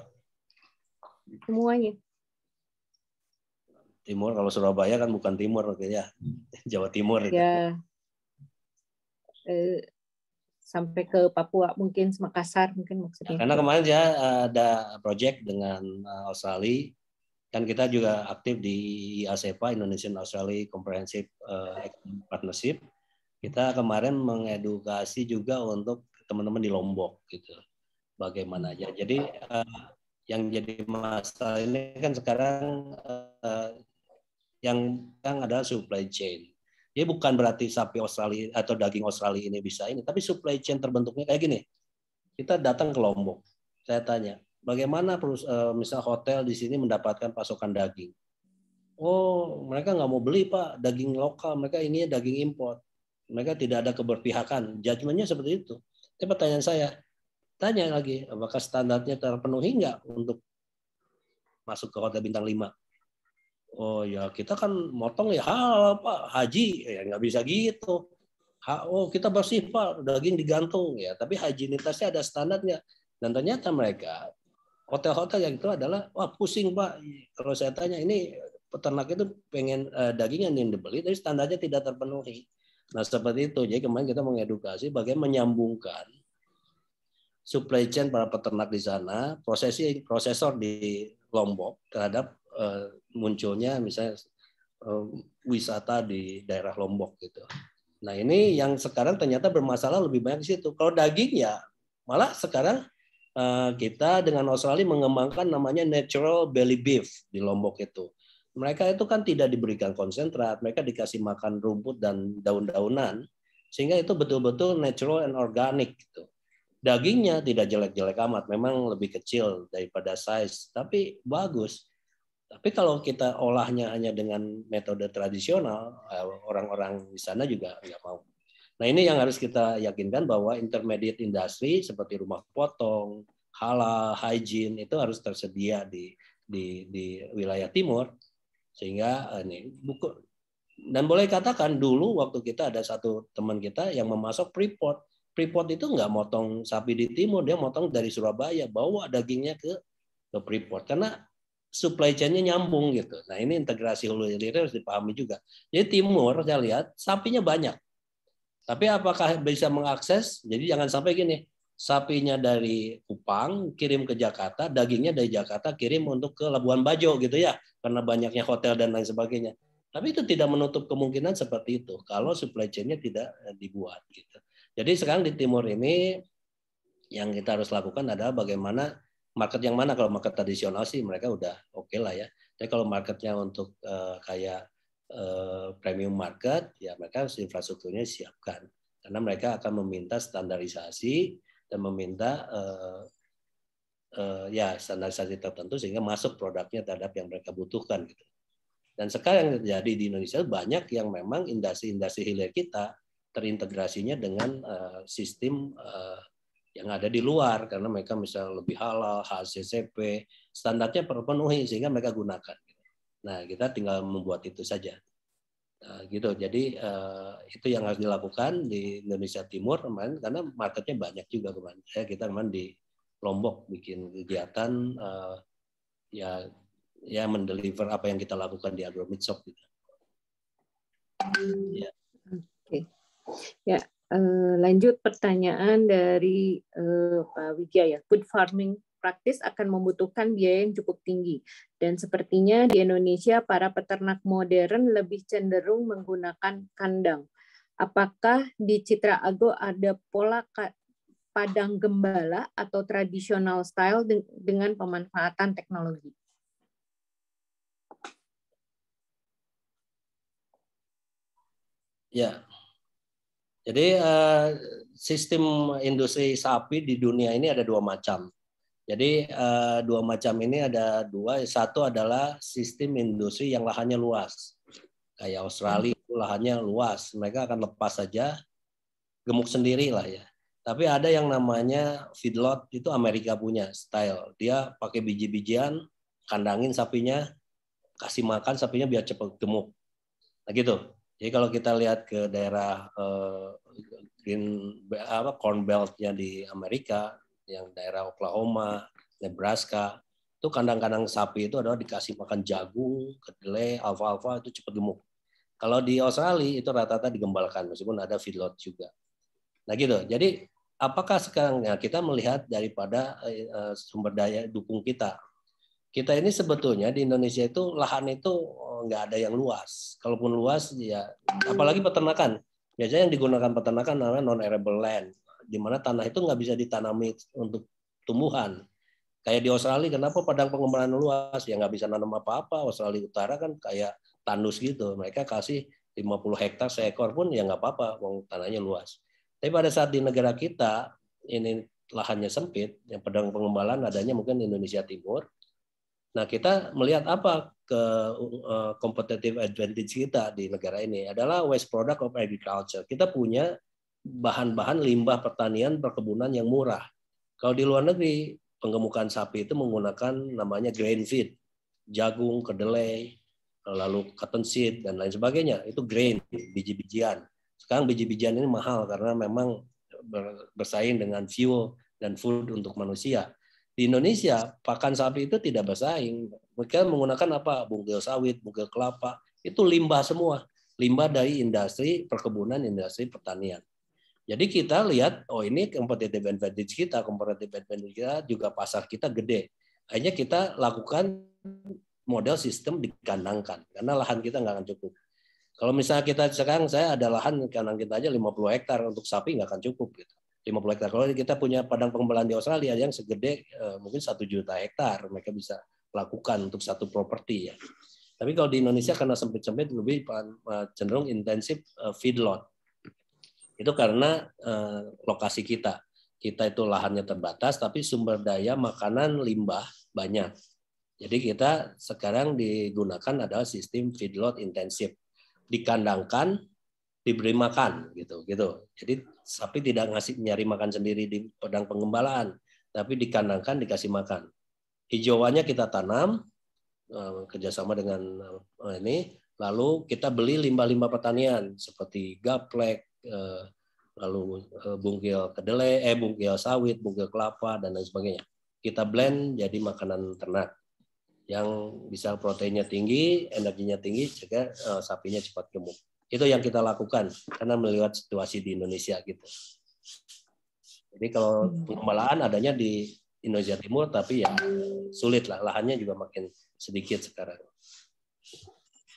Semuanya. Timur kalau Surabaya kan bukan timur ya. Jawa Timur. Ya. Eh, sampai ke Papua mungkin Makassar mungkin maksudnya. Ya, karena kemarin ya ada project dengan eh, Australia dan kita juga aktif di ASEPA, e Indonesian Australia Comprehensive Partnership kita kemarin mengedukasi juga untuk teman-teman di Lombok gitu. Bagaimana aja. Jadi uh, yang jadi masalah ini kan sekarang uh, yang yang adalah supply chain. ya bukan berarti sapi Australia atau daging Australia ini bisa ini, tapi supply chain terbentuknya kayak gini. Kita datang ke Lombok, saya tanya, bagaimana perus, eh, misal hotel di sini mendapatkan pasokan daging? Oh, mereka nggak mau beli pak, daging lokal, mereka ini daging import mereka tidak ada keberpihakan. Judgmentnya seperti itu. Tapi pertanyaan saya, tanya lagi, apakah standarnya terpenuhi nggak untuk masuk ke hotel bintang 5? Oh ya kita kan motong ya hal pak haji ya nggak bisa gitu. Ha, oh kita bersih pak daging digantung ya. Tapi haji nitasnya ada standarnya dan ternyata mereka hotel-hotel yang itu adalah wah pusing pak kalau saya tanya ini peternak itu pengen eh, daging yang dibeli tapi standarnya tidak terpenuhi Nah seperti itu. Jadi kemarin kita mengedukasi bagaimana menyambungkan supply chain para peternak di sana, prosesi prosesor di Lombok terhadap eh, munculnya misalnya eh, wisata di daerah Lombok gitu. Nah ini yang sekarang ternyata bermasalah lebih banyak di situ. Kalau daging ya malah sekarang eh, kita dengan Australia mengembangkan namanya natural belly beef di Lombok itu mereka itu kan tidak diberikan konsentrat, mereka dikasih makan rumput dan daun-daunan, sehingga itu betul-betul natural and organic. Gitu. Dagingnya tidak jelek-jelek amat, memang lebih kecil daripada size, tapi bagus. Tapi kalau kita olahnya hanya dengan metode tradisional, eh, orang-orang di sana juga nggak mau. Nah ini yang harus kita yakinkan bahwa intermediate industry seperti rumah potong, halal, hygiene itu harus tersedia di di, di wilayah timur sehingga eh, ini buku dan boleh katakan dulu waktu kita ada satu teman kita yang memasok Freeport Freeport itu nggak motong sapi di timur dia motong dari Surabaya bawa dagingnya ke ke Freeport karena supply chain-nya nyambung gitu nah ini integrasi hulu hilir harus dipahami juga jadi timur saya lihat sapinya banyak tapi apakah bisa mengakses jadi jangan sampai gini sapinya dari Kupang kirim ke Jakarta, dagingnya dari Jakarta kirim untuk ke Labuan Bajo gitu ya karena banyaknya hotel dan lain sebagainya. Tapi itu tidak menutup kemungkinan seperti itu kalau supply chain-nya tidak eh, dibuat gitu. Jadi sekarang di timur ini yang kita harus lakukan adalah bagaimana market yang mana kalau market tradisional sih mereka udah oke okay lah ya. Tapi kalau marketnya untuk uh, kayak uh, premium market ya mereka harus infrastrukturnya siapkan karena mereka akan meminta standarisasi dan meminta uh, uh, ya standarisasi tertentu sehingga masuk produknya terhadap yang mereka butuhkan gitu. Dan sekarang yang terjadi di Indonesia banyak yang memang industri-industri hilir kita terintegrasinya dengan uh, sistem uh, yang ada di luar karena mereka bisa lebih halal, HACCP, standarnya terpenuhi sehingga mereka gunakan. Gitu. Nah, kita tinggal membuat itu saja. Nah, gitu. Jadi uh, itu yang harus dilakukan di Indonesia Timur teman karena marketnya banyak juga teman Ya, kita kemarin di Lombok bikin kegiatan uh, ya ya mendeliver apa yang kita lakukan di Agro Midshop gitu. Hmm. Ya. Oke. Okay. Ya, uh, lanjut pertanyaan dari uh, Pak Wijaya. Ya. Food farming praktis akan membutuhkan biaya yang cukup tinggi. Dan sepertinya di Indonesia para peternak modern lebih cenderung menggunakan kandang. Apakah di Citra Agro ada pola padang gembala atau tradisional style dengan pemanfaatan teknologi. Ya, jadi eh, sistem industri sapi di dunia ini ada dua macam. Jadi eh, dua macam ini ada dua. Satu adalah sistem industri yang lahannya luas. Kayak Australia lahannya luas, mereka akan lepas saja gemuk sendiri lah ya. Tapi ada yang namanya feedlot itu Amerika punya style. Dia pakai biji-bijian, kandangin sapinya, kasih makan sapinya biar cepat gemuk. Nah gitu. Jadi kalau kita lihat ke daerah eh, green apa corn beltnya di Amerika, yang daerah Oklahoma, Nebraska, itu kandang-kandang sapi itu adalah dikasih makan jagung, kedelai, alfalfa itu cepat gemuk. Kalau di Australia itu rata-rata digembalkan meskipun ada feedlot juga. Nah gitu. Jadi apakah sekarang nah, kita melihat daripada eh, eh, sumber daya dukung kita. Kita ini sebetulnya di Indonesia itu lahan itu eh, nggak ada yang luas. Kalaupun luas ya apalagi peternakan. Biasanya yang digunakan peternakan adalah non arable land di mana tanah itu nggak bisa ditanami untuk tumbuhan. Kayak di Australia kenapa padang pengembangan luas ya nggak bisa nanam apa-apa. Australia Utara kan kayak tandus gitu. Mereka kasih 50 hektar seekor pun ya nggak apa-apa, tanahnya luas. Tapi pada saat di negara kita ini lahannya sempit, yang pedang pengembalan adanya mungkin di Indonesia Timur. Nah, kita melihat apa ke eh, competitive advantage kita di negara ini adalah waste product of agriculture. Kita punya bahan-bahan limbah pertanian perkebunan yang murah. Kalau di luar negeri, penggemukan sapi itu menggunakan namanya grain feed, jagung, kedelai, lalu cotton seed dan lain sebagainya. Itu grain, biji-bijian. Sekarang biji-bijian ini mahal karena memang bersaing dengan fuel dan food untuk manusia. Di Indonesia, pakan sapi itu tidak bersaing. Mereka menggunakan apa? Bungkil sawit, bungkil kelapa. Itu limbah semua. Limbah dari industri perkebunan, industri pertanian. Jadi kita lihat, oh ini competitive advantage kita, competitive advantage kita juga pasar kita gede. Akhirnya kita lakukan model sistem dikandangkan karena lahan kita nggak akan cukup. Kalau misalnya kita sekarang saya ada lahan kanan kita aja 50 hektar untuk sapi nggak akan cukup gitu. 50 hektar. Kalau kita punya padang pengembalian di Australia yang segede eh, mungkin satu juta hektar mereka bisa lakukan untuk satu properti ya. Tapi kalau di Indonesia karena sempit-sempit lebih eh, cenderung intensif eh, feedlot. Itu karena lokasi kita. Kita itu lahannya terbatas tapi sumber daya makanan limbah banyak. Jadi kita sekarang digunakan adalah sistem feedlot intensif dikandangkan, diberi makan gitu gitu. Jadi sapi tidak ngasih nyari makan sendiri di pedang pengembalaan tapi dikandangkan dikasih makan. Hijauannya kita tanam eh, kerjasama dengan eh, ini, lalu kita beli limbah-limbah pertanian seperti gaplek, eh, lalu bungkil kedelai, eh bungkil sawit, bungkil kelapa dan lain sebagainya. Kita blend jadi makanan ternak yang bisa proteinnya tinggi, energinya tinggi, sehingga eh, sapinya cepat gemuk. Itu yang kita lakukan karena melihat situasi di Indonesia gitu. Jadi kalau hmm. pengembalaan adanya di Indonesia Timur, tapi ya sulit lah lahannya juga makin sedikit sekarang.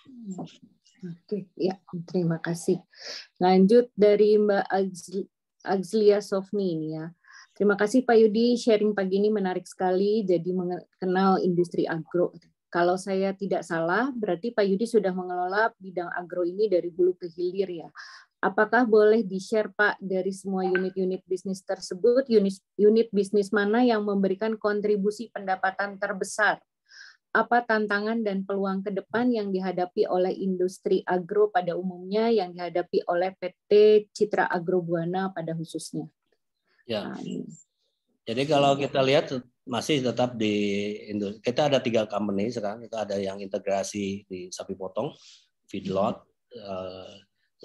Hmm, oke, ya terima kasih. Lanjut dari Mbak Agzlia Sofni ini ya. Terima kasih Pak Yudi, sharing pagi ini menarik sekali, jadi mengenal industri agro. Kalau saya tidak salah, berarti Pak Yudi sudah mengelola bidang agro ini dari hulu ke hilir ya. Apakah boleh di-share Pak dari semua unit-unit bisnis tersebut, unit, unit bisnis mana yang memberikan kontribusi pendapatan terbesar? Apa tantangan dan peluang ke depan yang dihadapi oleh industri agro pada umumnya, yang dihadapi oleh PT Citra Agro Buana pada khususnya? Ya. Ah, iya. Jadi kalau kita lihat masih tetap di industri. Kita ada tiga company sekarang. Kita ada yang integrasi di sapi potong, feedlot, eh,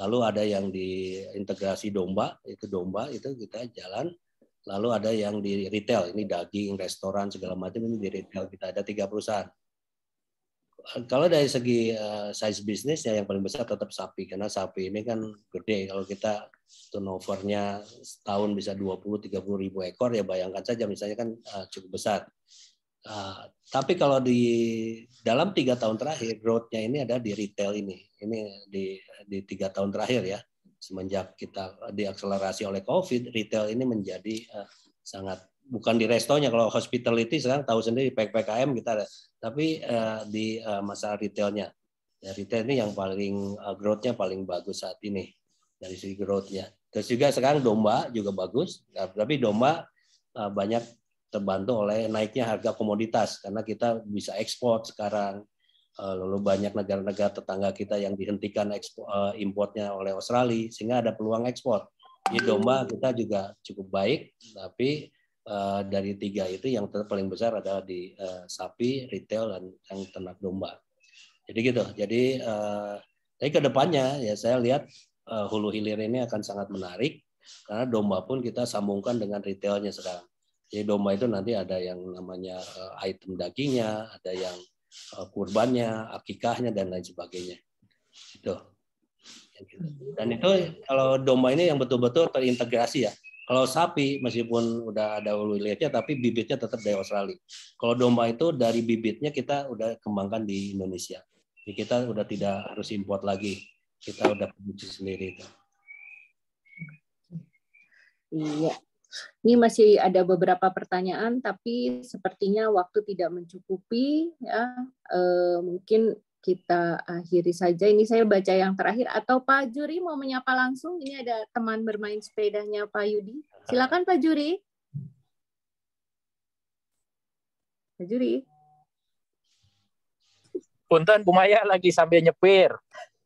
lalu ada yang di integrasi domba, itu domba itu kita jalan. Lalu ada yang di retail, ini daging, restoran segala macam ini di retail kita ada tiga perusahaan. Kalau dari segi eh, size bisnisnya yang paling besar tetap sapi karena sapi ini kan gede. Kalau kita turnovernya setahun bisa 20-30 ribu ekor, ya bayangkan saja misalnya kan uh, cukup besar. Uh, tapi kalau di dalam tiga tahun terakhir growth-nya ini ada di retail ini, ini di di tiga tahun terakhir ya semenjak kita diakselerasi oleh COVID, retail ini menjadi uh, sangat bukan di restonya kalau hospitality sekarang tahu sendiri PPKM kita ada, tapi uh, di uh, masalah retailnya, ya, retail ini yang paling uh, growth-nya paling bagus saat ini dari segi growth ya. Terus juga sekarang domba juga bagus, nah, tapi domba eh, banyak terbantu oleh naiknya harga komoditas karena kita bisa ekspor sekarang. Eh, lalu banyak negara-negara tetangga kita yang dihentikan ekspor, eh, importnya oleh Australia sehingga ada peluang ekspor. di domba kita juga cukup baik, tapi dari tiga itu yang paling besar adalah di sapi, retail, dan yang ternak domba. Jadi gitu. Jadi tapi kedepannya ya saya lihat Eh, hulu hilir ini akan sangat menarik karena domba pun kita sambungkan dengan retailnya sekarang. Jadi domba itu nanti ada yang namanya eh, item dagingnya, ada yang eh, kurbannya, akikahnya dan lain sebagainya. Itu. Dan itu kalau domba ini yang betul-betul terintegrasi ya. Kalau sapi meskipun udah ada hulu hilirnya tapi bibitnya tetap dari Australia. Kalau domba itu dari bibitnya kita udah kembangkan di Indonesia. Jadi kita udah tidak harus import lagi kita udah produksi sendiri itu. Iya. Ini masih ada beberapa pertanyaan, tapi sepertinya waktu tidak mencukupi. Ya, e, mungkin kita akhiri saja. Ini saya baca yang terakhir. Atau Pak Juri mau menyapa langsung? Ini ada teman bermain sepedanya Pak Yudi. Silakan Pak Juri. Pak Juri. Punten Bumaya lagi sambil nyepir.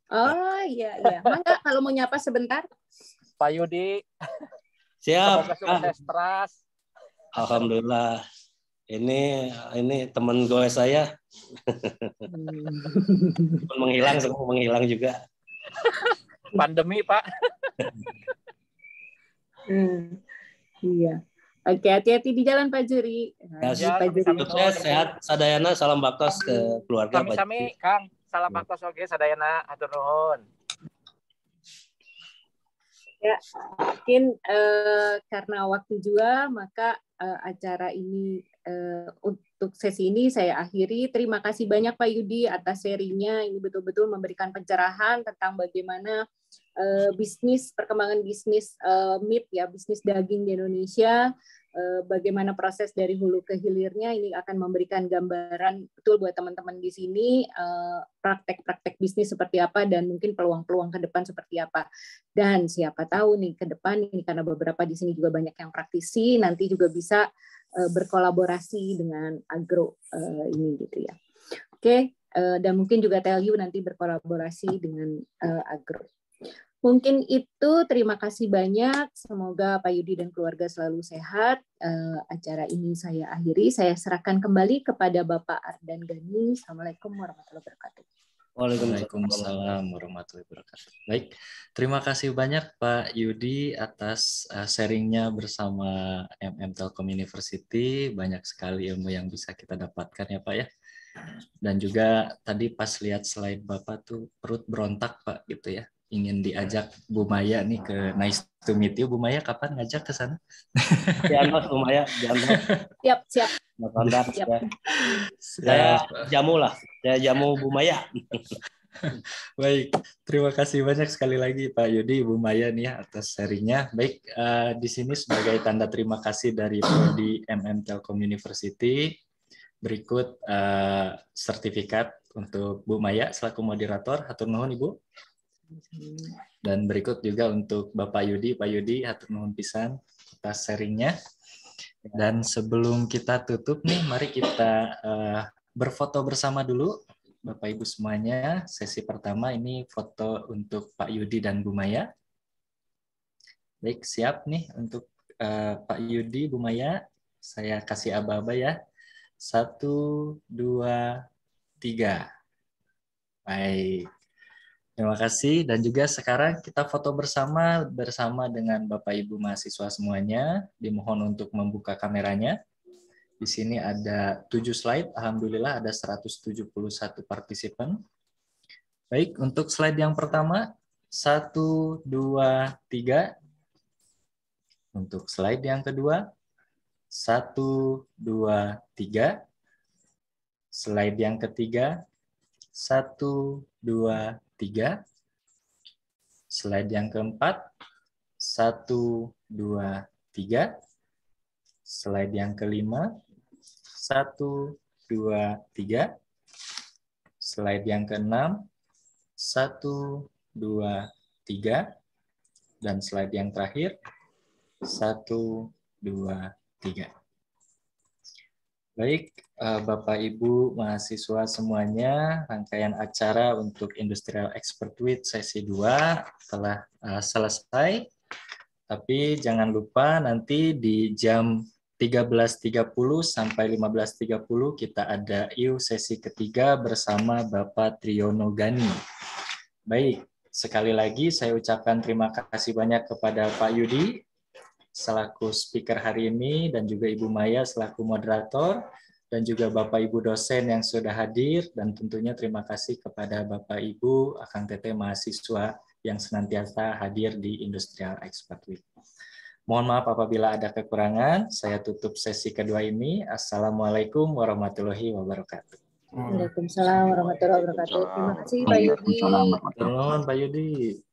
Oh iya iya. Mangga kalau mau nyapa sebentar. Pak Yudi. Siap. Semoga sukses Alhamdulillah. Ini ini teman gue saya. Hmm. menghilang semua menghilang juga. Pandemi, Pak. hmm. Iya. Oke, hati-hati di jalan Pak Juri. Ya, Pak Juri. sehat, sadayana, salam baktos ke keluarga Pak Juri. Kami, Kang. Salam nah. paktos oke sadayana atur nuhun. Ya, mungkin eh, karena waktu juga maka eh, acara ini eh, untuk sesi ini saya akhiri. Terima kasih banyak Pak Yudi atas serinya. Ini betul-betul memberikan pencerahan tentang bagaimana uh, bisnis perkembangan bisnis uh, eh, MIP ya bisnis daging di Indonesia uh, bagaimana proses dari hulu ke hilirnya ini akan memberikan gambaran betul buat teman-teman di sini praktek-praktek uh, bisnis seperti apa dan mungkin peluang-peluang ke depan seperti apa dan siapa tahu nih ke depan ini karena beberapa di sini juga banyak yang praktisi nanti juga bisa uh, berkolaborasi dengan agro uh, ini gitu ya oke okay. dan mungkin juga you nanti berkolaborasi dengan uh, agro. Mungkin itu terima kasih banyak. Semoga Pak Yudi dan keluarga selalu sehat. Uh, acara ini saya akhiri. Saya serahkan kembali kepada Bapak Ardan Gani. Assalamualaikum warahmatullahi wabarakatuh. Waalaikumsalam warahmatullahi wabarakatuh. Baik, terima kasih banyak Pak Yudi atas eh, sharingnya bersama MM Telkom University. Banyak sekali ilmu yang bisa kita dapatkan ya Pak ya. Dan juga tadi pas lihat slide Bapak tuh perut berontak Pak gitu ya ingin diajak Bu Maya nih ke ah. Nice to meet you. Bu Maya kapan ngajak ke sana? Mas Bu Maya, dianos. Siap, siap. Nonton siap. Ya. Saya jamu lah, saya jamu Bu Maya. Baik, terima kasih banyak sekali lagi Pak Yudi, Bu Maya nih atas serinya. Baik, uh, di sini sebagai tanda terima kasih dari Prodi MM Telkom University, berikut uh, sertifikat untuk Bu Maya selaku moderator. Hatur nuhun Ibu. Dan berikut juga untuk Bapak Yudi, Pak Yudi, hatur nuhun pisan atas sharingnya. Dan sebelum kita tutup nih, mari kita uh, berfoto bersama dulu, Bapak Ibu semuanya. Sesi pertama ini foto untuk Pak Yudi dan Bu Maya. Baik, siap nih untuk uh, Pak Yudi, Bu Maya. Saya kasih aba-aba ya. Satu, dua, tiga. Baik. Terima kasih. Dan juga sekarang kita foto bersama bersama dengan Bapak Ibu mahasiswa semuanya. Dimohon untuk membuka kameranya. Di sini ada tujuh slide. Alhamdulillah ada 171 partisipan. Baik, untuk slide yang pertama. satu dua tiga Untuk slide yang kedua. satu dua tiga Slide yang ketiga. satu dua tiga. Slide yang keempat, satu, dua, tiga. Slide yang kelima, satu, dua, tiga. Slide yang keenam, satu, dua, tiga. Dan slide yang terakhir, satu, dua, tiga. Baik, Eh, Bapak Ibu mahasiswa semuanya, rangkaian acara untuk Industrial Expert Week sesi 2 telah eh, selesai. Tapi jangan lupa nanti di jam 13.30 sampai 15.30 kita ada IU sesi ketiga bersama Bapak Triyono Gani. Baik, sekali lagi saya ucapkan terima kasih banyak kepada Pak Yudi selaku speaker hari ini dan juga Ibu Maya selaku moderator dan juga Bapak Ibu dosen yang sudah hadir dan tentunya terima kasih kepada Bapak Ibu Akang Teteh mahasiswa yang senantiasa hadir di Industrial Expert Week. Mohon maaf apabila ada kekurangan, saya tutup sesi kedua ini. Assalamualaikum warahmatullahi wabarakatuh. Waalaikumsalam warahmatullahi wabarakatuh. Terima kasih Pak Yudi. Terima kasih Pak Yudi.